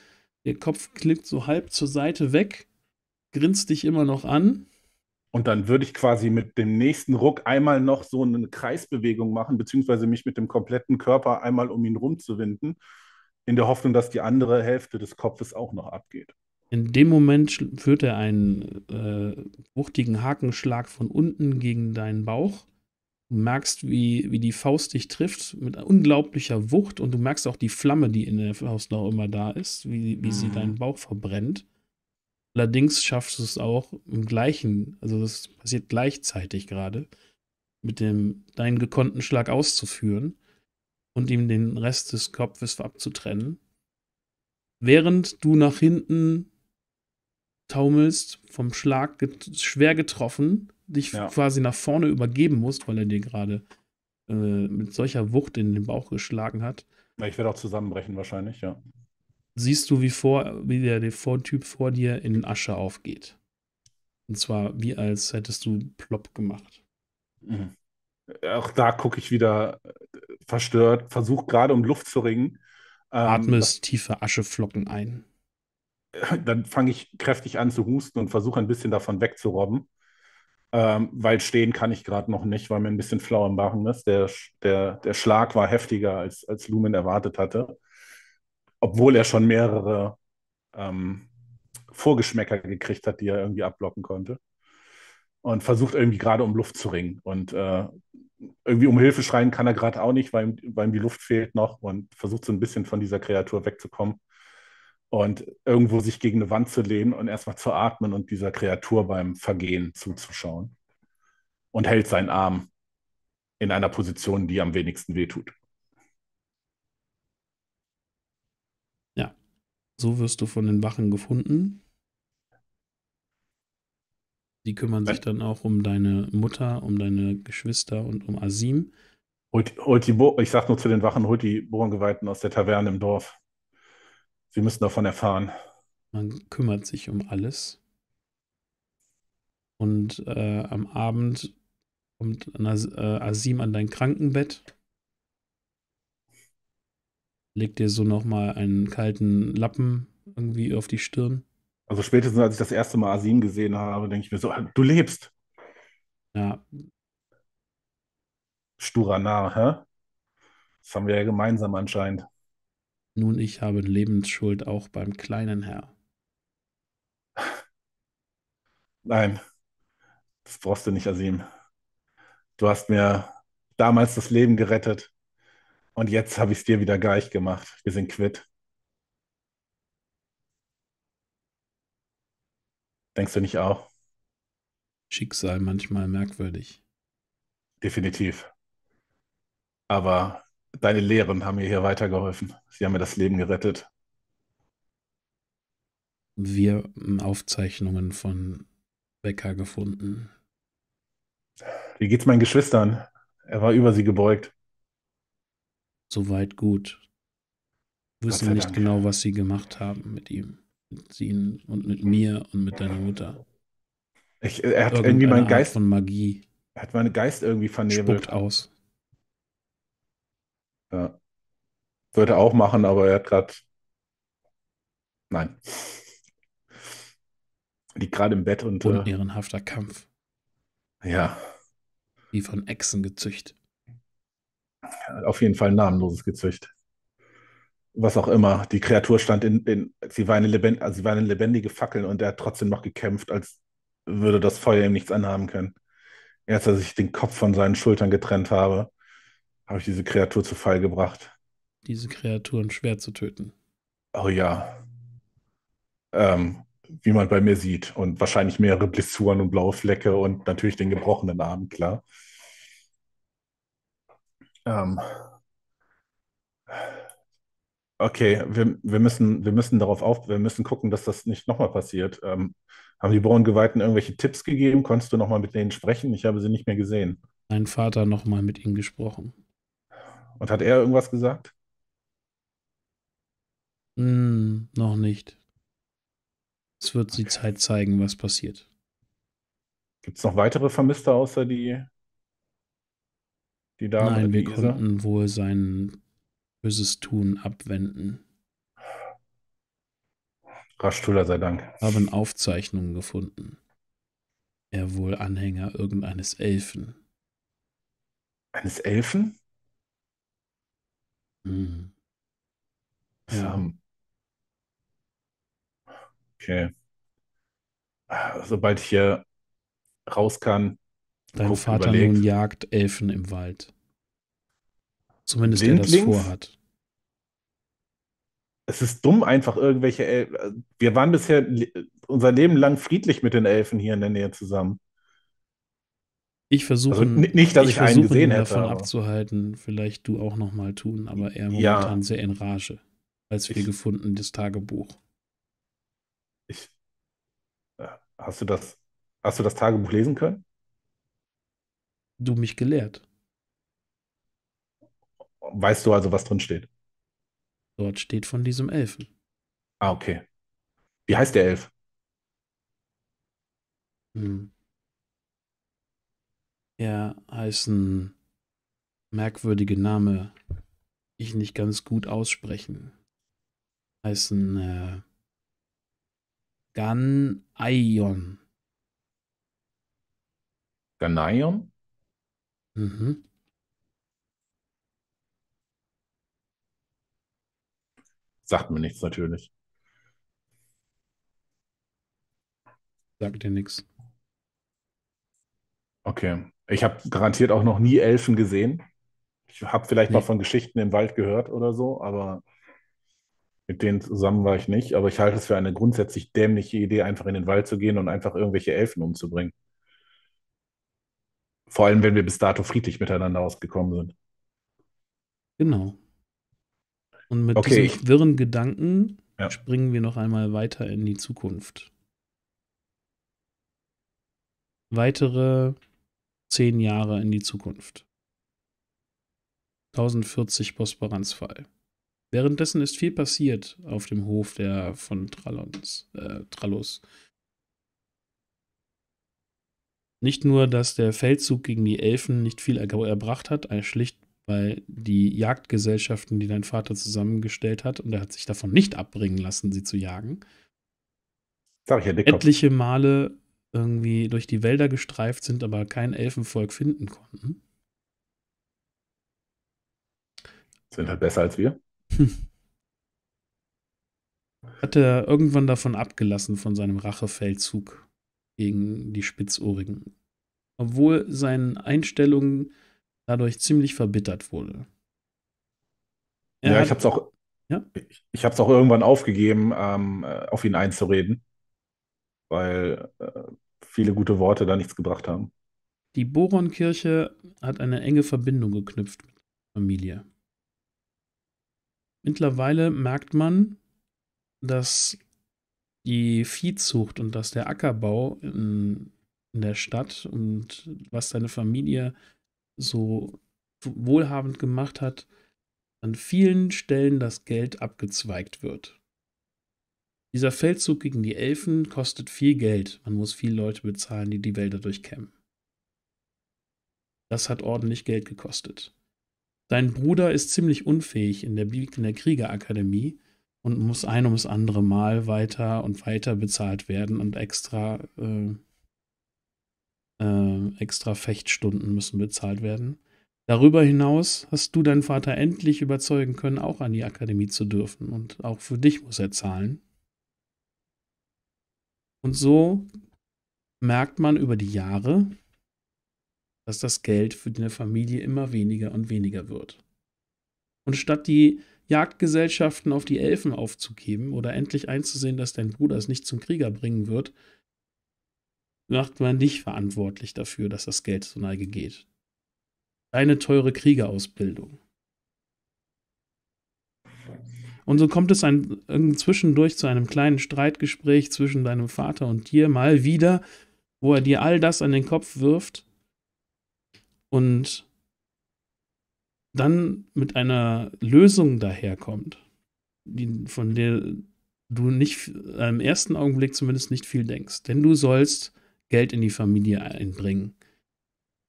Der Kopf klickt so halb zur Seite weg, grinst dich immer noch an. Und dann würde ich quasi mit dem nächsten Ruck einmal noch so eine Kreisbewegung machen, beziehungsweise mich mit dem kompletten Körper einmal um ihn rumzuwinden, in der Hoffnung, dass die andere Hälfte des Kopfes auch noch abgeht. In dem Moment führt er einen äh, wuchtigen Hakenschlag von unten gegen deinen Bauch. Du merkst, wie, wie die Faust dich trifft mit unglaublicher Wucht und du merkst auch die Flamme, die in der Faust noch immer da ist, wie, wie mhm. sie deinen Bauch verbrennt. Allerdings schaffst du es auch im gleichen, also das passiert gleichzeitig gerade, mit dem deinen gekonnten Schlag auszuführen und ihm den Rest des Kopfes abzutrennen. Während du nach hinten taumelst, vom Schlag get schwer getroffen, dich ja. quasi nach vorne übergeben musst, weil er dir gerade äh, mit solcher Wucht in den Bauch geschlagen hat. Ich werde auch zusammenbrechen wahrscheinlich, ja. Siehst du, wie, vor, wie der, der Vortyp vor dir in Asche aufgeht. Und zwar wie als hättest du plopp gemacht. Mhm. Auch da gucke ich wieder äh, verstört, versuche gerade um Luft zu ringen. Ähm, Atmest tiefe Ascheflocken ein. dann fange ich kräftig an zu husten und versuche ein bisschen davon wegzurobben. Ähm, weil stehen kann ich gerade noch nicht, weil mir ein bisschen flau im Barren ist. Der, der, der Schlag war heftiger, als, als Lumen erwartet hatte. Obwohl er schon mehrere ähm, Vorgeschmäcker gekriegt hat, die er irgendwie abblocken konnte. Und versucht irgendwie gerade um Luft zu ringen. Und äh, irgendwie um Hilfe schreien kann er gerade auch nicht, weil ihm, weil ihm die Luft fehlt noch und versucht so ein bisschen von dieser Kreatur wegzukommen und irgendwo sich gegen eine Wand zu lehnen und erstmal zu atmen und dieser Kreatur beim Vergehen zuzuschauen. Und hält seinen Arm in einer Position, die am wenigsten wehtut. Ja, so wirst du von den Wachen gefunden. Die kümmern sich äh. dann auch um deine Mutter, um deine Geschwister und um Asim. Holt, holt die Bo ich sag nur zu den Wachen, holt die Bohrengeweihten aus der Taverne im Dorf. Sie müssen davon erfahren. Man kümmert sich um alles. Und äh, am Abend kommt äh, Asim an dein Krankenbett, legt dir so nochmal einen kalten Lappen irgendwie auf die Stirn. Also spätestens als ich das erste Mal Asim gesehen habe, denke ich mir so, ah, du lebst. Ja. Sturer hä? Das haben wir ja gemeinsam anscheinend. Nun, ich habe Lebensschuld auch beim kleinen Herr. Nein, das brauchst du nicht, Asim. Du hast mir damals das Leben gerettet und jetzt habe ich es dir wieder gleich gemacht. Wir sind quitt. Denkst du nicht auch? Schicksal manchmal merkwürdig. Definitiv. Aber Deine Lehren haben mir hier weitergeholfen. Sie haben mir das Leben gerettet. Wir Aufzeichnungen von Becker gefunden. Wie geht's meinen Geschwistern? Er war über sie gebeugt. Soweit gut. Wir wissen nicht Dank. genau, was sie gemacht haben mit ihm. Mit ihnen und mit mir und mit deiner Mutter. Ich, er hat Irgendeine irgendwie meinen Geist. Art von Magie. Er hat meinen Geist irgendwie vernebelt. Spuckt aus. Ja. Würde er auch machen, aber er hat gerade. Nein. Liegt gerade im Bett und. Äh, Unehrenhafter äh, Kampf. Ja. Wie von Echsen gezücht. Auf jeden Fall ein namenloses Gezücht. Was auch immer. Die Kreatur stand in. in sie, war eine lebend, also sie war eine lebendige Fackel und er hat trotzdem noch gekämpft, als würde das Feuer ihm nichts anhaben können. Erst als ich den Kopf von seinen Schultern getrennt habe habe ich diese Kreatur zu Fall gebracht. Diese Kreaturen schwer zu töten. Oh ja. Ähm, wie man bei mir sieht. Und wahrscheinlich mehrere Blessuren und blaue Flecke und natürlich den gebrochenen Arm, klar. Ähm. Okay, wir, wir, müssen, wir müssen darauf auf, wir müssen gucken, dass das nicht nochmal passiert. Ähm, haben die Braungeweihten irgendwelche Tipps gegeben? Konntest du nochmal mit denen sprechen? Ich habe sie nicht mehr gesehen. Mein Vater nochmal mit ihnen gesprochen. Und hat er irgendwas gesagt? Hm, noch nicht. Es wird die Zeit zeigen, was passiert. Gibt es noch weitere Vermisste außer die, die Dame? Nein, wir konnten wohl sein böses Tun abwenden. Raschtüller sei Dank. Haben Aufzeichnungen gefunden. Er wohl Anhänger irgendeines Elfen. Eines Elfen? Mhm. Ja. Okay. Sobald ich hier raus kann, Dein guck, Vater überlegt. nun jagt Elfen im Wald. Zumindest Windlings? er das vorhat. Es ist dumm, einfach irgendwelche Elfen. Wir waren bisher unser Leben lang friedlich mit den Elfen hier in der Nähe zusammen. Ich versuche also nicht, dass ich, ich einen gesehen ihn davon hätte, abzuhalten. Vielleicht du auch noch mal tun, aber er momentan ja. sehr in Rage, als wir ich, gefunden das Tagebuch. Ich, äh, hast du das? Hast du das Tagebuch lesen können? Du mich gelehrt. Weißt du also, was drin steht? Dort steht von diesem Elfen. Ah, okay. Wie heißt der Elf? Hm er heißen merkwürdige Name ich nicht ganz gut aussprechen. Heißen äh, Ganaion. Ganaion? Mhm. Sagt mir nichts natürlich. Sagt dir nichts. Okay. Ich habe garantiert auch noch nie Elfen gesehen. Ich habe vielleicht nee. mal von Geschichten im Wald gehört oder so, aber mit denen zusammen war ich nicht. Aber ich halte es für eine grundsätzlich dämliche Idee, einfach in den Wald zu gehen und einfach irgendwelche Elfen umzubringen. Vor allem, wenn wir bis dato friedlich miteinander ausgekommen sind. Genau. Und mit okay. diesen wirren Gedanken ja. springen wir noch einmal weiter in die Zukunft. Weitere zehn Jahre in die Zukunft. 1040 Bosporanzfall. Währenddessen ist viel passiert auf dem Hof der von Trallons, äh, Trallos. Nicht nur, dass der Feldzug gegen die Elfen nicht viel erbracht hat, schlicht weil die Jagdgesellschaften, die dein Vater zusammengestellt hat, und er hat sich davon nicht abbringen lassen, sie zu jagen, Sag ich ja, Etliche Male irgendwie durch die Wälder gestreift sind, aber kein Elfenvolk finden konnten. Sind halt besser als wir. Hat er irgendwann davon abgelassen, von seinem Rachefeldzug gegen die Spitzohrigen. Obwohl seine Einstellung dadurch ziemlich verbittert wurde. Er ja, ich habe auch, ja? ich, ich hab's auch irgendwann aufgegeben, ähm, äh, auf ihn einzureden weil äh, viele gute Worte da nichts gebracht haben. Die Boronkirche hat eine enge Verbindung geknüpft mit der Familie. Mittlerweile merkt man, dass die Viehzucht und dass der Ackerbau in, in der Stadt und was seine Familie so wohlhabend gemacht hat, an vielen Stellen das Geld abgezweigt wird. Dieser Feldzug gegen die Elfen kostet viel Geld. Man muss viele Leute bezahlen, die die Wälder durchkämmen. Das hat ordentlich Geld gekostet. Dein Bruder ist ziemlich unfähig in der, in der Kriegerakademie und muss ein ums andere Mal weiter und weiter bezahlt werden und extra, äh, äh, extra Fechtstunden müssen bezahlt werden. Darüber hinaus hast du deinen Vater endlich überzeugen können, auch an die Akademie zu dürfen und auch für dich muss er zahlen. Und so merkt man über die Jahre, dass das Geld für deine Familie immer weniger und weniger wird. Und statt die Jagdgesellschaften auf die Elfen aufzugeben oder endlich einzusehen, dass dein Bruder es nicht zum Krieger bringen wird, macht man dich verantwortlich dafür, dass das Geld zur neige geht. Deine teure Kriegerausbildung. Und so kommt es dann zwischendurch zu einem kleinen Streitgespräch zwischen deinem Vater und dir mal wieder, wo er dir all das an den Kopf wirft und dann mit einer Lösung daherkommt, die, von der du nicht im ersten Augenblick zumindest nicht viel denkst. Denn du sollst Geld in die Familie einbringen.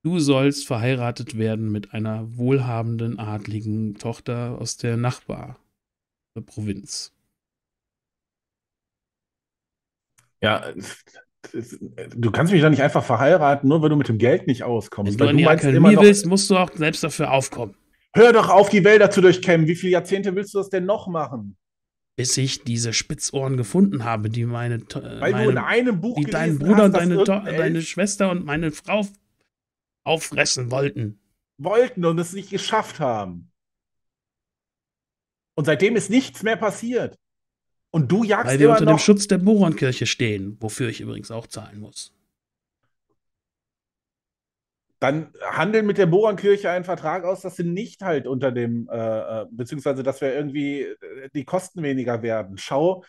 Du sollst verheiratet werden mit einer wohlhabenden, adligen Tochter aus der Nachbar Provinz. Ja, du kannst mich da nicht einfach verheiraten, nur weil du mit dem Geld nicht auskommst. Wenn du, du meinst immer noch, willst, musst du auch selbst dafür aufkommen. Hör doch auf, die Wälder zu durchkämmen. Wie viele Jahrzehnte willst du das denn noch machen? Bis ich diese Spitzohren gefunden habe, die meine, äh, weil meine, du in einem Buch die deinen Bruder hast, und deine, deine Schwester und meine Frau auffressen wollten. Wollten und es nicht geschafft haben. Und seitdem ist nichts mehr passiert. Und du jagst Weil wir unter dem Schutz der boron stehen, wofür ich übrigens auch zahlen muss. Dann handeln mit der boron einen Vertrag aus, dass sie nicht halt unter dem, äh, äh beziehungsweise dass wir irgendwie äh, die Kosten weniger werden. Schau,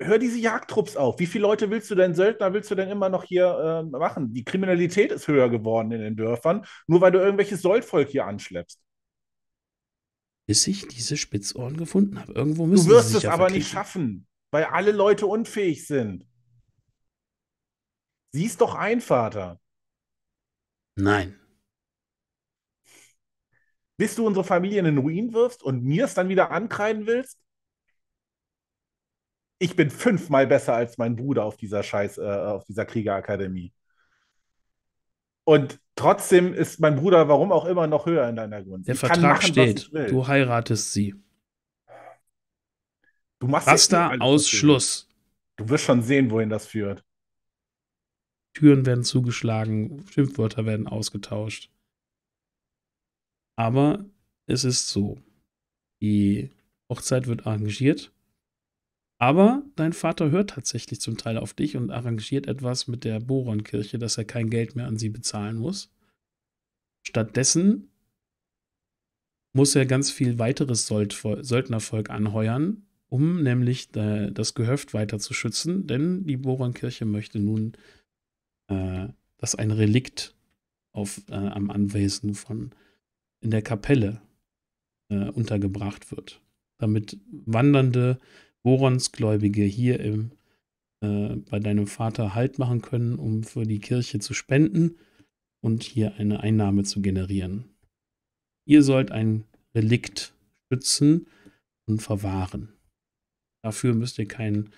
hör diese Jagdtrupps auf. Wie viele Leute willst du denn, Söldner willst du denn immer noch hier äh, machen? Die Kriminalität ist höher geworden in den Dörfern, nur weil du irgendwelches Soldvolk hier anschleppst bis ich diese Spitzohren gefunden habe. Irgendwo müssen Du wirst es aber nicht schaffen, weil alle Leute unfähig sind. Sie ist doch ein Vater. Nein. Bis du unsere Familie in den Ruin wirfst und mir es dann wieder ankreiden willst? Ich bin fünfmal besser als mein Bruder auf dieser Scheiß, äh, auf dieser Kriegerakademie. Und Trotzdem ist mein Bruder, warum auch immer, noch höher in deiner Gunst. Der ich Vertrag machen, steht, du heiratest sie. Du machst Basta, ja Ausschluss. Du wirst schon sehen, wohin das führt. Türen werden zugeschlagen, Schimpfwörter werden ausgetauscht. Aber es ist so. Die Hochzeit wird arrangiert. Aber dein Vater hört tatsächlich zum Teil auf dich und arrangiert etwas mit der Boronkirche, dass er kein Geld mehr an sie bezahlen muss. Stattdessen muss er ganz viel weiteres Söldnervolk anheuern, um nämlich das Gehöft weiter zu schützen, denn die Boronkirche möchte nun, äh, dass ein Relikt auf, äh, am Anwesen von in der Kapelle äh, untergebracht wird, damit wandernde Boronsgläubige hier im, äh, bei deinem Vater Halt machen können, um für die Kirche zu spenden und hier eine Einnahme zu generieren. Ihr sollt ein Relikt schützen und verwahren. Dafür müsst ihr keinen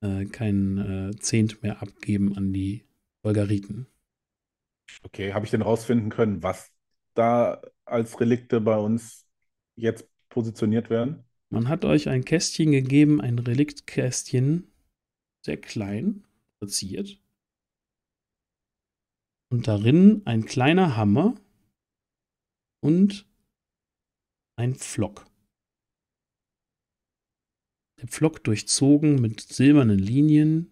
äh, kein, äh, Zehnt mehr abgeben an die Bulgariten. Okay, habe ich denn rausfinden können, was da als Relikte bei uns jetzt positioniert werden? Man hat euch ein Kästchen gegeben, ein Reliktkästchen, sehr klein, verziert. Und darin ein kleiner Hammer und ein Pflock. Der Pflock durchzogen mit silbernen Linien,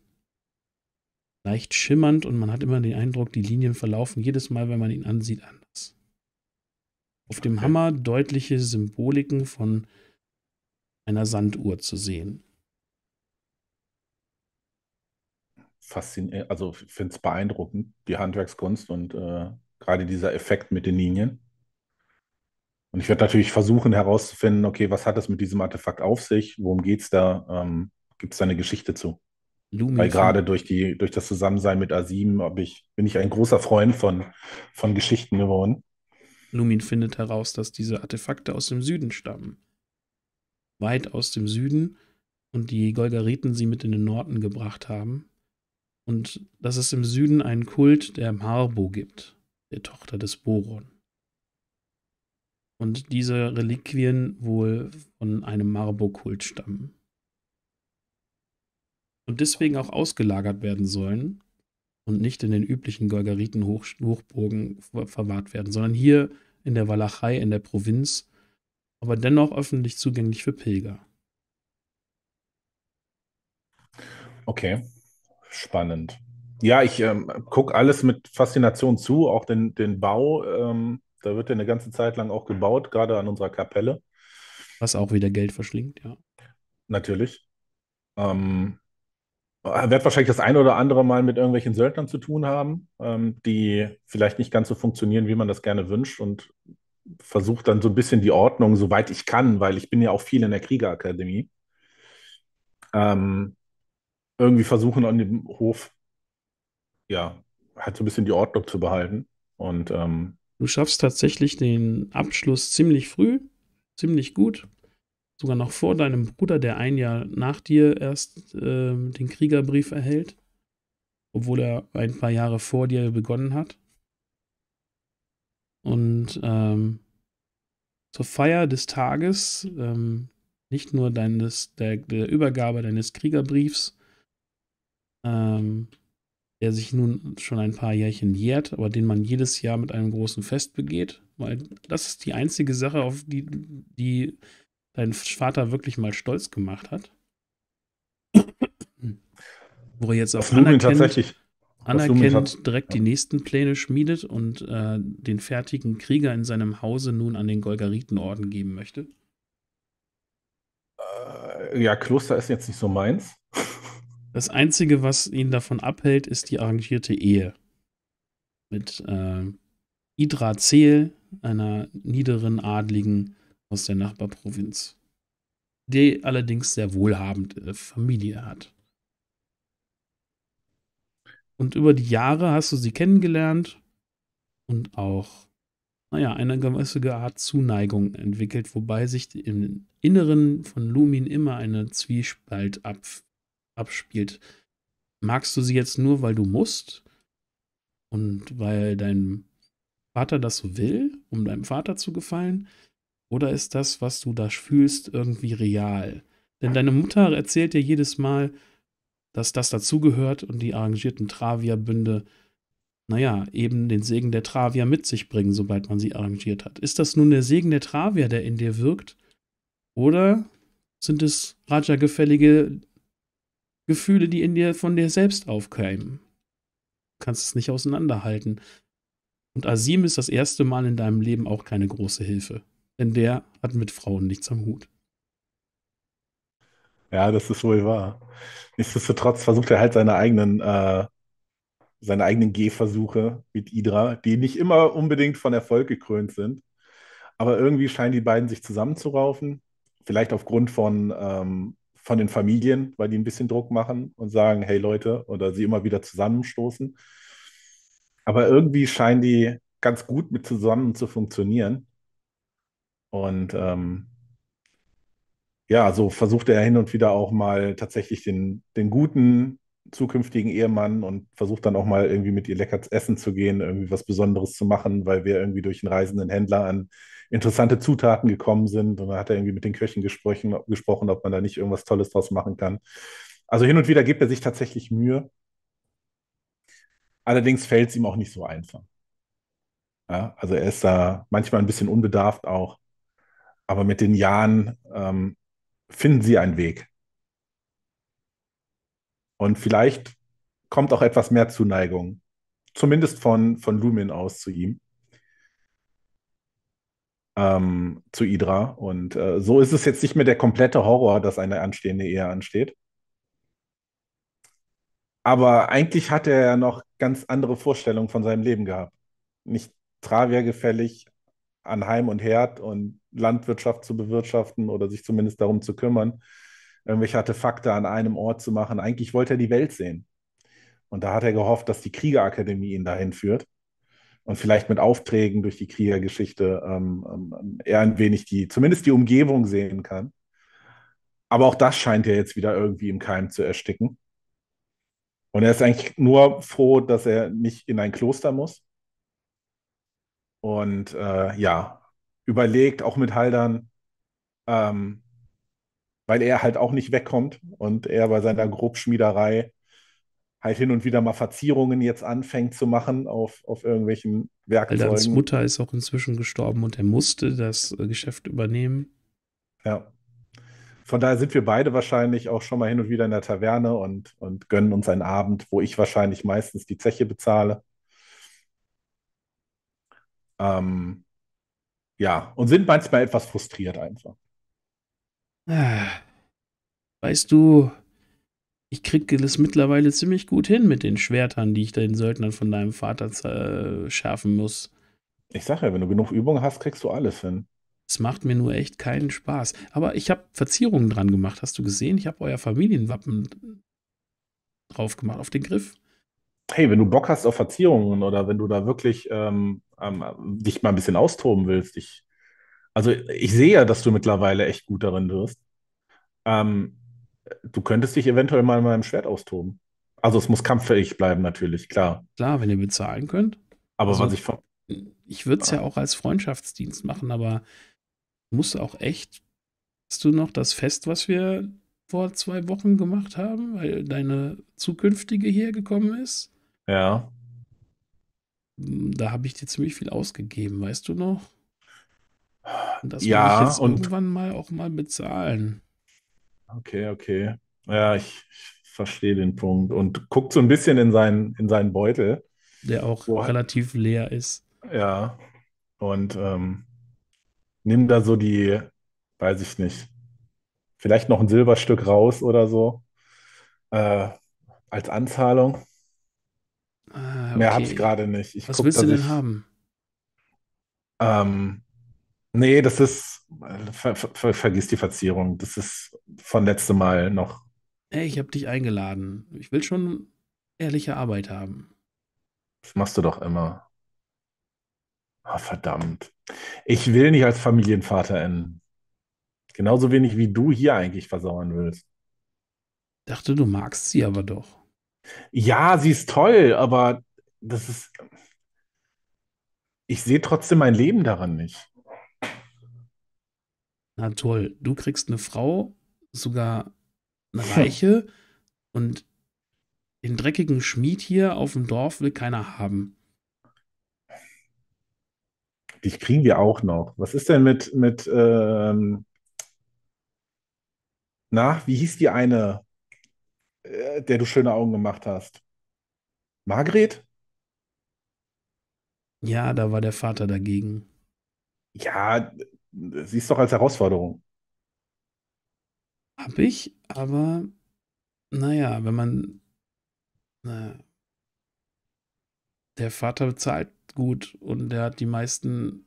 leicht schimmernd und man hat immer den Eindruck, die Linien verlaufen jedes Mal, wenn man ihn ansieht, anders. Auf dem Hammer deutliche Symboliken von einer Sanduhr zu sehen. Faszinierend, also ich finde es beeindruckend, die Handwerkskunst und äh, gerade dieser Effekt mit den Linien. Und ich werde natürlich versuchen herauszufinden, okay, was hat es mit diesem Artefakt auf sich? Worum geht es da? Ähm, Gibt es da eine Geschichte zu? Lumen Weil gerade durch, die, durch das Zusammensein mit A7 ich, bin ich ein großer Freund von, von Geschichten geworden. Lumin findet heraus, dass diese Artefakte aus dem Süden stammen weit aus dem Süden und die Golgariten sie mit in den Norden gebracht haben. Und dass es im Süden einen Kult der Marbo gibt, der Tochter des Boron. Und diese Reliquien wohl von einem Marbo-Kult stammen. Und deswegen auch ausgelagert werden sollen und nicht in den üblichen Golgariten-Hochburgen verwahrt werden, sondern hier in der Walachei, in der Provinz, aber dennoch öffentlich zugänglich für Pilger. Okay, spannend. Ja, ich ähm, gucke alles mit Faszination zu, auch den, den Bau. Ähm, da wird ja eine ganze Zeit lang auch gebaut, gerade an unserer Kapelle. Was auch wieder Geld verschlingt, ja. Natürlich. Ähm, wird wahrscheinlich das ein oder andere Mal mit irgendwelchen Söldnern zu tun haben, ähm, die vielleicht nicht ganz so funktionieren, wie man das gerne wünscht und versuche dann so ein bisschen die Ordnung, soweit ich kann, weil ich bin ja auch viel in der Kriegerakademie, ähm, irgendwie versuchen an dem Hof, ja, halt so ein bisschen die Ordnung zu behalten. Und ähm, du schaffst tatsächlich den Abschluss ziemlich früh, ziemlich gut. Sogar noch vor deinem Bruder, der ein Jahr nach dir erst äh, den Kriegerbrief erhält, obwohl er ein paar Jahre vor dir begonnen hat und ähm, zur Feier des Tages ähm, nicht nur deines, der, der Übergabe deines Kriegerbriefs, ähm, der sich nun schon ein paar Jährchen jährt, aber den man jedes Jahr mit einem großen Fest begeht, weil das ist die einzige Sache, auf die, die dein Vater wirklich mal stolz gemacht hat. Wo er jetzt auf Anerkennung, tatsächlich anerkennt, direkt die nächsten Pläne schmiedet und äh, den fertigen Krieger in seinem Hause nun an den Golgaritenorden geben möchte? Äh, ja, Kloster ist jetzt nicht so meins. Das Einzige, was ihn davon abhält, ist die arrangierte Ehe. Mit äh, Idra Zeel, einer niederen Adligen aus der Nachbarprovinz, die allerdings sehr wohlhabende Familie hat. Und über die Jahre hast du sie kennengelernt und auch, naja, eine gewisse Art Zuneigung entwickelt, wobei sich im Inneren von Lumin immer eine Zwiespalt ab, abspielt. Magst du sie jetzt nur, weil du musst? Und weil dein Vater das so will, um deinem Vater zu gefallen? Oder ist das, was du da fühlst, irgendwie real? Denn deine Mutter erzählt dir jedes Mal, dass das dazugehört und die arrangierten Travia-Bünde, naja, eben den Segen der Travia mit sich bringen, sobald man sie arrangiert hat. Ist das nun der Segen der Travia, der in dir wirkt? Oder sind es Raja-gefällige Gefühle, die in dir von dir selbst aufkeimen? Du kannst es nicht auseinanderhalten. Und Asim ist das erste Mal in deinem Leben auch keine große Hilfe, denn der hat mit Frauen nichts am Hut. Ja, das ist wohl wahr. Nichtsdestotrotz versucht er halt seine eigenen, äh, seine eigenen Gehversuche mit Idra, die nicht immer unbedingt von Erfolg gekrönt sind. Aber irgendwie scheinen die beiden sich zusammenzuraufen. Vielleicht aufgrund von, ähm, von den Familien, weil die ein bisschen Druck machen und sagen, hey Leute, oder sie immer wieder zusammenstoßen. Aber irgendwie scheinen die ganz gut mit zusammen zu funktionieren. Und ähm, ja, so versuchte er hin und wieder auch mal tatsächlich den, den guten zukünftigen Ehemann und versucht dann auch mal irgendwie mit ihr lecker essen zu gehen, irgendwie was Besonderes zu machen, weil wir irgendwie durch einen reisenden Händler an interessante Zutaten gekommen sind. Und dann hat er irgendwie mit den Köchen gesprochen, ob, gesprochen, ob man da nicht irgendwas Tolles draus machen kann. Also hin und wieder gibt er sich tatsächlich Mühe. Allerdings fällt es ihm auch nicht so einfach. Ja, also er ist da manchmal ein bisschen unbedarft auch. Aber mit den Jahren ähm, finden sie einen Weg. Und vielleicht kommt auch etwas mehr Zuneigung, zumindest von, von Lumin aus zu ihm, ähm, zu Idra. Und äh, so ist es jetzt nicht mehr der komplette Horror, dass eine anstehende Ehe ansteht. Aber eigentlich hat er ja noch ganz andere Vorstellungen von seinem Leben gehabt. Nicht Travia gefällig, an Heim und Herd und Landwirtschaft zu bewirtschaften oder sich zumindest darum zu kümmern, irgendwelche Artefakte an einem Ort zu machen. Eigentlich wollte er die Welt sehen. Und da hat er gehofft, dass die Kriegerakademie ihn dahin führt und vielleicht mit Aufträgen durch die Kriegergeschichte ähm, ähm, eher ein wenig die, zumindest die Umgebung sehen kann. Aber auch das scheint er jetzt wieder irgendwie im Keim zu ersticken. Und er ist eigentlich nur froh, dass er nicht in ein Kloster muss. Und äh, ja, überlegt, auch mit Haldern, ähm, weil er halt auch nicht wegkommt und er bei seiner mhm. Grobschmiederei halt hin und wieder mal Verzierungen jetzt anfängt zu machen auf, auf irgendwelchen Werkzeugen. Haldans Mutter ist auch inzwischen gestorben und er musste das äh, Geschäft übernehmen. Ja. Von daher sind wir beide wahrscheinlich auch schon mal hin und wieder in der Taverne und, und gönnen uns einen Abend, wo ich wahrscheinlich meistens die Zeche bezahle. Ähm, ja, und sind manchmal etwas frustriert einfach. Ah, weißt du, ich kriege das mittlerweile ziemlich gut hin mit den Schwertern, die ich den Söldnern von deinem Vater äh, schärfen muss. Ich sage ja, wenn du genug Übung hast, kriegst du alles hin. Es macht mir nur echt keinen Spaß. Aber ich habe Verzierungen dran gemacht. Hast du gesehen? Ich habe euer Familienwappen drauf gemacht, auf den Griff. Hey, wenn du Bock hast auf Verzierungen oder wenn du da wirklich ähm, ähm, dich mal ein bisschen austoben willst. Ich, also ich sehe ja, dass du mittlerweile echt gut darin wirst. Ähm, du könntest dich eventuell mal in meinem Schwert austoben. Also es muss kampffähig bleiben natürlich, klar. Klar, wenn ihr bezahlen könnt. Aber also, was ich von ich würde es ja auch als Freundschaftsdienst machen, aber musst auch echt. Hast du noch das Fest, was wir vor zwei Wochen gemacht haben, weil deine zukünftige hier gekommen ist? Ja. Hm, da habe ich dir ziemlich viel ausgegeben, weißt du noch? Und das ja, will ich jetzt und irgendwann mal auch mal bezahlen. Okay, okay. Ja, ich, ich verstehe den Punkt und guckt so ein bisschen in seinen, in seinen Beutel. Der auch Boah. relativ leer ist. Ja. Und ähm, nimm da so die, weiß ich nicht, vielleicht noch ein Silberstück raus oder so äh, als Anzahlung. Ah, okay. Mehr habe ich gerade nicht. Ich Was guck, willst du denn ich, haben? Ähm, nee, das ist. Ver, ver, ver, vergiss die Verzierung. Das ist von letztem Mal noch. Hey, ich habe dich eingeladen. Ich will schon ehrliche Arbeit haben. Das machst du doch immer. Oh, verdammt. Ich will nicht als Familienvater enden. Genauso wenig wie du hier eigentlich versauern willst. Dachte, du magst sie aber doch. Ja, sie ist toll, aber das ist. Ich sehe trotzdem mein Leben daran nicht. Na toll, du kriegst eine Frau, sogar eine Reiche und den dreckigen Schmied hier auf dem Dorf will keiner haben. Dich kriegen wir auch noch. Was ist denn mit, mit ähm, na, wie hieß die eine? Äh, der du schöne Augen gemacht hast? Margret? Ja, da war der Vater dagegen. Ja, siehst doch als Herausforderung. Hab ich, aber naja, wenn man. Naja. Der Vater bezahlt gut und der hat die meisten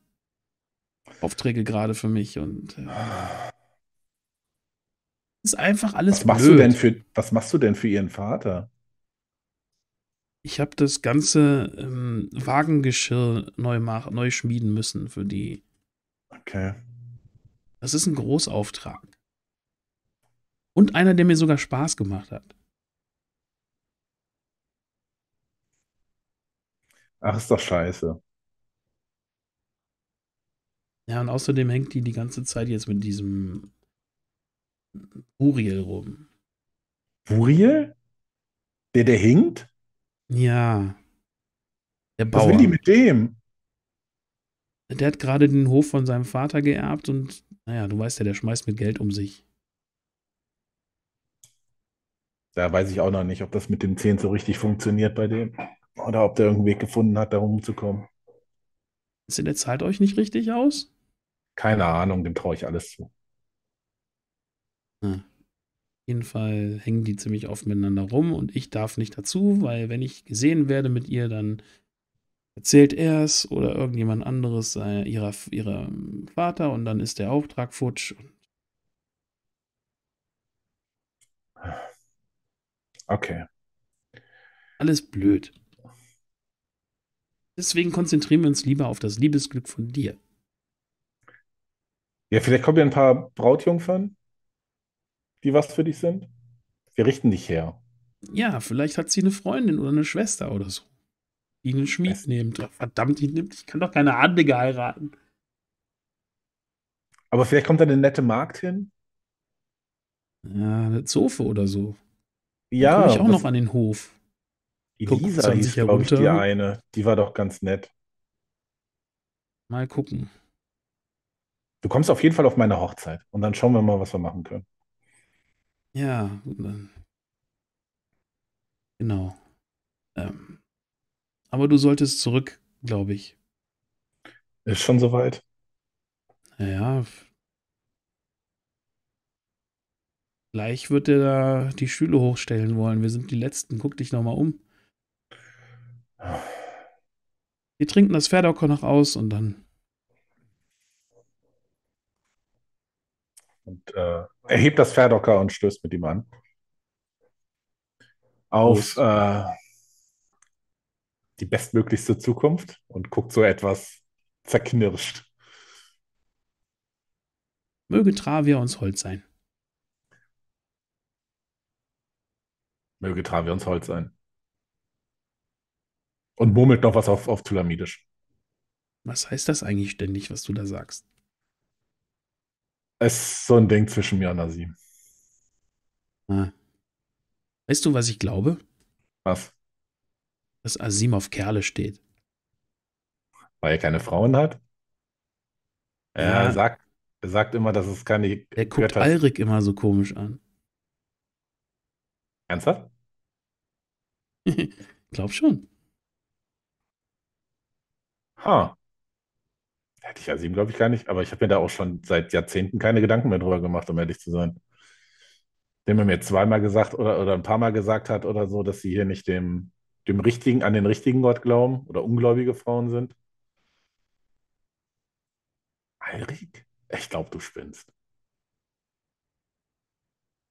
Aufträge gerade für mich und. Ja. Äh, ah ist einfach alles was machst blöd. Du denn für, was machst du denn für ihren Vater? Ich habe das ganze ähm, Wagengeschirr neu, machen, neu schmieden müssen für die. Okay. Das ist ein Großauftrag. Und einer, der mir sogar Spaß gemacht hat. Ach, ist doch scheiße. Ja, und außerdem hängt die die ganze Zeit jetzt mit diesem Uriel rum. Uriel? Der, der hinkt? Ja. Der Bauer. Was will die mit dem? Der hat gerade den Hof von seinem Vater geerbt und, naja, du weißt ja, der schmeißt mit Geld um sich. Da weiß ich auch noch nicht, ob das mit dem 10 so richtig funktioniert bei dem. Oder ob der irgendeinen Weg gefunden hat, da rumzukommen. der zahlt euch nicht richtig aus? Keine Ahnung, dem traue ich alles zu. Auf jeden Fall hängen die ziemlich oft miteinander rum und ich darf nicht dazu, weil wenn ich gesehen werde mit ihr, dann erzählt er es oder irgendjemand anderes, äh, ihrer, ihrer Vater und dann ist der Auftrag futsch. Okay. Alles blöd. Deswegen konzentrieren wir uns lieber auf das Liebesglück von dir. Ja, vielleicht kommen ja ein paar Brautjungfern die was für dich sind. Wir richten dich her. Ja, vielleicht hat sie eine Freundin oder eine Schwester oder so, die einen Schmied es nimmt. Verdammt, ich, nimmt, ich kann doch keine Adlige heiraten. Aber vielleicht kommt da eine nette Markt hin. Ja, eine Zofe oder so. Ja. Dann komme ich auch noch an den Hof. Elisa hieß, glaube ich, die eine. Die war doch ganz nett. Mal gucken. Du kommst auf jeden Fall auf meine Hochzeit und dann schauen wir mal, was wir machen können. Ja, genau. Ähm, aber du solltest zurück, glaube ich. Ist schon soweit. Naja. Gleich wird er da die Stühle hochstellen wollen. Wir sind die Letzten. Guck dich nochmal um. Wir trinken das Pferd auch noch aus und dann und äh, erhebt das Verdocker und stößt mit ihm an. Auf äh, die bestmöglichste Zukunft und guckt so etwas zerknirscht. Möge Travia uns Holz sein. Möge Travia uns Holz sein. Und murmelt noch was auf, auf Tulamidisch. Was heißt das eigentlich ständig, was du da sagst? ist so ein Ding zwischen mir und Asim. Ah. Weißt du, was ich glaube? Was? Dass Asim auf Kerle steht. Weil er keine Frauen hat? Ja. Er sagt, er sagt immer, dass es keine. Er guckt Götter Alrik immer so komisch an. Ernsthaft? Glaub schon. Ha. Ah hätte ich A7, glaube ich, gar nicht, aber ich habe mir da auch schon seit Jahrzehnten keine Gedanken mehr drüber gemacht, um ehrlich zu sein. Wenn man mir zweimal gesagt oder, oder ein paar Mal gesagt hat oder so, dass sie hier nicht dem, dem richtigen, an den richtigen Gott glauben oder ungläubige Frauen sind. Alrik, ich glaube, du spinnst.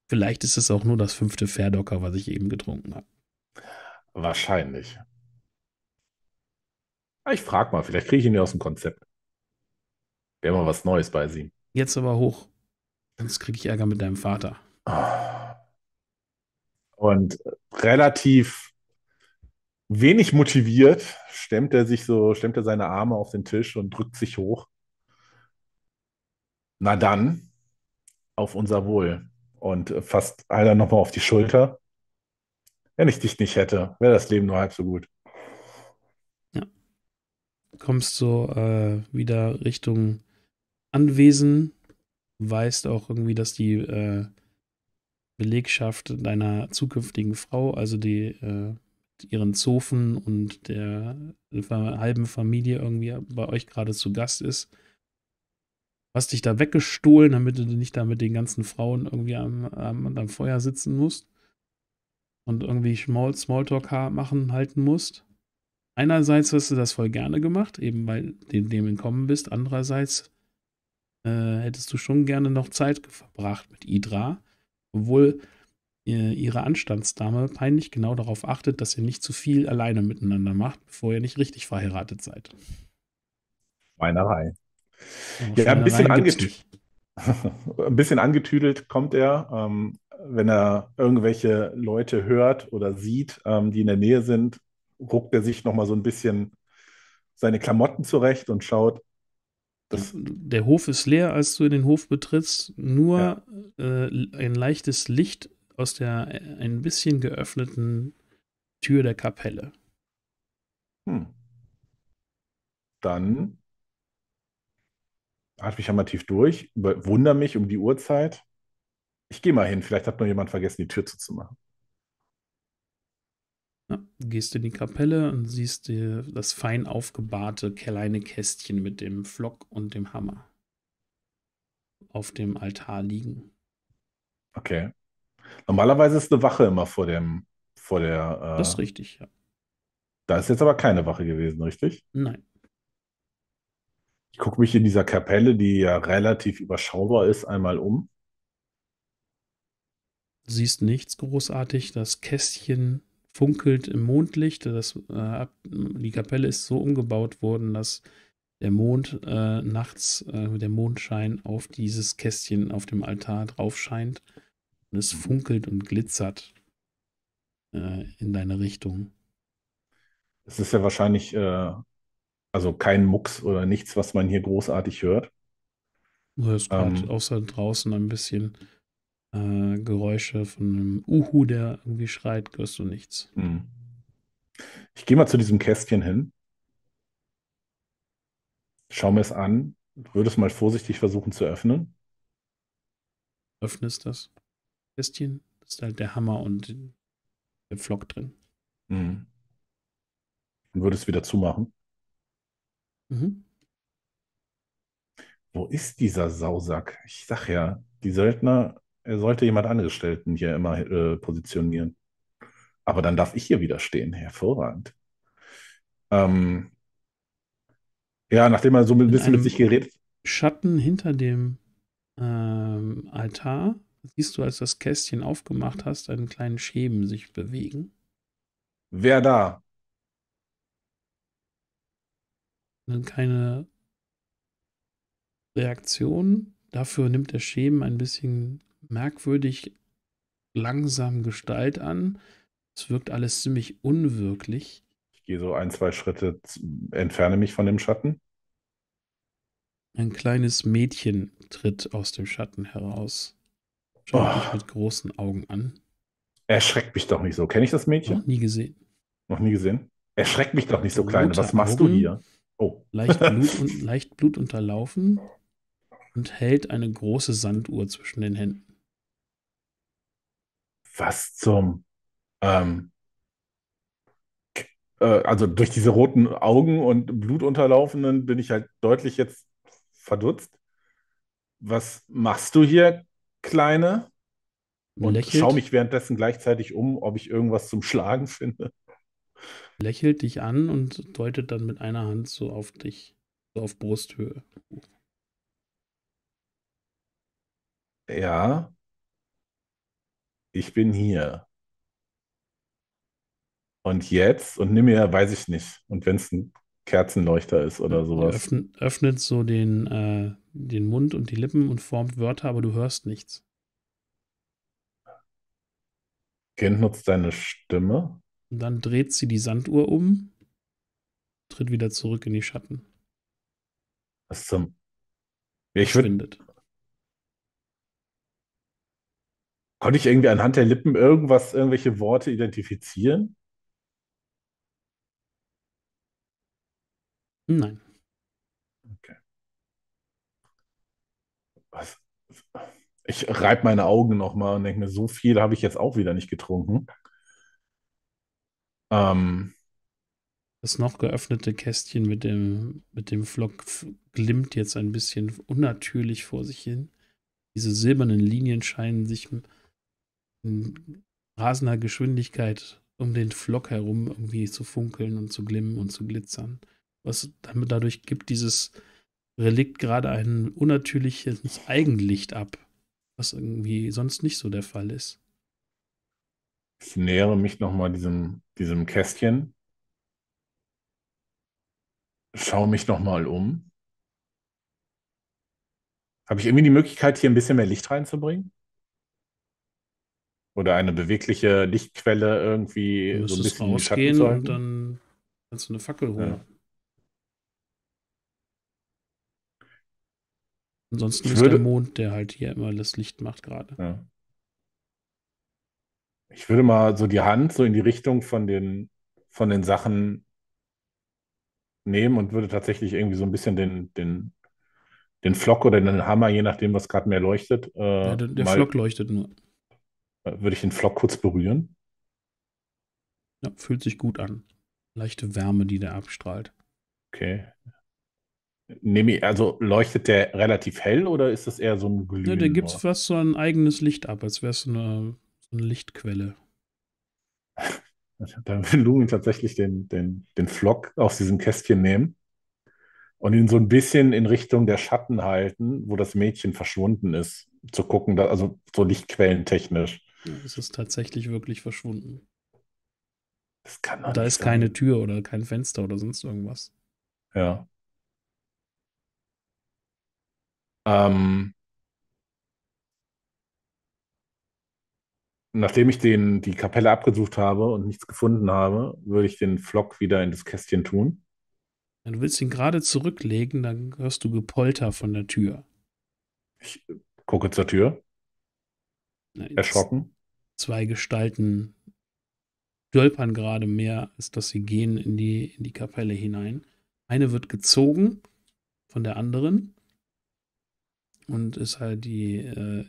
Vielleicht ist es auch nur das fünfte Verdocker, was ich eben getrunken habe. Wahrscheinlich. Ich frage mal, vielleicht kriege ich ihn ja aus dem Konzept. Wäre mal was Neues bei sie. Jetzt aber hoch. Sonst kriege ich Ärger mit deinem Vater. Ah. Und relativ wenig motiviert stemmt er sich so, stemmt er seine Arme auf den Tisch und drückt sich hoch. Na dann, auf unser Wohl. Und fasst einer nochmal auf die Schulter. Wenn ich dich nicht hätte, wäre das Leben nur halb so gut. Ja. Kommst so äh, wieder Richtung Anwesen weißt auch irgendwie, dass die äh, Belegschaft deiner zukünftigen Frau, also die äh, ihren Zofen und der halben Familie irgendwie bei euch gerade zu Gast ist. Hast dich da weggestohlen, damit du nicht da mit den ganzen Frauen irgendwie am, am, am Feuer sitzen musst und irgendwie Small, Smalltalk machen, halten musst. Einerseits hast du das voll gerne gemacht, eben weil du dem entkommen bist. Andererseits äh, hättest du schon gerne noch Zeit verbracht mit Idra, obwohl äh, ihre Anstandsdame peinlich genau darauf achtet, dass ihr nicht zu viel alleine miteinander macht, bevor ihr nicht richtig verheiratet seid. Schweinerei. Oh, ja ein, bisschen ein bisschen, angetüdelt kommt er, ähm, wenn er irgendwelche Leute hört oder sieht, ähm, die in der Nähe sind, ruckt er sich nochmal so ein bisschen seine Klamotten zurecht und schaut, das, der Hof ist leer, als du den Hof betrittst. Nur ja. äh, ein leichtes Licht aus der äh, ein bisschen geöffneten Tür der Kapelle. Hm. Dann atme ich einmal tief durch, wundere mich um die Uhrzeit. Ich gehe mal hin, vielleicht hat noch jemand vergessen, die Tür zuzumachen. Ja, gehst in die Kapelle und siehst dir das fein aufgebahrte kleine Kästchen mit dem Flock und dem Hammer auf dem Altar liegen. Okay. Normalerweise ist eine Wache immer vor dem, vor der. Äh, das ist richtig, ja. Da ist jetzt aber keine Wache gewesen, richtig? Nein. Ich gucke mich in dieser Kapelle, die ja relativ überschaubar ist, einmal um. Siehst nichts großartig. Das Kästchen funkelt im Mondlicht. Das, äh, die Kapelle ist so umgebaut worden, dass der Mond äh, nachts, äh, der Mondschein auf dieses Kästchen auf dem Altar drauf scheint und es mhm. funkelt und glitzert äh, in deine Richtung. Es ist ja wahrscheinlich äh, also kein Mucks oder nichts, was man hier großartig hört. Du hörst ähm, außer draußen ein bisschen äh, Geräusche von einem Uhu, der irgendwie schreit, hörst du nichts. Hm. Ich gehe mal zu diesem Kästchen hin. Schau mir es an. Würde es mal vorsichtig versuchen zu öffnen. Öffnest das Kästchen. Das ist halt der Hammer und der Pflock drin. Mhm. Und würde es wieder zumachen. Mhm. Wo ist dieser Sausack? Ich sag ja, die Söldner er äh, sollte jemand Angestellten hier immer äh, positionieren. Aber dann darf ich hier wieder stehen. Hervorragend. Ähm, ja, nachdem er so ein bisschen mit sich geredet. Schatten hinter dem ähm, Altar siehst du, als das Kästchen aufgemacht hast, einen kleinen Schäben sich bewegen. Wer da? keine Reaktion. Dafür nimmt der Schäben ein bisschen merkwürdig langsam Gestalt an. Es wirkt alles ziemlich unwirklich. Ich gehe so ein, zwei Schritte, entferne mich von dem Schatten. Ein kleines Mädchen tritt aus dem Schatten heraus. Schaut oh. mich mit großen Augen an. Erschreckt mich doch nicht so. Kenne ich das Mädchen? Noch nie gesehen. Noch nie gesehen? Erschreckt mich doch nicht so, Kleine. Was machst Augen, du hier? Oh. Leicht, Blut und, leicht blutunterlaufen und hält eine große Sanduhr zwischen den Händen was zum, ähm, äh, also durch diese roten Augen und Blutunterlaufenden bin ich halt deutlich jetzt verdutzt. Was machst du hier, Kleine? Und lächelt, schaue mich währenddessen gleichzeitig um, ob ich irgendwas zum Schlagen finde. Lächelt dich an und deutet dann mit einer Hand so auf dich, so auf Brusthöhe. Ja, ich bin hier. Und jetzt, und nimm mir, weiß ich nicht. Und wenn es ein Kerzenleuchter ist oder sowas. Öffn, öffnet so den, äh, den Mund und die Lippen und formt Wörter, aber du hörst nichts. Kind nutzt deine Stimme. Und dann dreht sie die Sanduhr um, tritt wieder zurück in die Schatten. Was zum. Ich würde Konnte ich irgendwie anhand der Lippen irgendwas, irgendwelche Worte identifizieren? Nein. Okay. Was? Ich reibe meine Augen nochmal und denke mir, so viel habe ich jetzt auch wieder nicht getrunken. Ähm, Das noch geöffnete Kästchen mit dem, mit dem Flock glimmt jetzt ein bisschen unnatürlich vor sich hin. Diese silbernen Linien scheinen sich in rasender Geschwindigkeit um den Flock herum irgendwie zu funkeln und zu glimmen und zu glitzern. Was damit dadurch gibt dieses Relikt gerade ein unnatürliches Eigenlicht ab, was irgendwie sonst nicht so der Fall ist. Ich nähere mich nochmal diesem, diesem Kästchen, schaue mich nochmal um. Habe ich irgendwie die Möglichkeit, hier ein bisschen mehr Licht reinzubringen? oder eine bewegliche Lichtquelle irgendwie du so ein bisschen rausgehen und dann kannst du eine Fackel holen. Ja. Ansonsten ich ist würde, der Mond, der halt hier immer das Licht macht gerade. Ja. Ich würde mal so die Hand so in die Richtung von den, von den Sachen nehmen und würde tatsächlich irgendwie so ein bisschen den, den, den Flock oder den Hammer, je nachdem, was gerade mehr leuchtet. Äh, ja, der, der Flock leuchtet nur. Würde ich den Flock kurz berühren? Ja, fühlt sich gut an. Leichte Wärme, die der abstrahlt. Okay. Nehme ich, also leuchtet der relativ hell oder ist das eher so ein ne, Glühen? Ja, der gibt fast so ein eigenes Licht ab, als wäre es so eine, so eine Lichtquelle. Dann will Lumin tatsächlich den, den, den Flock aus diesem Kästchen nehmen und ihn so ein bisschen in Richtung der Schatten halten, wo das Mädchen verschwunden ist, zu gucken, also so lichtquellentechnisch. Es ist tatsächlich wirklich verschwunden. Das kann doch Da ist sein. keine Tür oder kein Fenster oder sonst irgendwas. Ja. Ähm, nachdem ich den, die Kapelle abgesucht habe und nichts gefunden habe, würde ich den Flock wieder in das Kästchen tun. Wenn du willst ihn gerade zurücklegen, dann hörst du Gepolter von der Tür. Ich gucke zur Tür. Erschrocken. Zwei Gestalten stolpern gerade mehr, als dass sie gehen in die, in die Kapelle hinein. Eine wird gezogen von der anderen und ist halt die äh,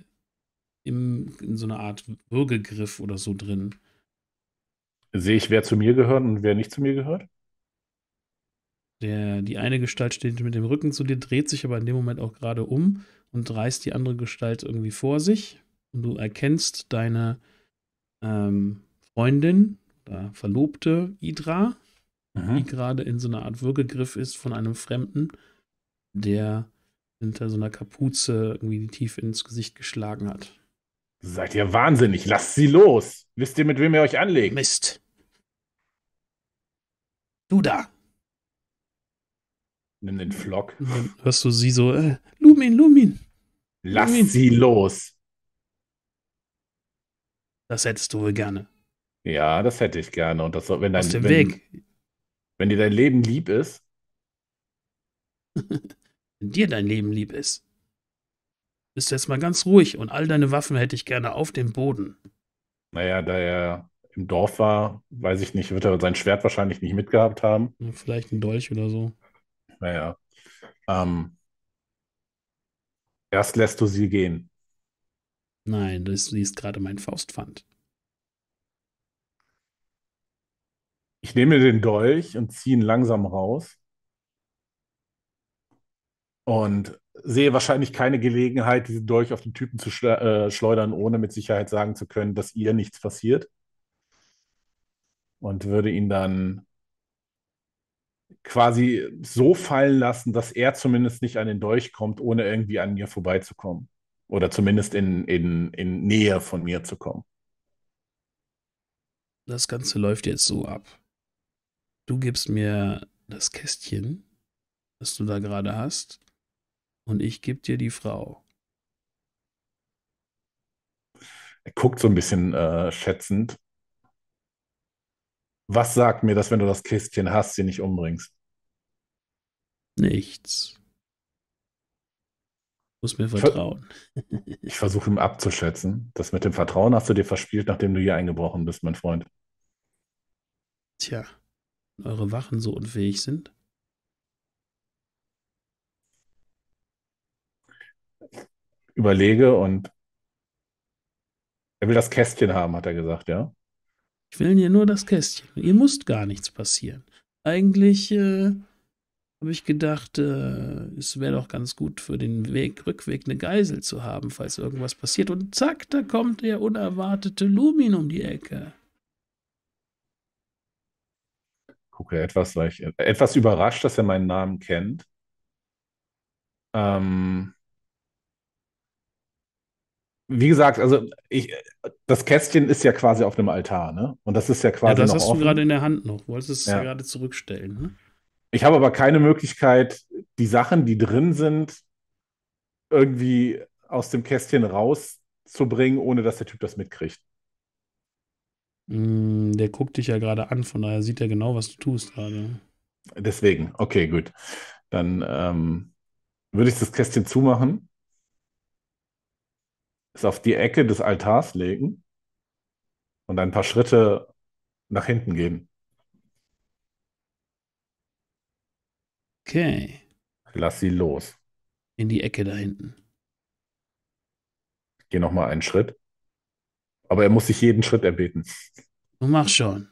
im, in so einer Art Würgegriff oder so drin. Sehe ich, wer zu mir gehört und wer nicht zu mir gehört? Der, die eine Gestalt steht mit dem Rücken zu dir, dreht sich aber in dem Moment auch gerade um und reißt die andere Gestalt irgendwie vor sich und du erkennst deine ähm, Freundin oder Verlobte Idra, Aha. Mhm. die gerade in so einer Art Würgegriff ist von einem Fremden, der hinter so einer Kapuze irgendwie tief ins Gesicht geschlagen hat. Seid ihr wahnsinnig? Lasst sie los! Wisst ihr, mit wem ihr euch anlegt? Mist! Du da! Nimm den Flock. Dann hörst du sie so, äh, Lumin, Lumin! Lass Lumin. sie los! Das hättest du wohl gerne. Ja, das hätte ich gerne. Und das, wenn dein, Aus dem wenn, Weg. Wenn dir dein Leben lieb ist. wenn dir dein Leben lieb ist. Bist du jetzt mal ganz ruhig und all deine Waffen hätte ich gerne auf dem Boden. Naja, da er im Dorf war, weiß ich nicht, wird er sein Schwert wahrscheinlich nicht mitgehabt haben. Vielleicht ein Dolch oder so. Naja. Ähm, erst lässt du sie gehen. Nein, das liest gerade mein Faustpfand. Ich nehme den Dolch und ziehe ihn langsam raus. Und sehe wahrscheinlich keine Gelegenheit, diesen Dolch auf den Typen zu äh, schleudern, ohne mit Sicherheit sagen zu können, dass ihr nichts passiert. Und würde ihn dann quasi so fallen lassen, dass er zumindest nicht an den Dolch kommt, ohne irgendwie an mir vorbeizukommen. Oder zumindest in, in, in Nähe von mir zu kommen. Das Ganze läuft jetzt so ab. Du gibst mir das Kästchen, das du da gerade hast, und ich gebe dir die Frau. Er guckt so ein bisschen äh, schätzend. Was sagt mir, dass wenn du das Kästchen hast, sie nicht umbringst? Nichts. Muss mir vertrauen. Ich versuche ihm abzuschätzen. Das mit dem Vertrauen hast du dir verspielt, nachdem du hier eingebrochen bist, mein Freund. Tja, eure Wachen so unfähig sind. Überlege und er will das Kästchen haben, hat er gesagt, ja? Ich will dir nur das Kästchen. Ihr müsst gar nichts passieren. Eigentlich äh, habe ich gedacht, äh, es wäre doch ganz gut für den Weg, Rückweg eine Geisel zu haben, falls irgendwas passiert. Und zack, da kommt der unerwartete Lumin um die Ecke. Gucke etwas leicht, etwas überrascht, dass er meinen Namen kennt. Ähm, wie gesagt, also ich, das Kästchen ist ja quasi auf dem Altar, ne? Und das ist ja quasi. Ja, das hast offen. du gerade in der Hand noch. Wolltest es ja. gerade zurückstellen, ne? Ich habe aber keine Möglichkeit, die Sachen, die drin sind, irgendwie aus dem Kästchen rauszubringen, ohne dass der Typ das mitkriegt. Mm, der guckt dich ja gerade an, von daher sieht er genau, was du tust gerade. Deswegen, okay, gut. Dann ähm, würde ich das Kästchen zumachen, es auf die Ecke des Altars legen und ein paar Schritte nach hinten gehen. Okay. Lass sie los. In die Ecke da hinten. Geh nochmal einen Schritt. Aber er muss sich jeden Schritt erbeten. Du mach schon.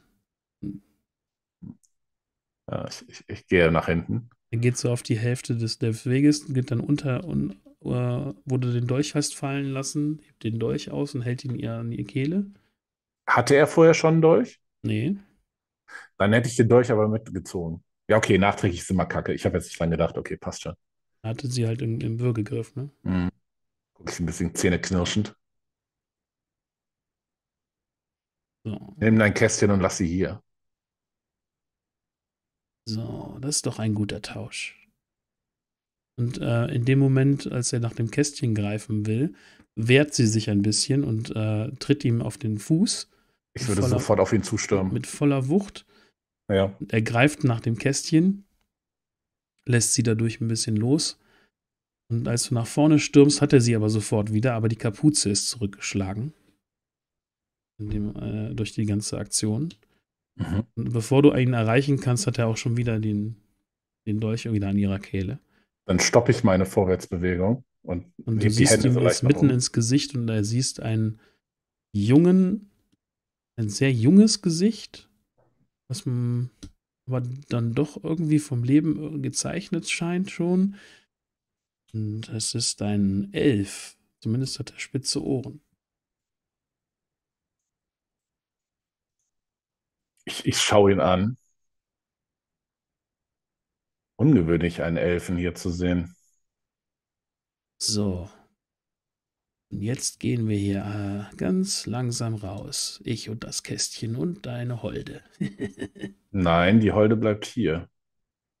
Ja, ich, ich, ich, gehe nach hinten. Er geht so auf die Hälfte des, des Weges und geht dann unter und uh, wo du den Dolch hast fallen lassen, hebt den Dolch aus und hält ihn ihr an ihr Kehle. Hatte er vorher schon einen Dolch? Nee. Dann hätte ich den Dolch aber mitgezogen. Ja, okay, nachträglich ist immer kacke. Ich habe jetzt nicht dran gedacht, okay, passt schon. Hatte sie halt im, im Würgegriff, ne? Mhm. Guck ich ein bisschen zähneknirschend. So. Nimm dein Kästchen und lass sie hier. So, das ist doch ein guter Tausch. Und äh, in dem Moment, als er nach dem Kästchen greifen will, wehrt sie sich ein bisschen und äh, tritt ihm auf den Fuß. Ich würde voller, sofort auf ihn zustürmen. Mit voller Wucht. Ja. Er greift nach dem Kästchen, lässt sie dadurch ein bisschen los. Und als du nach vorne stürmst, hat er sie aber sofort wieder, aber die Kapuze ist zurückgeschlagen. Dem, äh, durch die ganze Aktion. Mhm. Und bevor du ihn erreichen kannst, hat er auch schon wieder den, den Dolch wieder an ihrer Kehle. Dann stoppe ich meine Vorwärtsbewegung und, und du siehst ihm so jetzt mitten um. ins Gesicht und er siehst einen jungen, ein sehr junges Gesicht was man aber dann doch irgendwie vom Leben äh, gezeichnet scheint schon. Und es ist ein Elf. Zumindest hat er spitze Ohren. Ich, ich schaue ihn an. Ungewöhnlich, einen Elfen hier zu sehen. So. Und jetzt gehen wir hier äh, ganz langsam raus. Ich und das Kästchen und deine Holde. Nein, die Holde bleibt hier.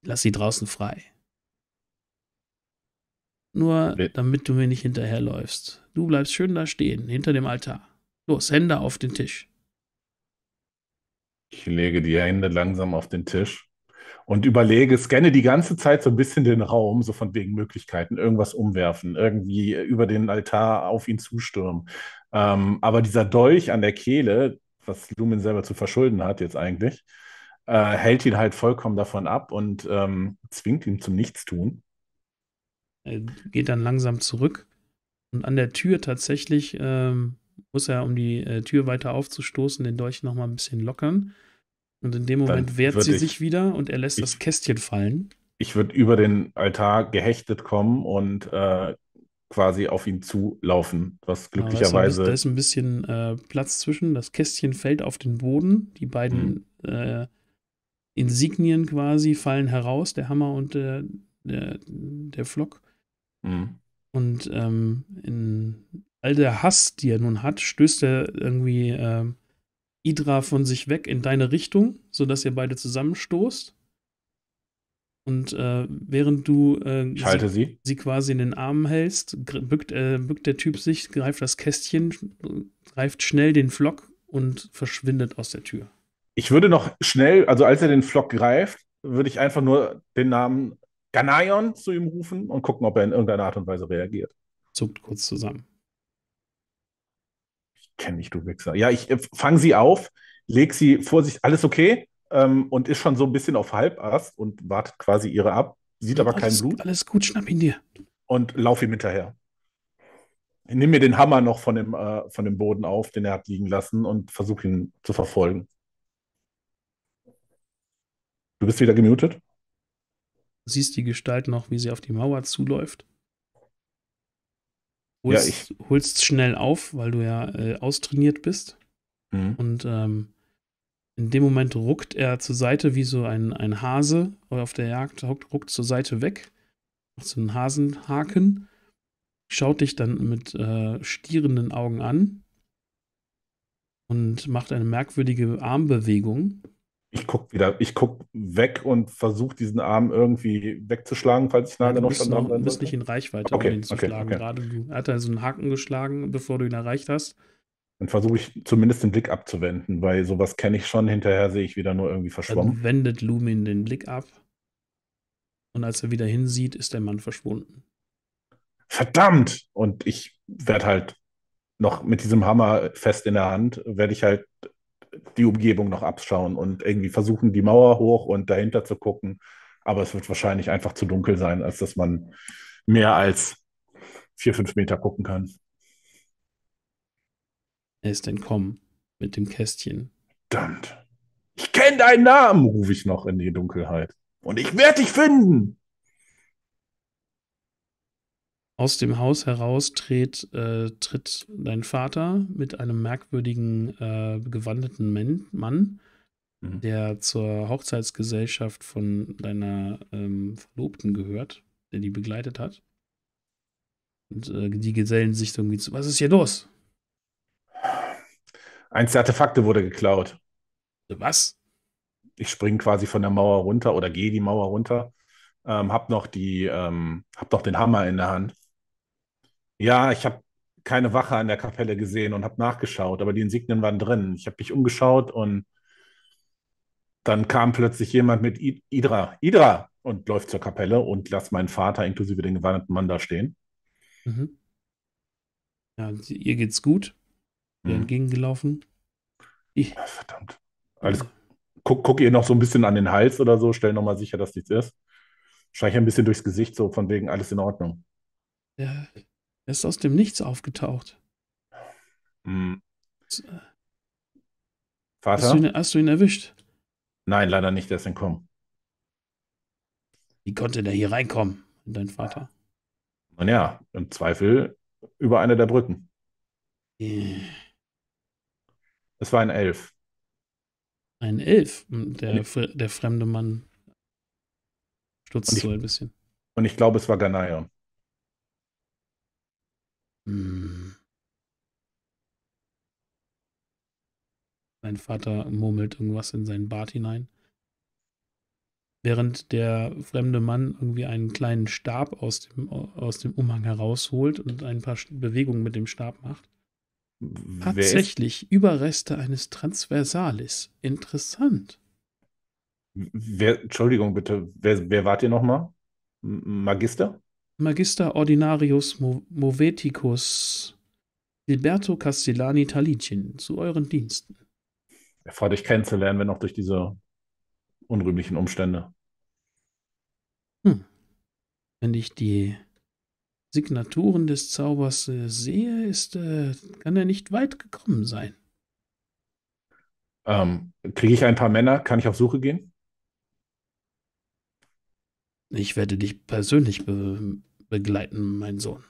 Lass sie draußen frei. Nur damit du mir nicht hinterherläufst. Du bleibst schön da stehen, hinter dem Altar. Los, Hände auf den Tisch. Ich lege die Hände langsam auf den Tisch und überlege, scanne die ganze Zeit so ein bisschen den Raum, so von wegen Möglichkeiten, irgendwas umwerfen, irgendwie über den Altar auf ihn zustürmen. Ähm, aber dieser Dolch an der Kehle, was Lumen selber zu verschulden hat jetzt eigentlich, äh, hält ihn halt vollkommen davon ab und ähm, zwingt ihn zum Nichtstun. Er geht dann langsam zurück und an der Tür tatsächlich ähm, muss er, um die äh, Tür weiter aufzustoßen, den Dolch nochmal ein bisschen lockern. Und in dem Moment wehrt sie ich, sich wieder und er lässt ich, das Kästchen fallen. Ich würde über den Altar gehechtet kommen und äh, quasi auf ihn zulaufen, was glücklicherweise. Da ist ein bisschen äh, Platz zwischen. Das Kästchen fällt auf den Boden. Die beiden mhm. äh, Insignien quasi fallen heraus, der Hammer und der, der, der Flock. Mhm. Und ähm, in all der Hass, die er nun hat, stößt er irgendwie äh, Hydra von sich weg in deine Richtung, sodass ihr beide zusammenstoßt. Und äh, während du äh, sie, sie. sie, quasi in den Armen hältst, bückt, äh, bückt, der Typ sich, greift das Kästchen, greift schnell den Flock und verschwindet aus der Tür. Ich würde noch schnell, also als er den Flock greift, würde ich einfach nur den Namen Ganayon zu ihm rufen und gucken, ob er in irgendeiner Art und Weise reagiert. Zuckt kurz zusammen. Kenn ich, du Wichser. Ja, ich äh, fange sie auf, leg sie vor sich, alles okay, ähm, und ist schon so ein bisschen auf Halbast und wartet quasi ihre ab, sieht aber alles, kein Blut. Alles gut, schnapp ihn dir. Und lauf ihm hinterher. Ich nimm mir den Hammer noch von dem, äh, von dem Boden auf, den er hat liegen lassen, und versuche ihn zu verfolgen. Du bist wieder gemutet. Du siehst die Gestalt noch, wie sie auf die Mauer zuläuft holst, ja, ich, holst schnell auf, weil du ja äh, austrainiert bist. Mhm. Und ähm, in dem Moment ruckt er zur Seite wie so ein, ein Hase auf der Jagd, ruckt zur Seite weg, macht so einen Hasenhaken, schaut dich dann mit äh, stierenden Augen an und macht eine merkwürdige Armbewegung, ich gucke wieder, ich guck weg und versuche diesen Arm irgendwie wegzuschlagen, falls ich nah ja, genug stand. Du bist, nicht in Reichweite, okay, um ihn zu okay, schlagen. Okay. Gerade hat er so einen Haken geschlagen, bevor du ihn erreicht hast. Dann versuche ich zumindest den Blick abzuwenden, weil sowas kenne ich schon. Hinterher sehe ich wieder nur irgendwie verschwommen. Dann wendet Lumin den Blick ab. Und als er wieder hinsieht, ist der Mann verschwunden. Verdammt! Und ich werde halt noch mit diesem Hammer fest in der Hand, werde ich halt die Umgebung noch abschauen und irgendwie versuchen, die Mauer hoch und dahinter zu gucken. Aber es wird wahrscheinlich einfach zu dunkel sein, als dass man mehr als vier, fünf Meter gucken kann. Er ist entkommen mit dem Kästchen. Verdammt. Ich kenne deinen Namen, rufe ich noch in die Dunkelheit. Und ich werde dich finden. Aus dem Haus heraus tritt, äh, tritt dein Vater mit einem merkwürdigen, äh, gewandeten Mann, mhm. der zur Hochzeitsgesellschaft von deiner ähm, Verlobten gehört, der die begleitet hat. Und äh, die Gesellen sich irgendwie zu, was ist hier los? Eins der Artefakte wurde geklaut. Was? Ich springe quasi von der Mauer runter oder gehe die Mauer runter. Ähm, hab noch die, ähm, hab noch den Hammer in der Hand ja, ich habe keine Wache an der Kapelle gesehen und habe nachgeschaut, aber die Insignien waren drin. Ich habe mich umgeschaut und dann kam plötzlich jemand mit Idra, Idra und läuft zur Kapelle und lässt meinen Vater inklusive den gewandten Mann da stehen. Mhm. Ja, ihr geht's gut. Ihr mhm. entgegengelaufen. Ich. Ah, verdammt. Alles, guck, guck ihr noch so ein bisschen an den Hals oder so, stell nochmal sicher, dass nichts ist. Streich ein bisschen durchs Gesicht, so von wegen alles in Ordnung. Ja, er ist aus dem Nichts aufgetaucht. Hm. Äh, Vater? Hast du, ihn, hast du ihn erwischt? Nein, leider nicht, Er ist entkommen. Wie konnte der hier reinkommen, dein Vater? Nun ja, im Zweifel über eine der Brücken. Äh. Es war ein Elf. Ein Elf? Hm, der, der fremde Mann stutzt so ein bisschen. Und ich glaube, es war Ganayon. Hm. Mein Vater murmelt irgendwas in seinen Bart hinein. Während der fremde Mann irgendwie einen kleinen Stab aus dem, aus dem Umhang herausholt und ein paar Bewegungen mit dem Stab macht. Wer Tatsächlich ist? Überreste eines Transversalis. Interessant. Wer, Entschuldigung bitte, wer, wer wart ihr nochmal? Magister? Magister Ordinarius Moveticus Gilberto Castellani Talicin zu euren Diensten. Er freut euch kennenzulernen, wenn auch durch diese unrühmlichen Umstände. Hm. Wenn ich die Signaturen des Zaubers äh, sehe, ist, äh, kann er nicht weit gekommen sein. Ähm, Kriege ich ein paar Männer? Kann ich auf Suche gehen? Ich werde dich persönlich be begleiten, mein Sohn.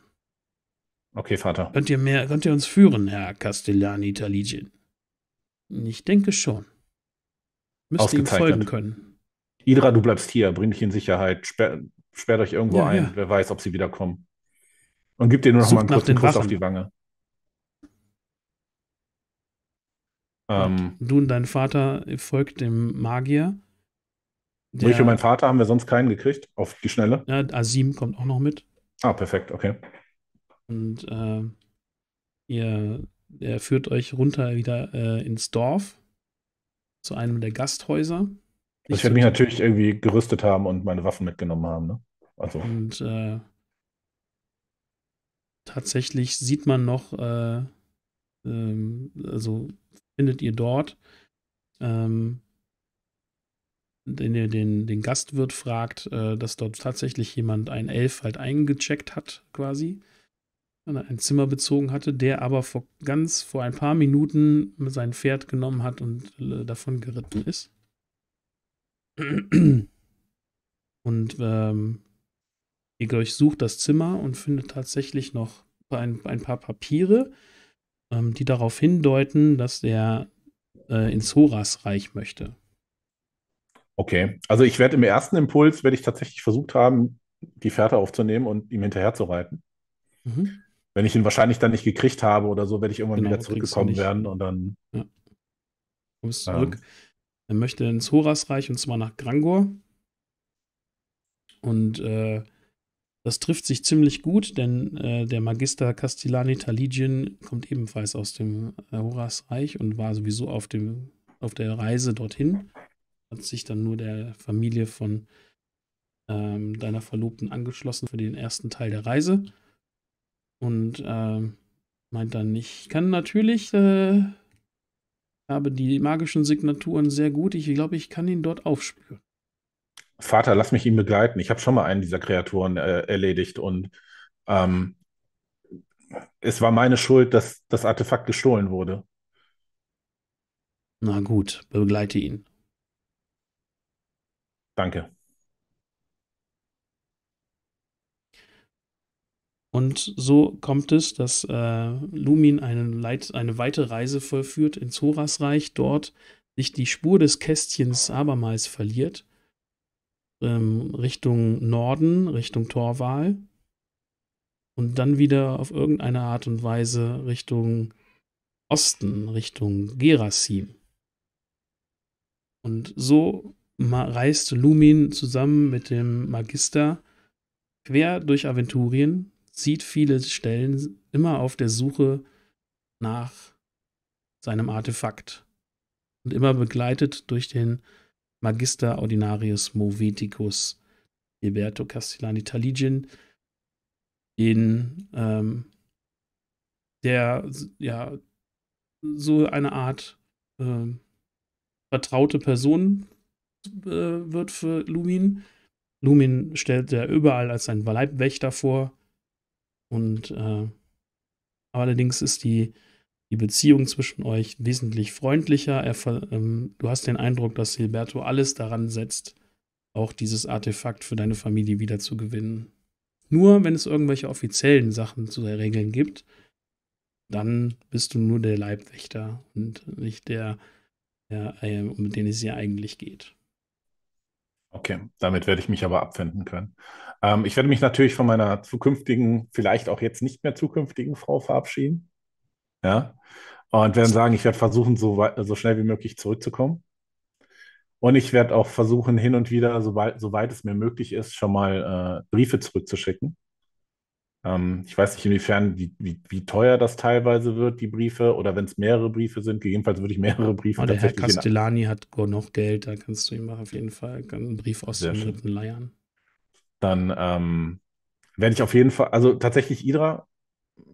Okay, Vater. Könnt ihr, mehr, könnt ihr uns führen, Herr Castellani Taligin? Ich denke schon. Müsst ihr folgen können. Idra, du bleibst hier, bring dich in Sicherheit, sperr, sperrt euch irgendwo ja, ein, ja. wer weiß, ob sie wiederkommen. Und gib dir nur noch Sucht mal einen kurzen Kuss Waffen. auf die Wange. Ähm, du und dein Vater folgt dem Magier. Der, durch und mein Vater haben wir sonst keinen gekriegt, auf die Schnelle. Ja, Asim kommt auch noch mit. Ah, perfekt, okay. Und äh, ihr, er führt euch runter wieder äh, ins Dorf zu einem der Gasthäuser. Ich, ich werde mich natürlich irgendwie gerüstet haben und meine Waffen mitgenommen haben. Ne? Also. Und äh, tatsächlich sieht man noch, äh, ähm, also findet ihr dort ähm, den, den, den Gastwirt fragt, äh, dass dort tatsächlich jemand ein Elf halt eingecheckt hat, quasi. Äh, ein Zimmer bezogen hatte, der aber vor ganz vor ein paar Minuten sein Pferd genommen hat und äh, davon geritten ist. Und ähm, ihr, durchsucht das Zimmer und findet tatsächlich noch ein, ein paar Papiere, ähm, die darauf hindeuten, dass er äh, ins Horas-Reich möchte. Okay, also ich werde im ersten Impuls, werde ich tatsächlich versucht haben, die Fährte aufzunehmen und ihm hinterher zu reiten. Mhm. Wenn ich ihn wahrscheinlich dann nicht gekriegt habe oder so, werde ich irgendwann genau, wieder zurückgekommen werden und dann. Ja. Du bist ähm. zurück. Ähm, er möchte ins Horasreich und zwar nach Grangor. Und äh, das trifft sich ziemlich gut, denn äh, der Magister Castellani Taligin kommt ebenfalls aus dem äh, Horasreich und war sowieso auf, dem, auf der Reise dorthin hat sich dann nur der Familie von ähm, deiner Verlobten angeschlossen für den ersten Teil der Reise. Und ähm, meint dann, ich kann natürlich, äh, habe die magischen Signaturen sehr gut. Ich glaube, ich kann ihn dort aufspüren. Vater, lass mich ihn begleiten. Ich habe schon mal einen dieser Kreaturen äh, erledigt und ähm, es war meine Schuld, dass das Artefakt gestohlen wurde. Na gut, begleite ihn. Danke. Und so kommt es, dass äh, Lumin eine, Leit eine weite Reise vollführt ins Horasreich, dort sich die Spur des Kästchens abermals verliert, ähm, Richtung Norden, Richtung Torwal und dann wieder auf irgendeine Art und Weise Richtung Osten, Richtung Gerasim. Und so reist Lumin zusammen mit dem Magister quer durch Aventurien, sieht viele Stellen, immer auf der Suche nach seinem Artefakt und immer begleitet durch den Magister Ordinarius Moveticus Gilberto Castellani Taligin, den, ähm, der ja so eine Art äh, vertraute Person äh, wird für Lumin. Lumin stellt er überall als sein Leibwächter vor. Und äh, allerdings ist die, die Beziehung zwischen euch wesentlich freundlicher. Er, ähm, du hast den Eindruck, dass Hilberto alles daran setzt, auch dieses Artefakt für deine Familie wiederzugewinnen. Nur wenn es irgendwelche offiziellen Sachen zu regeln gibt, dann bist du nur der Leibwächter und nicht der, der äh, um den es hier eigentlich geht. Okay, damit werde ich mich aber abfinden können. Ähm, ich werde mich natürlich von meiner zukünftigen, vielleicht auch jetzt nicht mehr zukünftigen Frau verabschieden. Ja. Und werden sagen, ich werde versuchen, so, weit, so schnell wie möglich zurückzukommen. Und ich werde auch versuchen, hin und wieder, sobald, soweit es mir möglich ist, schon mal äh, Briefe zurückzuschicken. Ähm, ich weiß nicht, inwiefern, wie, wie, wie, teuer das teilweise wird, die Briefe, oder wenn es mehrere Briefe sind, gegebenenfalls würde ich mehrere Briefe oh, der Herr Castellani hat noch Geld, da kannst du ihm auf jeden Fall einen Brief aus dem Rippen leiern. Dann ähm, werde ich auf jeden Fall, also tatsächlich Idra äh,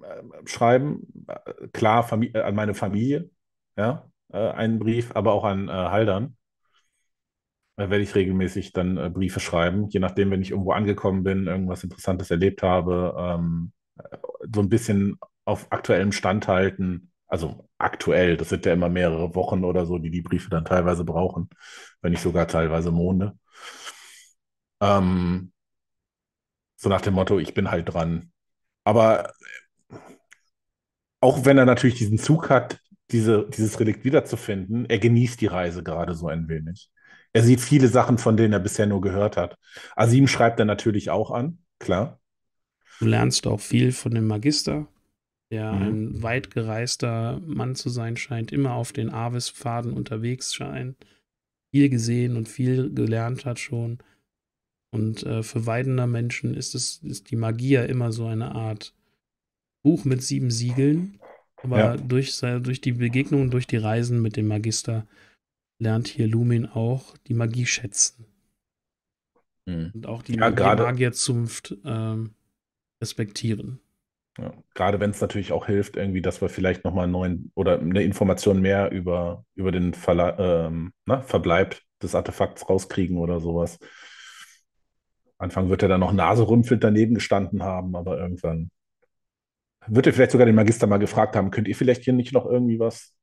schreiben, äh, klar Famili äh, an meine Familie, ja, äh, einen Brief, aber auch an äh, Haldern. Äh, werde ich regelmäßig dann äh, Briefe schreiben, je nachdem, wenn ich irgendwo angekommen bin, irgendwas Interessantes erlebt habe, ähm, äh, so ein bisschen auf aktuellem Stand halten. Also aktuell, das sind ja immer mehrere Wochen oder so, die die Briefe dann teilweise brauchen, wenn nicht sogar teilweise Monde. Ähm, so nach dem Motto, ich bin halt dran. Aber äh, auch wenn er natürlich diesen Zug hat, diese, dieses Relikt wiederzufinden, er genießt die Reise gerade so ein wenig er sieht viele Sachen, von denen er bisher nur gehört hat. Asim schreibt er natürlich auch an, klar. Du lernst auch viel von dem Magister, der mhm. ein weit gereister Mann zu sein scheint, immer auf den Avis-Pfaden unterwegs scheint, viel gesehen und viel gelernt hat schon. Und äh, für weidender Menschen ist es ist die Magie immer so eine Art Buch mit sieben Siegeln, aber ja. durch, äh, durch die Begegnungen, durch die Reisen mit dem Magister lernt hier Lumin auch die Magie schätzen. Mhm. Und auch die, ja, grade, die Magierzunft ähm, respektieren. Ja, gerade wenn es natürlich auch hilft, irgendwie, dass wir vielleicht nochmal einen neuen oder eine Information mehr über, über den Verla ähm, na, ne, Verbleib des Artefakts rauskriegen oder sowas. Anfang wird er dann noch naserümpfend daneben gestanden haben, aber irgendwann wird er vielleicht sogar den Magister mal gefragt haben, könnt ihr vielleicht hier nicht noch irgendwie was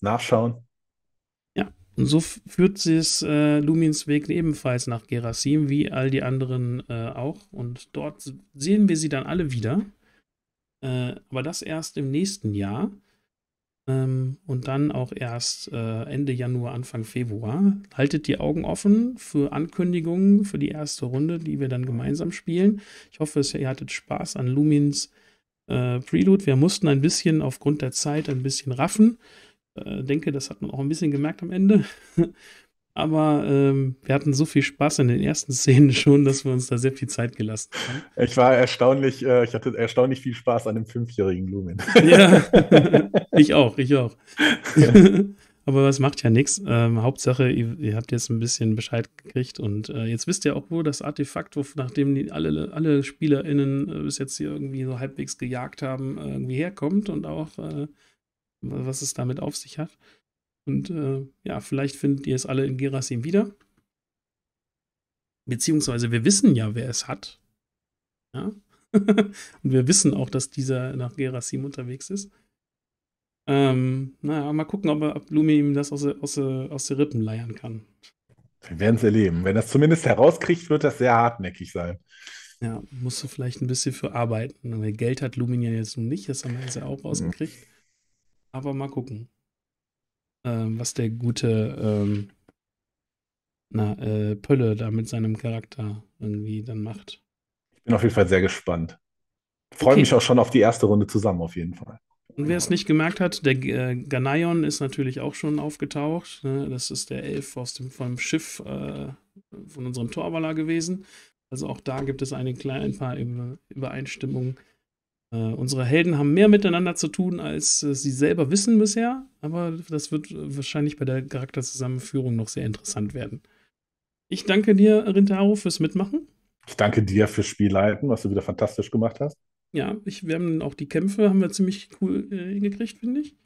nachschauen? Und so führt es äh, Lumins Weg ebenfalls nach Gerasim, wie all die anderen äh, auch. Und dort sehen wir sie dann alle wieder. Äh, aber das erst im nächsten Jahr. Ähm, und dann auch erst äh, Ende Januar, Anfang Februar. Haltet die Augen offen für Ankündigungen für die erste Runde, die wir dann gemeinsam spielen. Ich hoffe, ihr hattet Spaß an Lumins äh, Prelude. Wir mussten ein bisschen aufgrund der Zeit ein bisschen raffen. Äh, denke, das hat man auch ein bisschen gemerkt am Ende. Aber ähm, wir hatten so viel Spaß in den ersten Szenen schon, dass wir uns da sehr viel Zeit gelassen haben. Ich war erstaunlich, äh, ich hatte erstaunlich viel Spaß an dem fünfjährigen Lumen. Ja, ich auch, ich auch. Aber es macht ja nichts. Ähm, Hauptsache, ihr, ihr, habt jetzt ein bisschen Bescheid gekriegt und äh, jetzt wisst ihr auch, wo das Artefakt, wo, nachdem die alle, alle SpielerInnen äh, bis jetzt hier irgendwie so halbwegs gejagt haben, äh, irgendwie herkommt und auch äh, was es damit auf sich hat. Und äh, ja, vielleicht findet ihr es alle in Gerasim wieder. Beziehungsweise wir wissen ja, wer es hat. Ja? und wir wissen auch, dass dieser nach Gerasim unterwegs ist. Ähm, naja, mal gucken, ob, ob Lumi ihm das aus, aus, aus den Rippen leiern kann. Wir werden es erleben. Wenn das zumindest herauskriegt, wird das sehr hartnäckig sein. Ja, musst du vielleicht ein bisschen für arbeiten. Geld hat Lumin ja jetzt noch nicht, das haben wir jetzt ja auch rausgekriegt. Aber mal gucken, ähm, was der gute ähm, na, äh, Pölle da mit seinem Charakter irgendwie dann macht. Ich bin auf jeden Fall sehr gespannt. Freue okay. mich auch schon auf die erste Runde zusammen, auf jeden Fall. Und wer es nicht gemerkt hat, der äh, Ganayon ist natürlich auch schon aufgetaucht. Ne? Das ist der Elf aus dem, vom Schiff äh, von unserem Torwaller gewesen. Also auch da gibt es eine ein paar Übereinstimmungen. Äh, unsere Helden haben mehr miteinander zu tun, als äh, sie selber wissen bisher, aber das wird äh, wahrscheinlich bei der Charakterzusammenführung noch sehr interessant werden. Ich danke dir, Rintaro, fürs Mitmachen. Ich danke dir fürs Spielleiten, was du wieder fantastisch gemacht hast. Ja, ich, wir haben auch die Kämpfe haben wir ziemlich cool äh, hingekriegt, finde ich.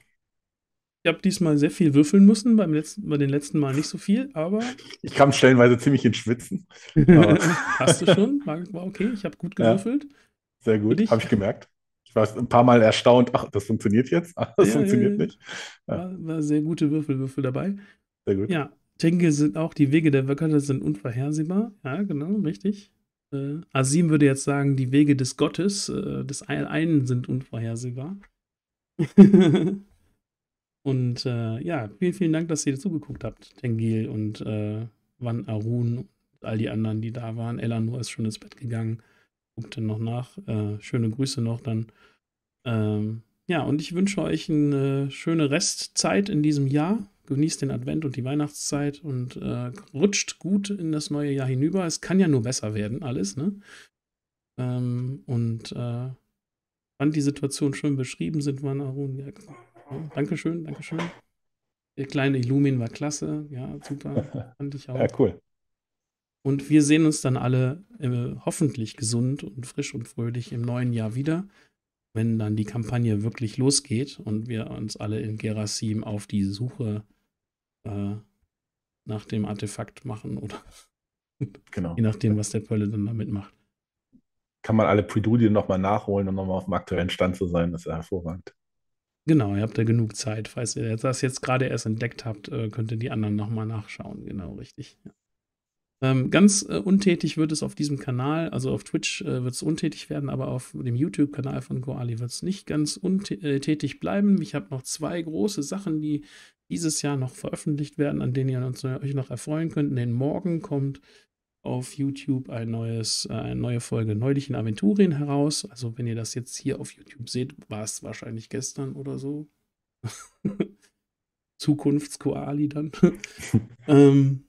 Ich habe diesmal sehr viel würfeln müssen, beim letzten, bei den letzten Mal nicht so viel, aber. Ich kam stellenweise ziemlich in Schwitzen. Hast du schon? War, war okay, ich habe gut gewürfelt. Ja, sehr gut, habe ich gemerkt. Ich war ein paar Mal erstaunt, ach, das funktioniert jetzt, ach, das ja, funktioniert ja, nicht. Ja. War, sehr gute Würfelwürfel dabei. Sehr gut. Ja, denke sind auch, die Wege der Götter sind unvorhersehbar. Ja, genau, richtig. Äh, Asim würde jetzt sagen, die Wege des Gottes, äh, des einen sind unvorhersehbar. und äh, ja, vielen, vielen Dank, dass ihr zugeguckt habt, Tengil und äh, Van Arun und all die anderen, die da waren. Elanor ist schon ins Bett gegangen guckt Punkte noch nach. Äh, schöne Grüße noch dann. Ähm, ja, und ich wünsche euch eine schöne Restzeit in diesem Jahr. Genießt den Advent und die Weihnachtszeit und äh, rutscht gut in das neue Jahr hinüber. Es kann ja nur besser werden, alles, ne? Ähm, und äh, fand die Situation schön beschrieben sind, waren auch. Ja, genau. Dankeschön, Dankeschön. Der kleine Illumin war klasse, ja, super. Fand ich auch. Ja, cool. Und wir sehen uns dann alle äh, hoffentlich gesund und frisch und fröhlich im neuen Jahr wieder, wenn dann die Kampagne wirklich losgeht und wir uns alle in Gerasim auf die Suche äh, nach dem Artefakt machen oder genau. je nachdem, was der Pölle dann damit macht. Kann man alle Predudien nochmal nachholen, um nochmal auf dem aktuellen Stand zu sein, das ist hervorragend. Genau, ihr habt da genug Zeit. Falls ihr das jetzt gerade erst entdeckt habt, äh, könnt ihr die anderen nochmal nachschauen. Genau, richtig. Ja. Ähm, ganz äh, untätig wird es auf diesem Kanal, also auf Twitch äh, wird es untätig werden, aber auf dem YouTube-Kanal von Koali wird es nicht ganz untätig äh, bleiben. Ich habe noch zwei große Sachen, die dieses Jahr noch veröffentlicht werden, an denen ihr uns, euch noch erfreuen könnt. Denn morgen kommt auf YouTube ein neues, äh, eine neue Folge Neulich in Aventurien heraus. Also wenn ihr das jetzt hier auf YouTube seht, war es wahrscheinlich gestern oder so. Zukunftskoali dann. ähm,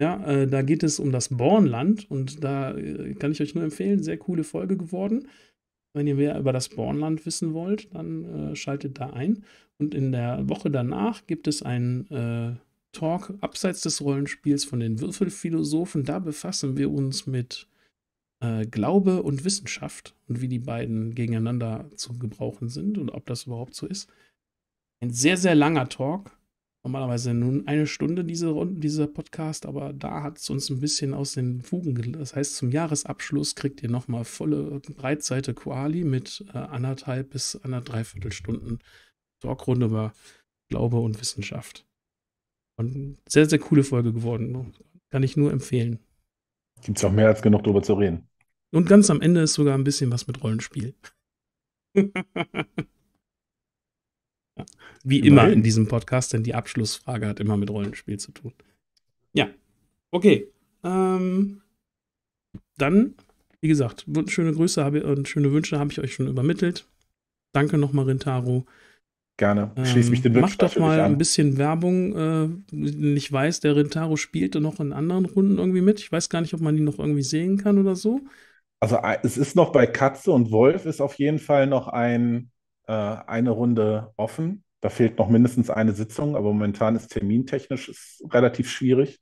ja, äh, da geht es um das Bornland und da äh, kann ich euch nur empfehlen, sehr coole Folge geworden. Wenn ihr mehr über das Bornland wissen wollt, dann äh, schaltet da ein. Und in der Woche danach gibt es einen äh, Talk abseits des Rollenspiels von den Würfelphilosophen. Da befassen wir uns mit äh, Glaube und Wissenschaft und wie die beiden gegeneinander zu gebrauchen sind und ob das überhaupt so ist. Ein sehr, sehr langer Talk normalerweise nun eine Stunde diese Runde, dieser Podcast, aber da hat es uns ein bisschen aus den Fugen gelassen. Das heißt, zum Jahresabschluss kriegt ihr nochmal volle Breitseite Koali mit äh, anderthalb bis anderthalb Stunden Talkrunde über Glaube und Wissenschaft. Und sehr, sehr coole Folge geworden. Oh, kann ich nur empfehlen. Gibt es auch mehr als genug drüber zu reden. Und ganz am Ende ist sogar ein bisschen was mit Rollenspiel. Ja. Wie Nein. immer in diesem Podcast, denn die Abschlussfrage hat immer mit Rollenspiel zu tun. Ja, okay. Ähm, dann, wie gesagt, schöne Grüße ich, und schöne Wünsche habe ich euch schon übermittelt. Danke nochmal, Rintaro. Gerne. Ähm, Schließe mich den ähm, Wünschen Mach doch mal an. ein bisschen Werbung. Äh, ich weiß, der Rentaro spielte noch in anderen Runden irgendwie mit. Ich weiß gar nicht, ob man ihn noch irgendwie sehen kann oder so. Also äh, es ist noch bei Katze und Wolf ist auf jeden Fall noch ein äh, eine Runde offen. Da fehlt noch mindestens eine Sitzung, aber momentan ist termintechnisch ist relativ schwierig.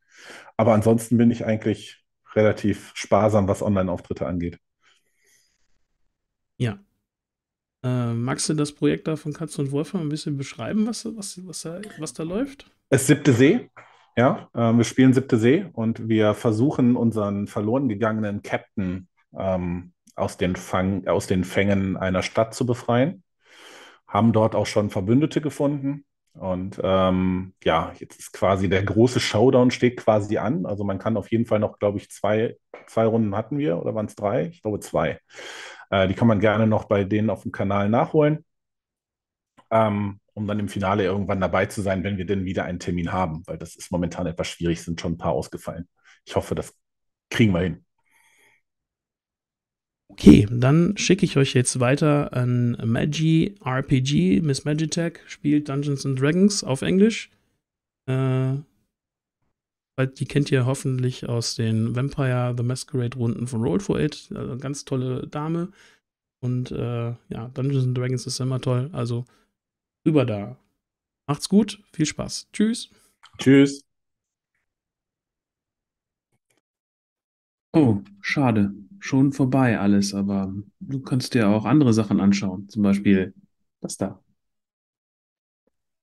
Aber ansonsten bin ich eigentlich relativ sparsam, was Online-Auftritte angeht. Ja. Äh, magst du das Projekt da von Katze und Wolf Wolfram ein bisschen beschreiben, was, was, was, da, was da läuft? Es ist siebte See. Ja, äh, wir spielen siebte See und wir versuchen unseren verloren gegangenen Captain ähm, aus, den Fang, aus den Fängen einer Stadt zu befreien haben dort auch schon Verbündete gefunden. Und ähm, ja, jetzt ist quasi der große Showdown steht quasi an. Also man kann auf jeden Fall noch, glaube ich, zwei, zwei Runden hatten wir oder waren es drei? Ich glaube zwei. Äh, die kann man gerne noch bei denen auf dem Kanal nachholen, ähm, um dann im Finale irgendwann dabei zu sein, wenn wir denn wieder einen Termin haben, weil das ist momentan etwas schwierig, sind schon ein paar ausgefallen. Ich hoffe, das kriegen wir hin. Okay, dann schicke ich euch jetzt weiter an Magi RPG. Miss Magitech spielt Dungeons and Dragons auf Englisch. Äh, die kennt ihr hoffentlich aus den Vampire the Masquerade Runden von Roll for It. Also eine ganz tolle Dame. Und äh, ja, Dungeons and Dragons ist immer toll. Also über da. Macht's gut, viel Spaß. Tschüss. Tschüss. Oh, schade schon vorbei alles, aber du kannst dir auch andere Sachen anschauen, zum Beispiel das da.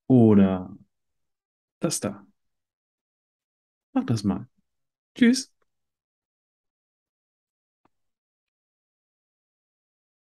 Oder das da. Mach das mal. Tschüss.